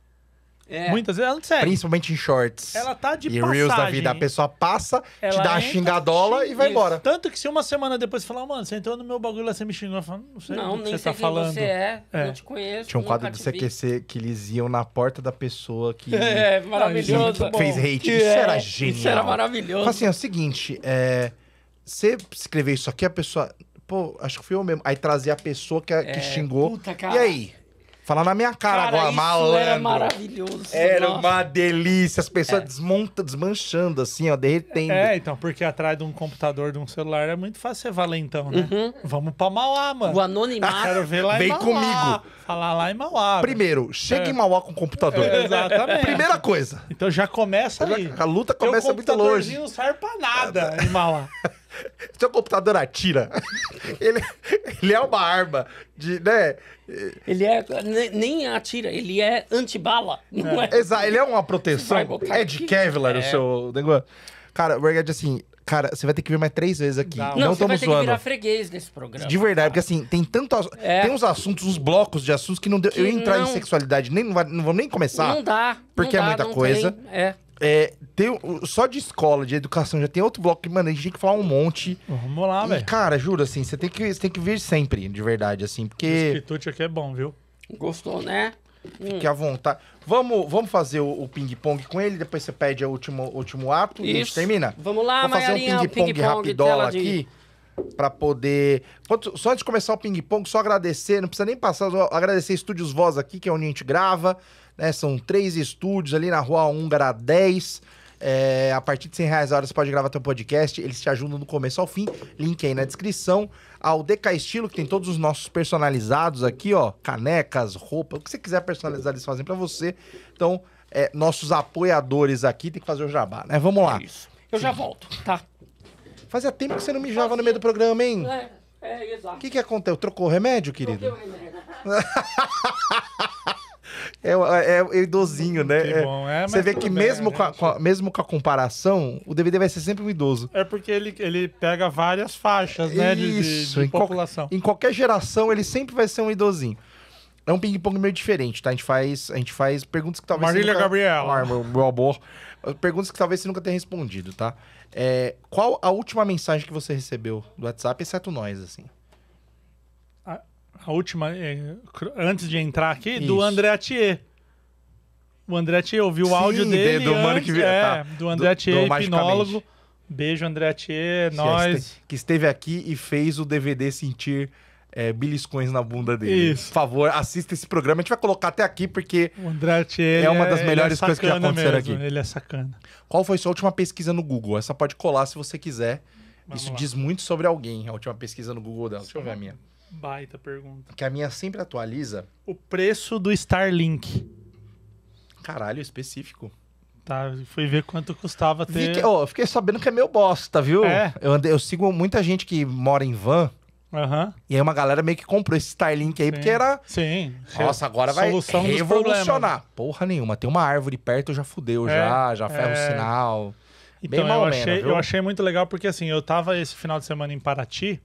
é. Muitas vezes ela não serve Principalmente em shorts. Ela tá de e passagem. Reels da vida. A pessoa passa, ela te dá a xingadola xing... e vai embora. Tanto que se uma semana depois falar, mano, você entrou no meu bagulho lá, você me xingou. Eu falo, não sei não, do que você tá falando. Não, você é, é. Não te conheço. Tinha um quadro do CQC que eles iam na porta da pessoa que... [LAUGHS] É, é maravilhoso. Que fez hate. É, isso era genial. Isso era maravilhoso. Fala assim, é o seguinte, é... Você escrever isso aqui, a pessoa... Pô, acho que fui eu mesmo. Aí trazer a pessoa que, é, que xingou. Puta, cara. E aí? Falar na minha cara, cara agora, malandro. Era maravilhoso. Era nossa. uma delícia. As pessoas é. desmontam, desmanchando, assim, ó, derretendo. É, então, porque atrás de um computador, de um celular, é muito fácil ser valentão, né? Uhum. Vamos pra Mauá, mano. O anonimato. Quero ver lá Vem Mauá. comigo. Falar lá em Mauá. Primeiro, chega é. em Mauá com o computador. É, exatamente. Primeira coisa. Então já começa ali. A luta começa muito longe. O computadorzinho não serve pra nada ah, em Mauá. [LAUGHS] [LAUGHS] Seu computador atira. Ele, ele é uma arma de, né? Ele é nem atira, ele é antibala, não é? é? Exato, ele é uma proteção. É de Kevlar é. o seu negócio. Cara, o assim, Cara, você vai ter que vir mais três vezes aqui. Não, não estamos zoando. Você vai ter zoando. que virar freguês nesse programa. De verdade, cara. porque assim, tem tanto. É. Tem uns assuntos, uns blocos de assuntos que não deu. Que eu entrar não... em sexualidade, nem, não, vai, não nem começar. Não dá. Porque não é muita coisa. Tem. É. É, tem, só de escola, de educação, já tem outro bloco que, mano, a gente tem que falar um monte. Vamos lá, velho. Cara, juro, assim, você tem, que, tem que vir sempre, de verdade, assim, porque. Esse aqui é bom, viu? Gostou, né? Fique hum. à vontade. Vamos, vamos fazer o, o ping-pong com ele, depois você pede o último, último ato Isso. e a gente termina. Vamos lá, Vamos fazer um ping-pong ping rapidola de... aqui para poder. Só antes de começar o ping-pong, só agradecer, não precisa nem passar, agradecer Estúdios Voz aqui, que é onde a gente grava. Né? São três estúdios ali na Rua Húngara 10. É, a partir de 100 reais a hora você pode gravar teu podcast. Eles te ajudam do começo ao fim. Link aí na descrição. Ao DK Estilo, que tem todos os nossos personalizados aqui, ó. Canecas, roupa, o que você quiser personalizar, eles fazem para você. Então, é, nossos apoiadores aqui tem que fazer o jabá, né? Vamos lá. É isso. Eu Sim. já volto, tá? Fazia tempo que você não mijava Fazia. no meio do programa, hein? É, é exato. O que, que aconteceu? Trocou o remédio, querido? Troquei o remédio. [LAUGHS] É, é, é, é idosinho, né? Que é. bom. É, Você vê que mesmo, bem, né, com a, com a, mesmo com a comparação, o DVD vai ser sempre um idoso. É porque ele, ele pega várias faixas, né? Isso, de, de, de em população. em qualquer geração, ele sempre vai ser um idosinho. É um ping-pong meio diferente, tá? A gente faz, a gente faz perguntas que talvez. Marília nunca... Gabriela. Ah, meu, meu amor. Perguntas que talvez você nunca tenha respondido, tá? É, qual a última mensagem que você recebeu do WhatsApp, exceto nós, assim? a última, é, antes de entrar aqui, Isso. do André Atier. O André Atier, eu vi o Sim, áudio dele. Do, antes, que... é, tá. do André Atier, hipnólogo. Beijo, André Atier, é nós. Que esteve aqui e fez o DVD sentir é, beliscões na bunda dele. Isso. Por favor, assista esse programa. A gente vai colocar até aqui, porque o Andrade, é uma das é melhores é coisas que já aconteceram mesmo. aqui. Ele é sacana. Qual foi sua última pesquisa no Google? Essa pode colar se você quiser. Vamos Isso lá. diz muito sobre alguém, a última pesquisa no Google dela. Deixa eu ver a minha. Baita pergunta. Que a minha sempre atualiza. O preço do Starlink. Caralho, específico. Tá, fui ver quanto custava ter. Que, oh, fiquei sabendo que é meu bosta, viu? É. Eu, andei, eu sigo muita gente que mora em van. Uhum. E aí uma galera meio que comprou esse Starlink aí, Sim. porque era. Sim. Nossa, agora Solução vai revolucionar. Porra nenhuma. Tem uma árvore perto, já fudeu, é, já, já ferra é... o sinal. Então, Bem eu, achei, menos, eu achei muito legal, porque assim, eu tava esse final de semana em Paraty.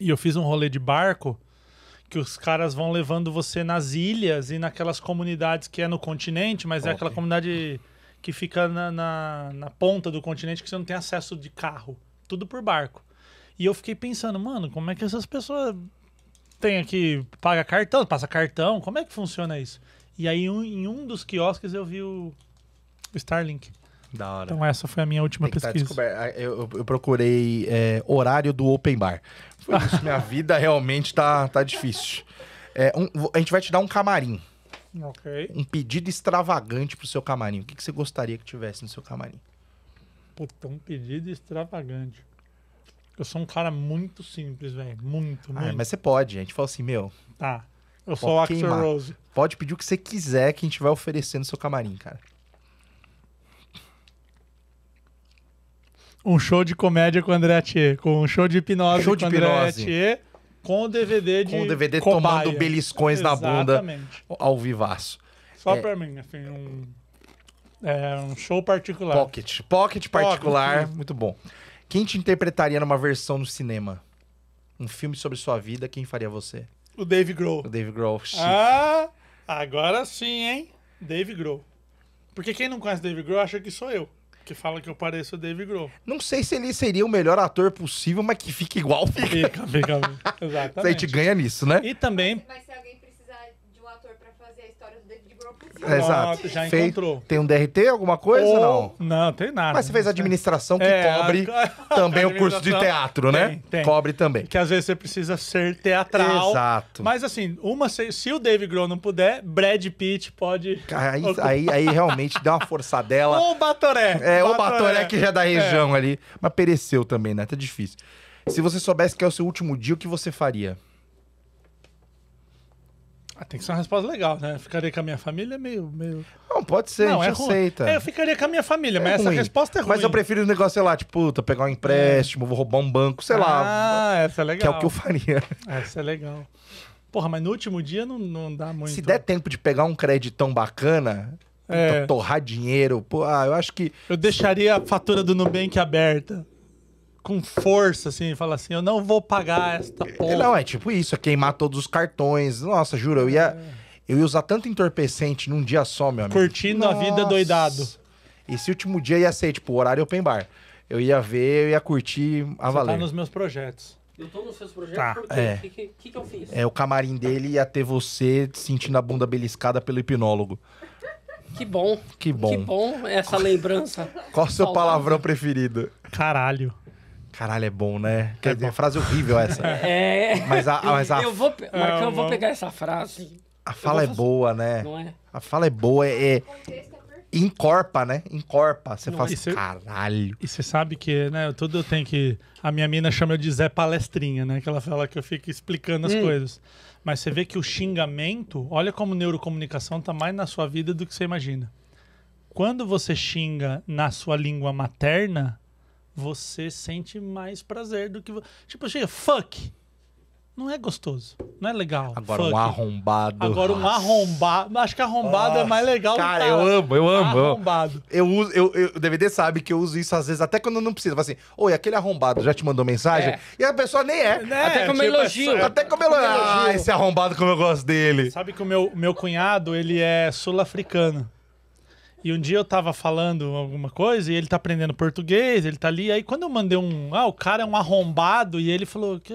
E eu fiz um rolê de barco que os caras vão levando você nas ilhas e naquelas comunidades que é no continente, mas é okay. é aquela comunidade que fica na, na, na, ponta do continente que você não tem acesso de carro. Tudo por barco. E eu fiquei pensando, mano, como é que essas pessoas têm aqui, paga cartão, passa cartão, como é que funciona isso? E aí um, em um dos quiosques eu vi o Starlink. Da hora. Então essa foi a minha última tá pesquisa. Ah, eu, eu, procurei é, horário do open bar. Isso, minha vida realmente tá, tá difícil. É, um, a gente vai te dar um camarim. Ok. Um pedido extravagante pro seu camarim. O que, que você gostaria que tivesse no seu camarim? Puta, um pedido extravagante. Eu sou um cara muito simples, velho. Muito, ah, muito. mas você pode. A gente fala assim, meu. Tá. Eu sou o Axel Rose. Pode pedir o que você quiser que a gente vai oferecer no seu camarim, cara. um show de comédia com o André Atier, com um show de hipnose show com o André Atier, com o DVD de Com o DVD cobaia. tomando beliscões Exatamente. na bunda ao vivaço. Só é, pra mim, assim, um, é, um show particular. Pocket. Pocket particular, Pocket. muito bom. Quem te interpretaria numa versão no cinema? Um filme sobre sua vida, quem faria você? O Dave Grohl. O Dave Grohl. Chique. Ah, agora sim, hein? Dave Grohl. Porque quem não conhece Dave Grohl acha que sou eu. Que fala que eu pareço o David Grohl. Não sei se ele seria o melhor ator possível, mas que fica igual fica. Fica, fica. [LAUGHS] Exatamente. a gente ganha nisso, né? E também... Mas se alguém Pronto, Exato. já Fei... encontrou. Tem um DRT, alguma coisa ou não? Não, tem nada. Mas você fez administração que é, cobre [LAUGHS] a... também o curso de teatro, né? Tem. Cobre também. Que às vezes você precisa ser teatral. Exato. Mas assim, uma se o Dave Grohl não puder, Brad Pitt pode. Aí, aí, aí realmente dá uma forçadela. [LAUGHS] ou o Batoré. É, o Batoré que já é da região é. ali. Mas pereceu também, né? Tá difícil. Se você soubesse que é o seu último dia, o que você faria? Ah, tem que ser uma resposta legal, né? Ficaria com a minha família é meio. meio... Não, pode ser, não, é aceita. É, eu ficaria com a minha família, mas é essa resposta é ruim. Mas eu prefiro o um negócio, sei lá, tipo, puta, pegar um empréstimo, vou roubar um banco, sei ah, lá. Ah, essa é legal. Que é o que eu faria. Essa é legal. Porra, mas no último dia não, não dá muito. Se der tempo de pegar um crédito tão bacana, é. torrar dinheiro, pô, ah, eu acho que. Eu deixaria a fatura do Nubank aberta com força, assim, e fala assim, eu não vou pagar esta é, porra. Não, é tipo isso, é queimar todos os cartões. Nossa, juro, eu ia, é. eu ia usar tanto entorpecente num dia só, meu amigo. Curtindo Nossa. a vida doidado. Esse último dia ia ser, tipo, horário open bar. Eu ia ver, eu ia curtir a Você tá valer. tá nos meus projetos. Eu tô nos seus projetos tá. porque o é. que, que, que eu fiz? É, o camarim dele ia ter você sentindo a bunda beliscada pelo hipnólogo. Que bom. Que bom. Que bom essa lembrança. Qual o seu palavrão preferido? Caralho. Caralho, é bom, né? Quer dizer, é, é uma frase horrível essa. [LAUGHS] É. Mas a. Mas a... Eu vou. É Marcão, eu vou pegar essa frase. A fala é fazer... é boa, né? Não é? A fala é boa, é. é... Encorpa, né? Encorpa. Você faz fala assim, caralho. E você sabe que, né? Tudo eu tenho que. A minha mina chama eu de Zé Palestrinha, né? Que ela fala que eu fico explicando as hum. coisas. Mas você vê que o xingamento, olha como neurocomunicação tá mais na sua vida do que você imagina. Quando você xinga na sua língua materna, você sente mais prazer do que. Tipo, chega, assim, fuck! Não é gostoso. Não é legal. Agora fuck. um arrombado. Agora um arrombado. Acho que arrombado é Nossa. é mais legal. Cara, eu amo, eu amo. Arrombado. Eu, uso, eu, eu, o DVD sabe que eu uso isso às vezes até quando não precisa. Assim, oi, aquele arrombado já te mandou mensagem? É. E a pessoa nem é. Né? Até como tipo, elogio. É até como elogio. Ah, esse arrombado como eu gosto dele. Sabe que o meu, meu cunhado, ele é sul-africano. E um dia eu tava falando alguma coisa e ele tá aprendendo português, ele tá ali. Aí quando eu mandei um. Ah, o cara é um arrombado e ele falou que.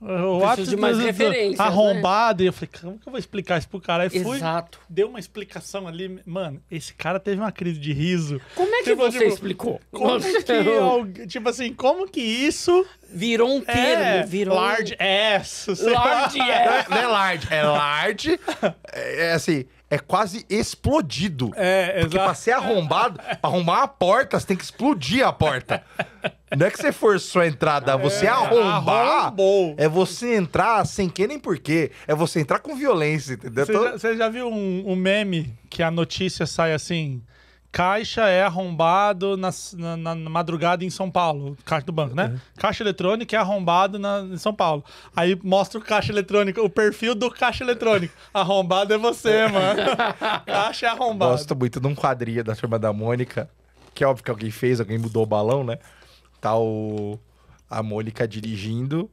eu acho de mais tá referência. Né? Arrombado. Né? E eu falei, como que eu vou explicar isso pro cara? Aí fui, Exato. deu uma explicação ali. Mano, esse cara teve uma crise de riso. Como é que tipo, você tipo, explicou? Como que, [LAUGHS] tipo assim, como que isso... Virou um é termo, é, virou... Large ass. Large ass. É, não é, large, é large. [LAUGHS] É, é assim, é quase explodido. É, exato. Porque pra ser arrombado, pra arrombar a porta, você tem que explodir a porta. Não é que você forçou a entrada, é, você arrombar. Arrombou. É você entrar sem que nem porquê. É você entrar com violência, entendeu? Você, então já, já viu um, um meme que a notícia sai assim Caixa é arrombado na, na, na, madrugada em São Paulo, caixa do banco, né? É. Caixa eletrônica é arrombado na, em São Paulo. Aí mostra o caixa eletrônico, o perfil do caixa eletrônico. Arrombado é você, é. mano. [LAUGHS] caixa é arrombado. Gosto muito de um quadrilha da turma da Mônica, que é óbvio que alguém fez, alguém mudou o balão, né? Tá o, a Mônica dirigindo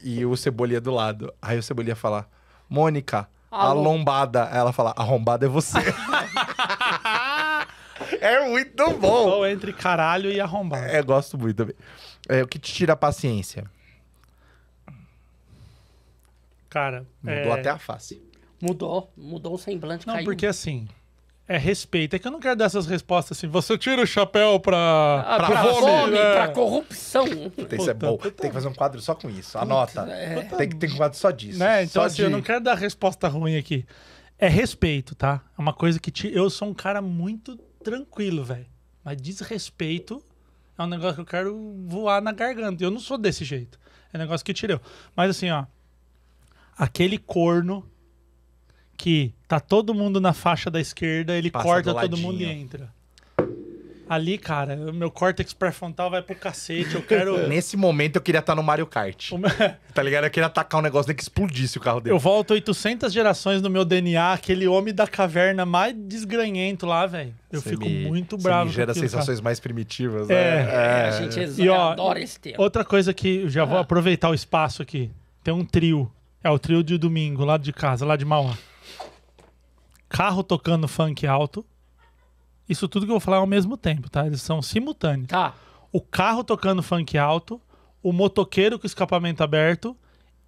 e o Cebolinha do lado. Aí o Cebolinha fala, Mônica, a lombada. Aí ela fala, arrombada é você. [LAUGHS] É muito bom. entre caralho e arrombado. É, gosto muito É, o que te tira a paciência? Cara. Mudou é... até a face. Mudou, mudou o semblante. Não, caiu. porque assim. É respeito. É que eu não quero dar essas respostas assim. Você tira o chapéu pra. Ah, pra, pra fome, é. pra corrupção. Puta, isso é bom. Puta. Tem que fazer um quadro só com isso. Anota. Puta, é. Tem que ter um quadro só disso. Né? Então, só assim, de... eu não quero dar resposta ruim aqui. É respeito, tá? É uma coisa que te... eu sou um cara muito tranquilo, velho. Mas desrespeito é um negócio que eu quero voar na garganta. Eu não sou desse jeito. É um negócio que tirou. Mas assim, ó. Aquele corno que tá todo mundo na faixa da esquerda, ele Passa corta todo mundo e entra. Ali, cara, meu córtex pré-frontal vai pro cacete. Eu quero. [LAUGHS] Nesse momento eu queria estar tá no Mario Kart. [LAUGHS] tá ligado? Eu queria atacar um negócio que explodisse o carro dele. Eu volto 800 gerações no meu DNA, aquele homem da caverna mais desgranhento lá, velho. Eu fico me... muito bravo. me gera aquilo, sensações cara. mais primitivas, é. né? É. é. A gente e, ó, adora esse tema. Outra coisa que já ah. vou aproveitar o espaço aqui. Tem um trio. É o trio de domingo, lá de casa, lá de Mauá. Carro tocando funk alto isso tudo que eu vou falar ao mesmo tempo, tá? Eles são simultâneos. Tá. O carro tocando funk alto, o motoqueiro com escapamento aberto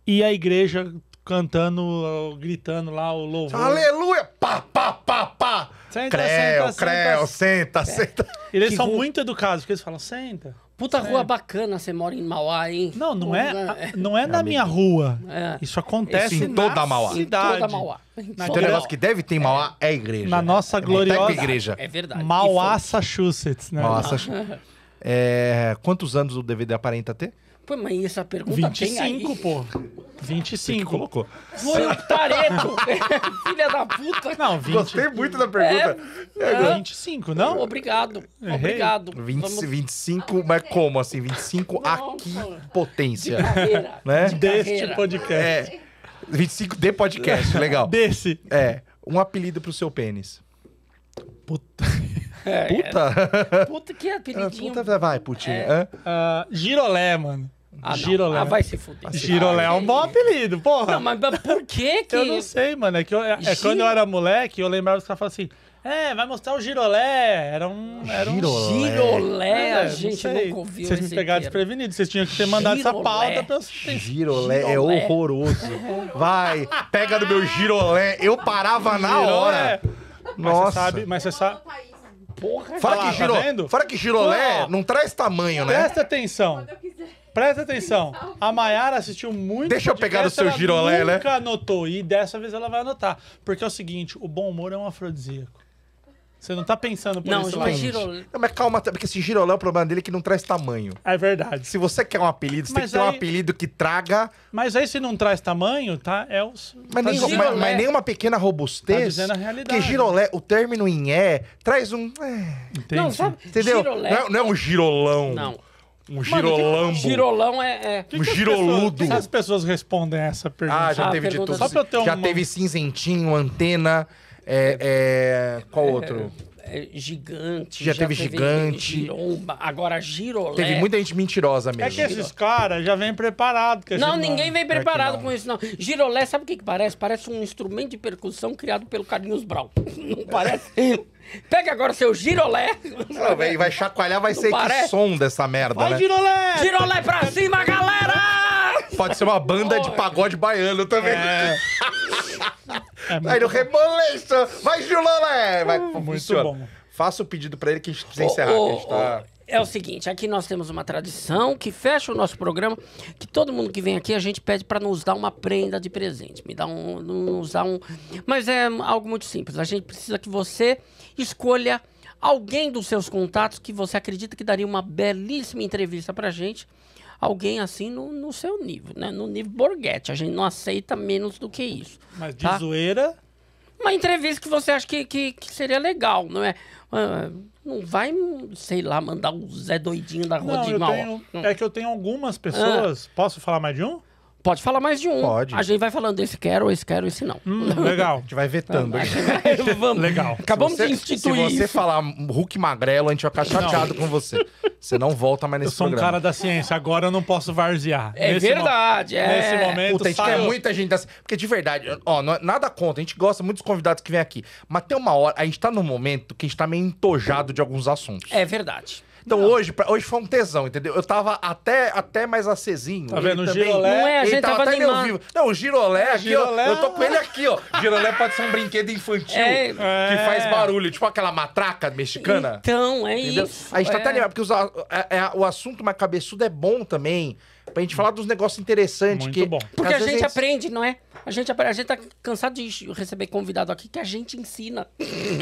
e a igreja cantando, gritando lá o louvor. Aleluia! Pá, pá, pá, pá! Senta, creu, senta, creu, senta, senta. É. senta. Eles que são ru... muito educados, porque eles falam, senta. Puta rua bacana, você mora em Mauá, hein? Não, não, é, é, não é, é na minha rua. É. Isso acontece em toda a Mauá. Cidade. Em toda Mauá. Na então, o negócio que deve ter em Mauá é, é igreja. Na nossa é gloriosa igreja. É verdade. Mauá, Massachusetts, né? Mauá, Massachusetts. [LAUGHS] quantos anos o DVD aparenta ter? Pô, mas essa pergunta 25, tem aí. 25, pô. 25. Você colocou. Foi o Tareto. [LAUGHS] Filha da puta. Não, 20. Gostei muito da pergunta. É, é, 25, não? Obrigado. Errei. Obrigado. 20, Vamos... 25, mas como assim? 25 não, aqui potência. De Né? De Deste podcast. É. 25 de podcast, legal. [LAUGHS] Desse. É. Um apelido pro seu pênis. Puta. puta. É. Puta que ah, apelidinho. Puta, vai, putinha. É. Uh, girolé, mano. Ah, Girolé. Ah, vai se fuder. Girolé é um bom apelido, porra. Não, mas por que [LAUGHS] que... Eu não sei, mano. É que eu, é, é Giro... quando eu era moleque, eu lembrava que os caras assim... É, vai mostrar o girolé. Era um. Era um... girolé. girolé. É, a gente não nunca ouviu. Vocês me pegaram desprevenido. Vocês tinham que ter mandado girolé. essa pauta pra eu. Girolé, é horroroso. vai, pega do meu girolé. Eu parava na girolé. hora. Nossa. Mas você sabe. Mas você sabe... Porra, fala, fala tá que, tá giro... tá fala que girolé Pô, não traz tamanho, né? Presta atenção. Quando eu quiser. Presta atenção. A Mayara assistiu muito. Deixa eu pegar o seu girolé, né? nunca anotou. E dessa vez ela vai anotar. Porque é o seguinte: o bom humor é um afrodisíaco. Você não tá pensando por não, esse lado. Girolé. Né? Não, mas calma, tá, porque esse girolão, o problema dele é que não traz tamanho. É verdade. Se você quer um apelido, você mas tem que aí... ter um apelido que traga... Mas aí se não traz tamanho, tá? É os... Mas, tá nem, girolé... mas, nenhuma pequena robustez. Tá dizendo a realidade. Porque girolé, o término em é, traz um... É... Entendi. Não, sabe? Entendeu? Girolé... Não, é, não é um girolão. Não. Um girolambo. girolão é. é... Que um que giroludo. Pessoas, as pessoas respondem essa pergunta? Ah, já ah, teve de ah, tudo. Só pra eu ter já uma... teve cinzentinho, antena. É, é... Qual é, outro? É, é, gigante. Já, já teve, teve, gigante. Giromba, agora girolé. Teve muita gente mentirosa mesmo. É que esses caras já vêm preparado. não, ninguém vem preparado é com isso, não. Girolé, sabe o que, que parece? Parece um instrumento de percussão criado pelo Carlinhos Brau. [LAUGHS] Não parece? Pega agora seu girolé. Não, vai chacoalhar, vai Não ser parece? que som dessa merda, vai, né? girolé! Girolé pra cima, galera! Pode ser uma banda de pagode baiano também. É. [LAUGHS] é aí no reboleixo, vai girolé! Vai, muito bom. Faça o pedido pra ele que a gente precisa encerrar. Oh, tá... É o seguinte, aqui nós temos uma tradição que fecha o nosso programa, que todo mundo que vem aqui a gente pede para nos dar uma prenda de presente, me dá um, nos dá um, mas é algo muito simples. A gente precisa que você escolha alguém dos seus contatos que você acredita que daria uma belíssima entrevista para gente, alguém assim no, no, seu nível, né? No nível Borghetti, a gente não aceita menos do que isso. Mas de tá? zoeira uma entrevista que você acha que, que, que seria legal, não é? Ah, não vai, sei lá, mandar o Zé Doidinho da Rua não, de Mal. Tenho, é que eu tenho algumas pessoas. Ah. Posso falar mais de um? Pode falar mais de um. Pode. A gente vai falando, esse quero, esse quero, esse não. Hum, legal. A gente vai vetando. Ah, [LAUGHS] vamos. Legal. Acabamos você, de instituir. Se você isso. falar Hulk magrelo, a gente vai ficar chateado com você. Você não volta mais nesse programa. Eu sou programa. um cara da ciência, agora eu não posso varzear. É nesse verdade, mo... é. Nesse momento, Puta, a gente quer muita gente da assim, Porque de verdade, ó, é nada conta. a gente gosta muito dos convidados que vêm aqui. Mas tem uma hora, a gente tá num momento que a gente tá meio entojado de alguns assuntos. É verdade. Então não. hoje, pra, hoje foi um tesão, entendeu? Eu tava até, até mais acesinho. Tá vendo? O girolé. Não é, a gente tava, tava até meio vivo. Não, o girolé, é, aqui, girolé... Ó, eu tô com ele aqui, ó. Girolé pode ser um brinquedo infantil é... que é. faz barulho, tipo aquela matraca mexicana. Então, é entendeu? isso. A gente tá até é. animado, porque os, o assunto mais cabeçudo é bom também. Pra gente falar dos negócios interessantes. Muito que, bom. Porque a gente é... aprende, não é? A gente, a gente tá cansado de receber convidado aqui que a gente ensina.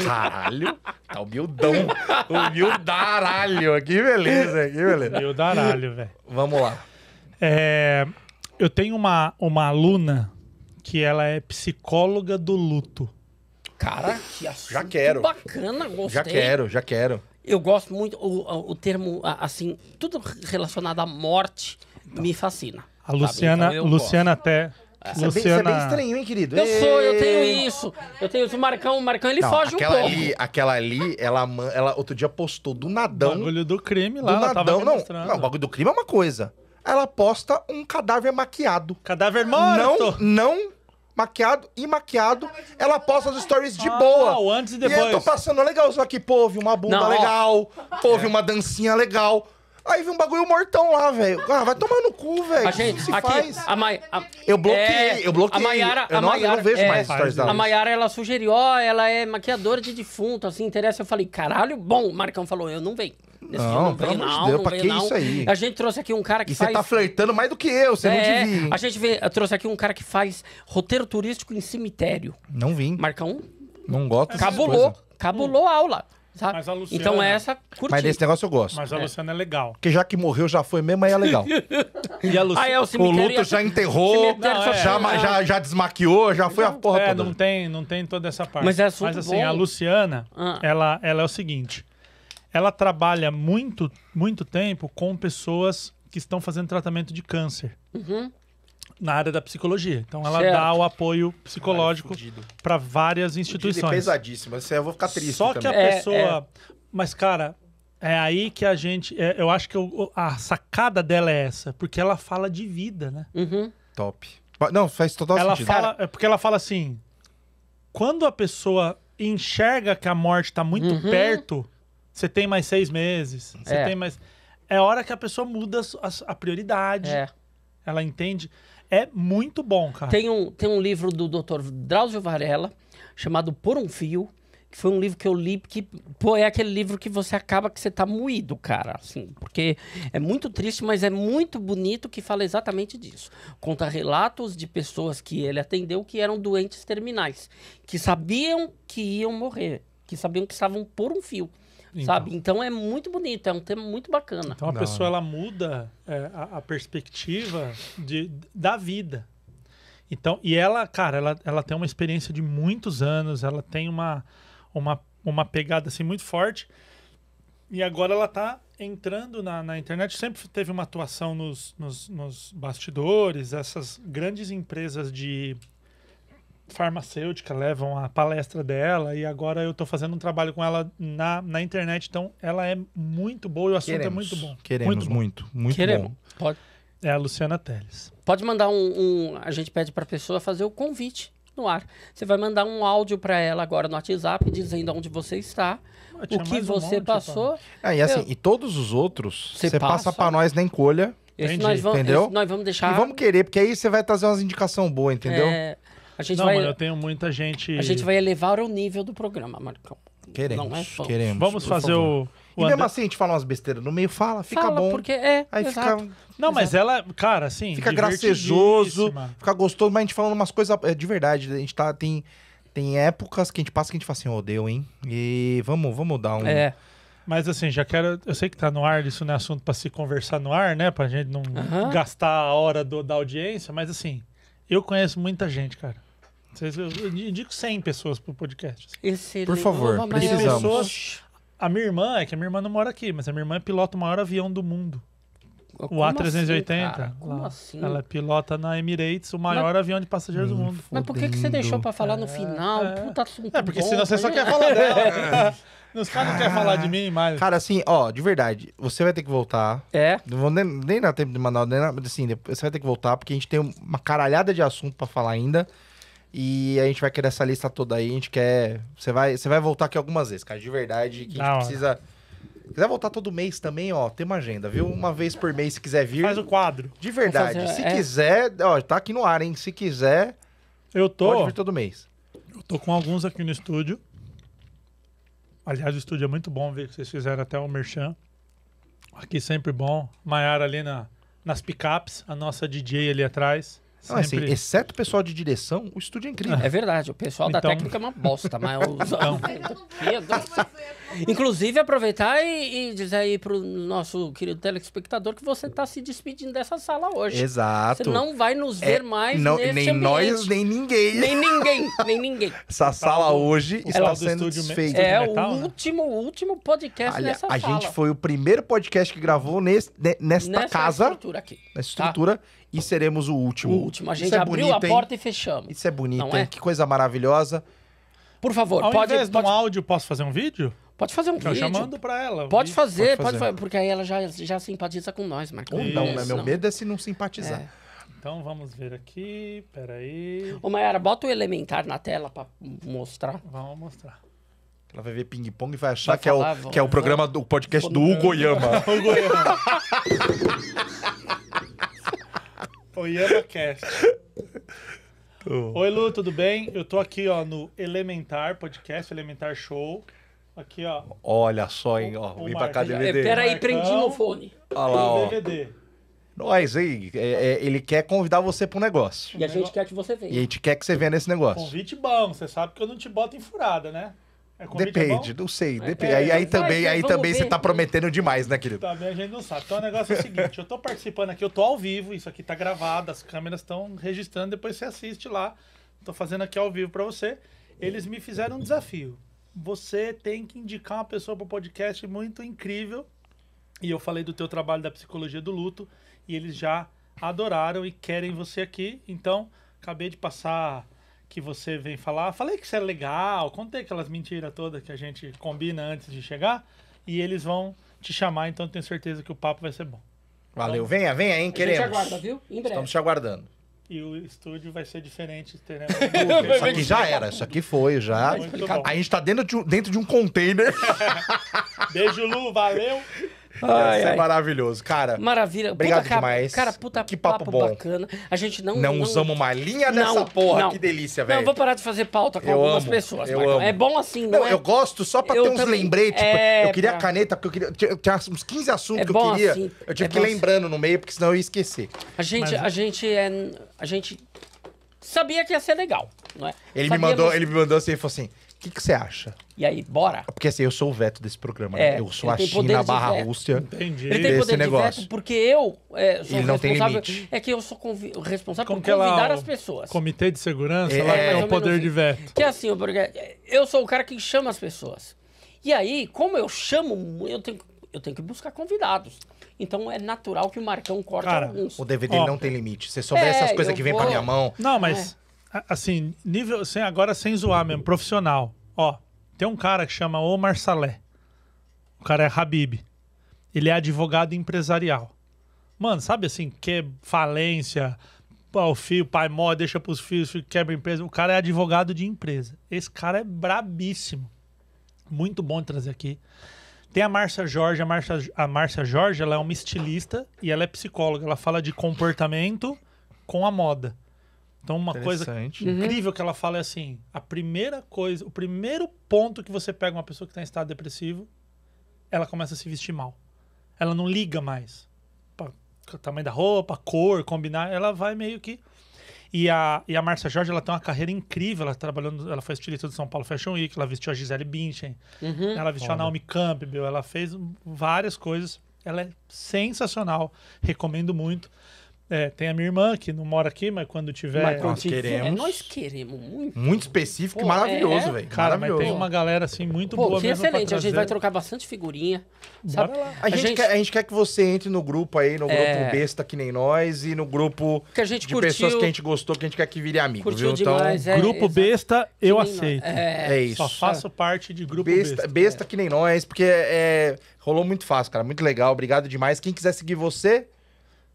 Caralho. [LAUGHS] Tá humildão. [LAUGHS] Humildaralho. Que beleza, que beleza. Humildaralho, velho. Vamos lá. É, eu tenho uma, uma aluna que ela é psicóloga do luto. Cara, que assunto já quero. bacana, gostei. Já quero, já quero. Eu gosto muito o, o termo, assim, tudo relacionado à morte. Então, me fascina. A Luciana, tá então Luciana até. Isso é, Luciana... é, bem, isso é bem estranho, hein, querido? Eu sou, eu tenho isso. Eu tenho isso. O Marcão, o Marcão ele não, foge um pouco. Ali, aquela ali, ela, ela outro dia postou do nadão. O bagulho do crime lá, do nadão, não, não, o bagulho do crime é uma coisa. Ela posta um cadáver maquiado. Cadáver morto! Não, não maquiado e maquiado. Ela posta as stories de ah, boa. Não, antes e depois. E eu tô passando legal, só que, pô, vi uma bunda não, legal, ó. vi uma dancinha legal. Aí vi um bagulho mortão lá, velho. Ah, vai tomar no cu, velho. A gente, se aqui, faz. A eu bloqueei, é, eu bloqueei. A Maiara, eu, não, a Maiara, eu não vejo é, mais stories dela. A Maiara, ela sugeriu, ó, ela é maquiadora de defunto, assim, interessa. Eu falei, caralho, bom. O Marcão falou, eu não venho. Nesse não, pelo amor de Deus, pra que não. isso aí? A gente trouxe aqui um cara que e faz... você tá flertando mais do que eu, você é, não devia. A gente vê, trouxe aqui um cara que faz roteiro turístico em cemitério. Não vim. Marcão? Não gosto Cabulou. Cabulou a aula. Sabe? Mas a Luciana... Então essa, Mas desse negócio eu gosto. Mas a é. Luciana é, legal. Porque já que morreu, já foi mesmo, aí é legal. [LAUGHS] e a Luciana... É, o, o Luto já enterrou, não, é, já, já, já desmaquiou, já foi não, a porra é, toda. Não tem, não tem toda essa parte. Mas, é Mas assim, bom. a Luciana, ah. ela, ela é o seguinte. Ela trabalha muito, muito tempo com pessoas que estão fazendo tratamento de câncer. Uhum na área da psicologia. Então ela certo. dá o apoio psicológico para várias instituições. É pesadíssima, assim, eu vou ficar triste. Só também. que a pessoa. É, é. Mas, cara, é aí que a gente. É, eu acho que eu, a sacada dela é essa, porque ela fala de vida, né? Uhum. Top. Não, faz total ela sentido. Fala, é porque ela fala assim: quando a pessoa enxerga que a morte está muito uhum. perto, você tem mais seis meses, você é. tem mais. É hora que a pessoa muda a, a prioridade. É. Ela entende. É muito bom, cara. Tem um, tem um livro do Dr. Drauzio Varela, chamado Por um Fio, que foi um livro que eu li, que, pô, é aquele livro que você acaba que você tá moído, cara, assim, porque é muito triste, mas é muito bonito que fala exatamente disso. Conta relatos de pessoas que ele atendeu que eram doentes terminais, que sabiam que iam morrer, que sabiam que estavam por um fio. Então. Sabe? Então é muito bonito, é um tema muito bacana. Então a Não. pessoa ela muda é, a, a, perspectiva de, da vida. Então, e ela, cara, ela, ela tem uma experiência de muitos anos, ela tem uma, uma, uma pegada assim muito forte. E agora ela tá entrando na, na internet, sempre teve uma atuação nos, nos, nos bastidores, essas grandes empresas de farmacêutica, levam a palestra dela e agora eu estou fazendo um trabalho com ela na, na internet, então ela é muito boa e o assunto é queremos, é muito bom. Queremos muito, muito, muito queremos. bom. Pode. É a Luciana Teles. Pode mandar um, um a gente pede para a pessoa fazer o convite no ar. Você vai mandar um áudio para ela agora no WhatsApp dizendo onde você está, o que você um monte, passou. Ah, e assim, eu... e todos os outros, você passa, passa para nós na encolha. Esse nós vamos, entendeu? nós vamos deixar. E vamos querer, porque aí você vai trazer umas indicações boas, entendeu? É, a gente não, vai, mano, eu tenho muita gente. A gente vai elevar o nível do programa, Marcão. Queremos. Não é fã. queremos. Vamos fazer o. O e mesmo assim a gente fala umas besteiras no meio, fala, fica fala, bom. porque é. Aí exato, fica. Não, exato. mas ela, cara, assim. Fica gracejoso, fica gostoso, mas a gente falando umas coisas é, de verdade. A gente tá. Tem, tem épocas que a gente passa que a gente fala assim, odeio, oh, hein? E vamos, vamos dar um. É. Mas assim, já quero. Eu sei que tá no ar, isso não é assunto para se conversar no ar, né? Pra gente não gastar a hora do, da audiência, mas assim, eu conheço muita gente, cara. Eu indico 100 pessoas pro podcast. Excelente. Por favor, precisamos. Pessoas, a minha irmã, é que a minha irmã não mora aqui, mas a minha irmã pilota o maior avião do mundo. O A380. Assim, como ela, assim? ela pilota na Emirates, o maior mas... avião de passageiros hum, do mundo. Mas por que, que você deixou pra falar é, no final? É, Puta assunto. É, porque bom, senão você só né? quer falar dela. [LAUGHS] Né? Os caras não querem falar de mim mais. Cara, assim, ó, de verdade, você vai ter que voltar. É. Não vou nem, nem dar tempo de mandar, nem na, assim, você vai ter que voltar, porque a gente tem uma caralhada de assunto pra falar ainda. E a gente vai querer essa lista toda aí. A gente quer. Você vai, você vai voltar aqui algumas vezes, cara, de verdade. Que a gente precisa. Se quiser voltar todo mês também, ó, tem uma agenda, viu? Uma vez por mês, se quiser vir. Faz o quadro. De verdade. Fazer, se é... quiser, ó, tá aqui no ar, hein? Se quiser. Eu tô. Pode vir todo mês. Eu tô com alguns aqui no estúdio. Aliás, o estúdio é muito bom, ver que vocês fizeram até o Merchan. Aqui sempre bom. Maiara ali na, nas picapes, a nossa DJ ali atrás. Não, assim, exceto o pessoal de direção, o estúdio é incrível. É verdade, o pessoal então... da técnica é uma bosta, mas os... [LAUGHS] Então. Inclusive, aproveitar e, e dizer aí pro nosso querido telespectador que você está se despedindo dessa sala hoje. Exato. Você não vai nos é, ver é, mais não, Nem ambiente. nós, nem ninguém. Nem ninguém, nem ninguém. [LAUGHS] Essa sala hoje o está sendo desfeita. É metal, o né? último, né? último podcast Olha, nessa a sala. A gente foi o primeiro podcast que gravou nesse, nesta nessa casa. Estrutura aqui. Nessa estrutura. Tá? e seremos o último. O último. A gente é abriu bonito, a porta hein? e fechamos. Isso é bonito, Não hein? É? Que coisa maravilhosa. Por favor, Ao pode... invés de pode... um áudio, posso fazer um vídeo? Pode fazer um eu vídeo. chamando pra ela. Pode fazer, pode fazer, pode fazer, porque aí ela já, já simpatiza com nós, Marcos. Ou não, né? Meu medo é se não simpatizar. É. Então vamos ver aqui, peraí. Ô Mayara, bota o elementar na tela pra mostrar. Vamos mostrar. Ela vai ver ping-pong e vai achar vai que, é falar, é o, vamos, que é o programa do podcast do Hugo Yama. Hugo [LAUGHS] Yama. [LAUGHS] OiamaCast. [LAUGHS] Tá Oi, Lu, tudo bem? Eu tô aqui, ó, no Elementar Podcast, Elementar Show. Aqui, ó. Olha só, hein, ó. Vim pra cá, DVD. É, peraí, prendi no fone. Olha lá, ó. DVD. Nós, aí, é, é, ele quer convidar você pro negócio. E a gente quer que você venha. E a gente quer que você venha nesse negócio. Convite bom, você sabe que eu não te boto em furada, né? É, é depende, é não sei. Depende. aí aí também, aí também você tá prometendo demais, né, querido? Também tá a gente não sabe. Então o negócio é o seguinte: eu tô participando aqui, eu tô ao vivo, isso aqui tá gravado, as câmeras estão registrando, depois você assiste lá. Tô fazendo aqui ao vivo para você. Eles me fizeram um desafio. Você tem que indicar uma pessoa pro podcast muito incrível. E eu falei do teu trabalho da psicologia do luto e eles já adoraram e querem você aqui. Então, acabei de passar que você vem falar. Falei que isso é legal, contei aquelas mentiras todas que a gente combina antes de chegar. E eles vão te chamar, então tenho certeza que o papo vai ser bom. Valeu, então, venha, venha, hein? Queremos. A gente aguarda, viu? Em breve. Estamos te aguardando. E o estúdio vai ser diferente. Teremos... [LAUGHS] isso aqui já era, isso aqui foi, já. A gente está dentro de, dentro de um container. [LAUGHS] Beijo, Lu, valeu. Ai, Isso é ai. maravilhoso, cara. Maravilha. Obrigado puta, demais. Cara, puta que papo, papo bom. bacana. A gente não... Não, não... usamos uma linha nessa não, porra. Não. Que delícia, velho. Não, vou parar de fazer pauta com eu algumas amo, pessoas. Eu amo. É bom assim, não, é? Eu gosto só pra eu ter uns também... lembretes. Tipo, é, tipo, eu queria pra... caneta, porque eu queria... Tinha uns 15 assuntos é que eu queria. Assim. Eu tive é que ir assim. lembrando assim. no meio, porque senão eu ia esquecer. A gente, Mas... a gente é... A gente sabia que ia ser legal, não é? Ele me mandou, ele me mandou assim, e falou assim: o que você acha? E aí, bora? Porque assim, eu sou o veto desse programa, né? É, eu sou a China barra veto. Rússia. Entendi. Ele tem poder negócio. de veto porque eu é, sou ele responsável. É que eu sou responsável Como por convidar é as pessoas. Comitê de segurança é, lá é o poder de veto. Que é assim, eu sou o cara que chama as pessoas. E aí, como eu chamo, eu tenho, eu tenho que buscar convidados. Então é natural que o Marcão corte Cara, alguns. O DVD Ó, não tem limite. Você souber é, essas coisas que vem vou... pra minha mão. Não, mas. É assim, nível, sem, agora sem zoar mesmo, profissional. Ó, tem um cara que chama O Salé O cara é Habib. Ele é advogado empresarial. Mano, sabe assim, que é falência, o filho, pai morre, deixa pros filhos, quebra empresa. O cara é advogado de empresa. Esse cara é brabíssimo. Muito bom trazer aqui. Tem a Márcia Jorge. A Márcia, a Jorge ela é uma estilista e ela é psicóloga. Ela fala de comportamento com a moda. Então, uma coisa uhum. incrível que ela fala é assim: a primeira coisa, o primeiro ponto que você pega uma pessoa que está em estado depressivo, ela começa a se vestir mal. Ela não liga mais. o tamanho da roupa, cor, combinar, ela vai meio que. E a, e a Márcia Jorge, ela tem uma carreira incrível. Ela tá trabalhou, ela foi estilista do São Paulo Fashion Week, ela vestiu a Gisele Bündchen, uhum. ela vestiu Foda. a Naomi Campbell, ela fez várias coisas. Ela é sensacional, recomendo muito. É, tem a minha irmã que não mora aqui, mas quando tiver. Mas nós queremos. É, nós queremos muito. Muito específico Pô, e maravilhoso, é... velho. Cara, maravilhoso. mas tem uma galera assim muito Pô, boa que mesmo excelente. A gente vai trocar bastante figurinha. Sabe? A, a, gente gente... Quer, a, gente Quer, que você entre no grupo aí, no é... grupo besta que nem nós e no grupo que a gente de curtiu, pessoas que a gente gostou, que a gente quer que vire amigo, viu? Então, demais, então, é, grupo besta, eu aceito. É. é, isso. Só faço parte de grupo besta. Besta, besta que nem nós, porque é, rolou muito fácil, cara. Muito legal. Obrigado demais. Quem quiser seguir você.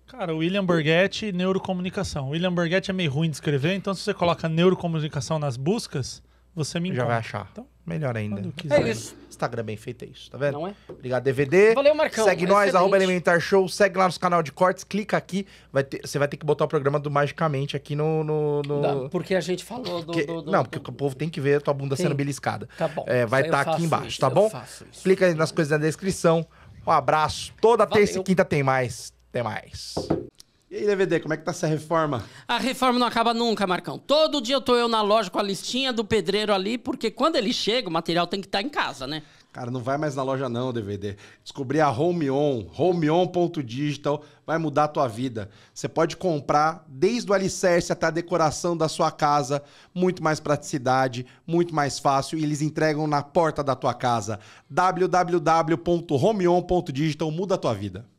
Cara, William Borghetti, neurocomunicação. William Borghetti é meio ruim de escrever, então se você coloca neurocomunicação nas buscas, você me encontra. Já vai achar. Então, Melhor ainda. É isso. Instagram bem feito, é isso, tá vendo? Não é? Obrigado, DVD. Valeu, Marcão. Segue Excelente. nós, arroba Elementar Show. Segue lá no canal de cortes, clica aqui. Vai ter, você vai ter que botar o programa do Magicamente aqui no. no, no... Não, porque a gente falou do. do, do não, porque do... o povo tem que ver a tua bunda tem. sendo beliscada. Tá bom. É, vai estar tá aqui embaixo, isso, tá bom? Clica nas coisas na descrição. Um abraço. Toda Valeu. terça e quinta tem mais. Até mais. E aí, DVD, como é que tá essa reforma? A reforma não acaba nunca, Marcão. Todo dia eu tô eu na loja com a listinha do pedreiro ali, porque quando ele chega, o material tem que estar tá em casa, né? Cara, não vai mais na loja não, DVD. Descobri a Home On, homeon.digital, vai mudar a tua vida. Você pode comprar desde o alicerce até a decoração da sua casa, muito mais praticidade, muito mais fácil e eles entregam na porta da tua casa. www.homeon.digital muda a tua vida.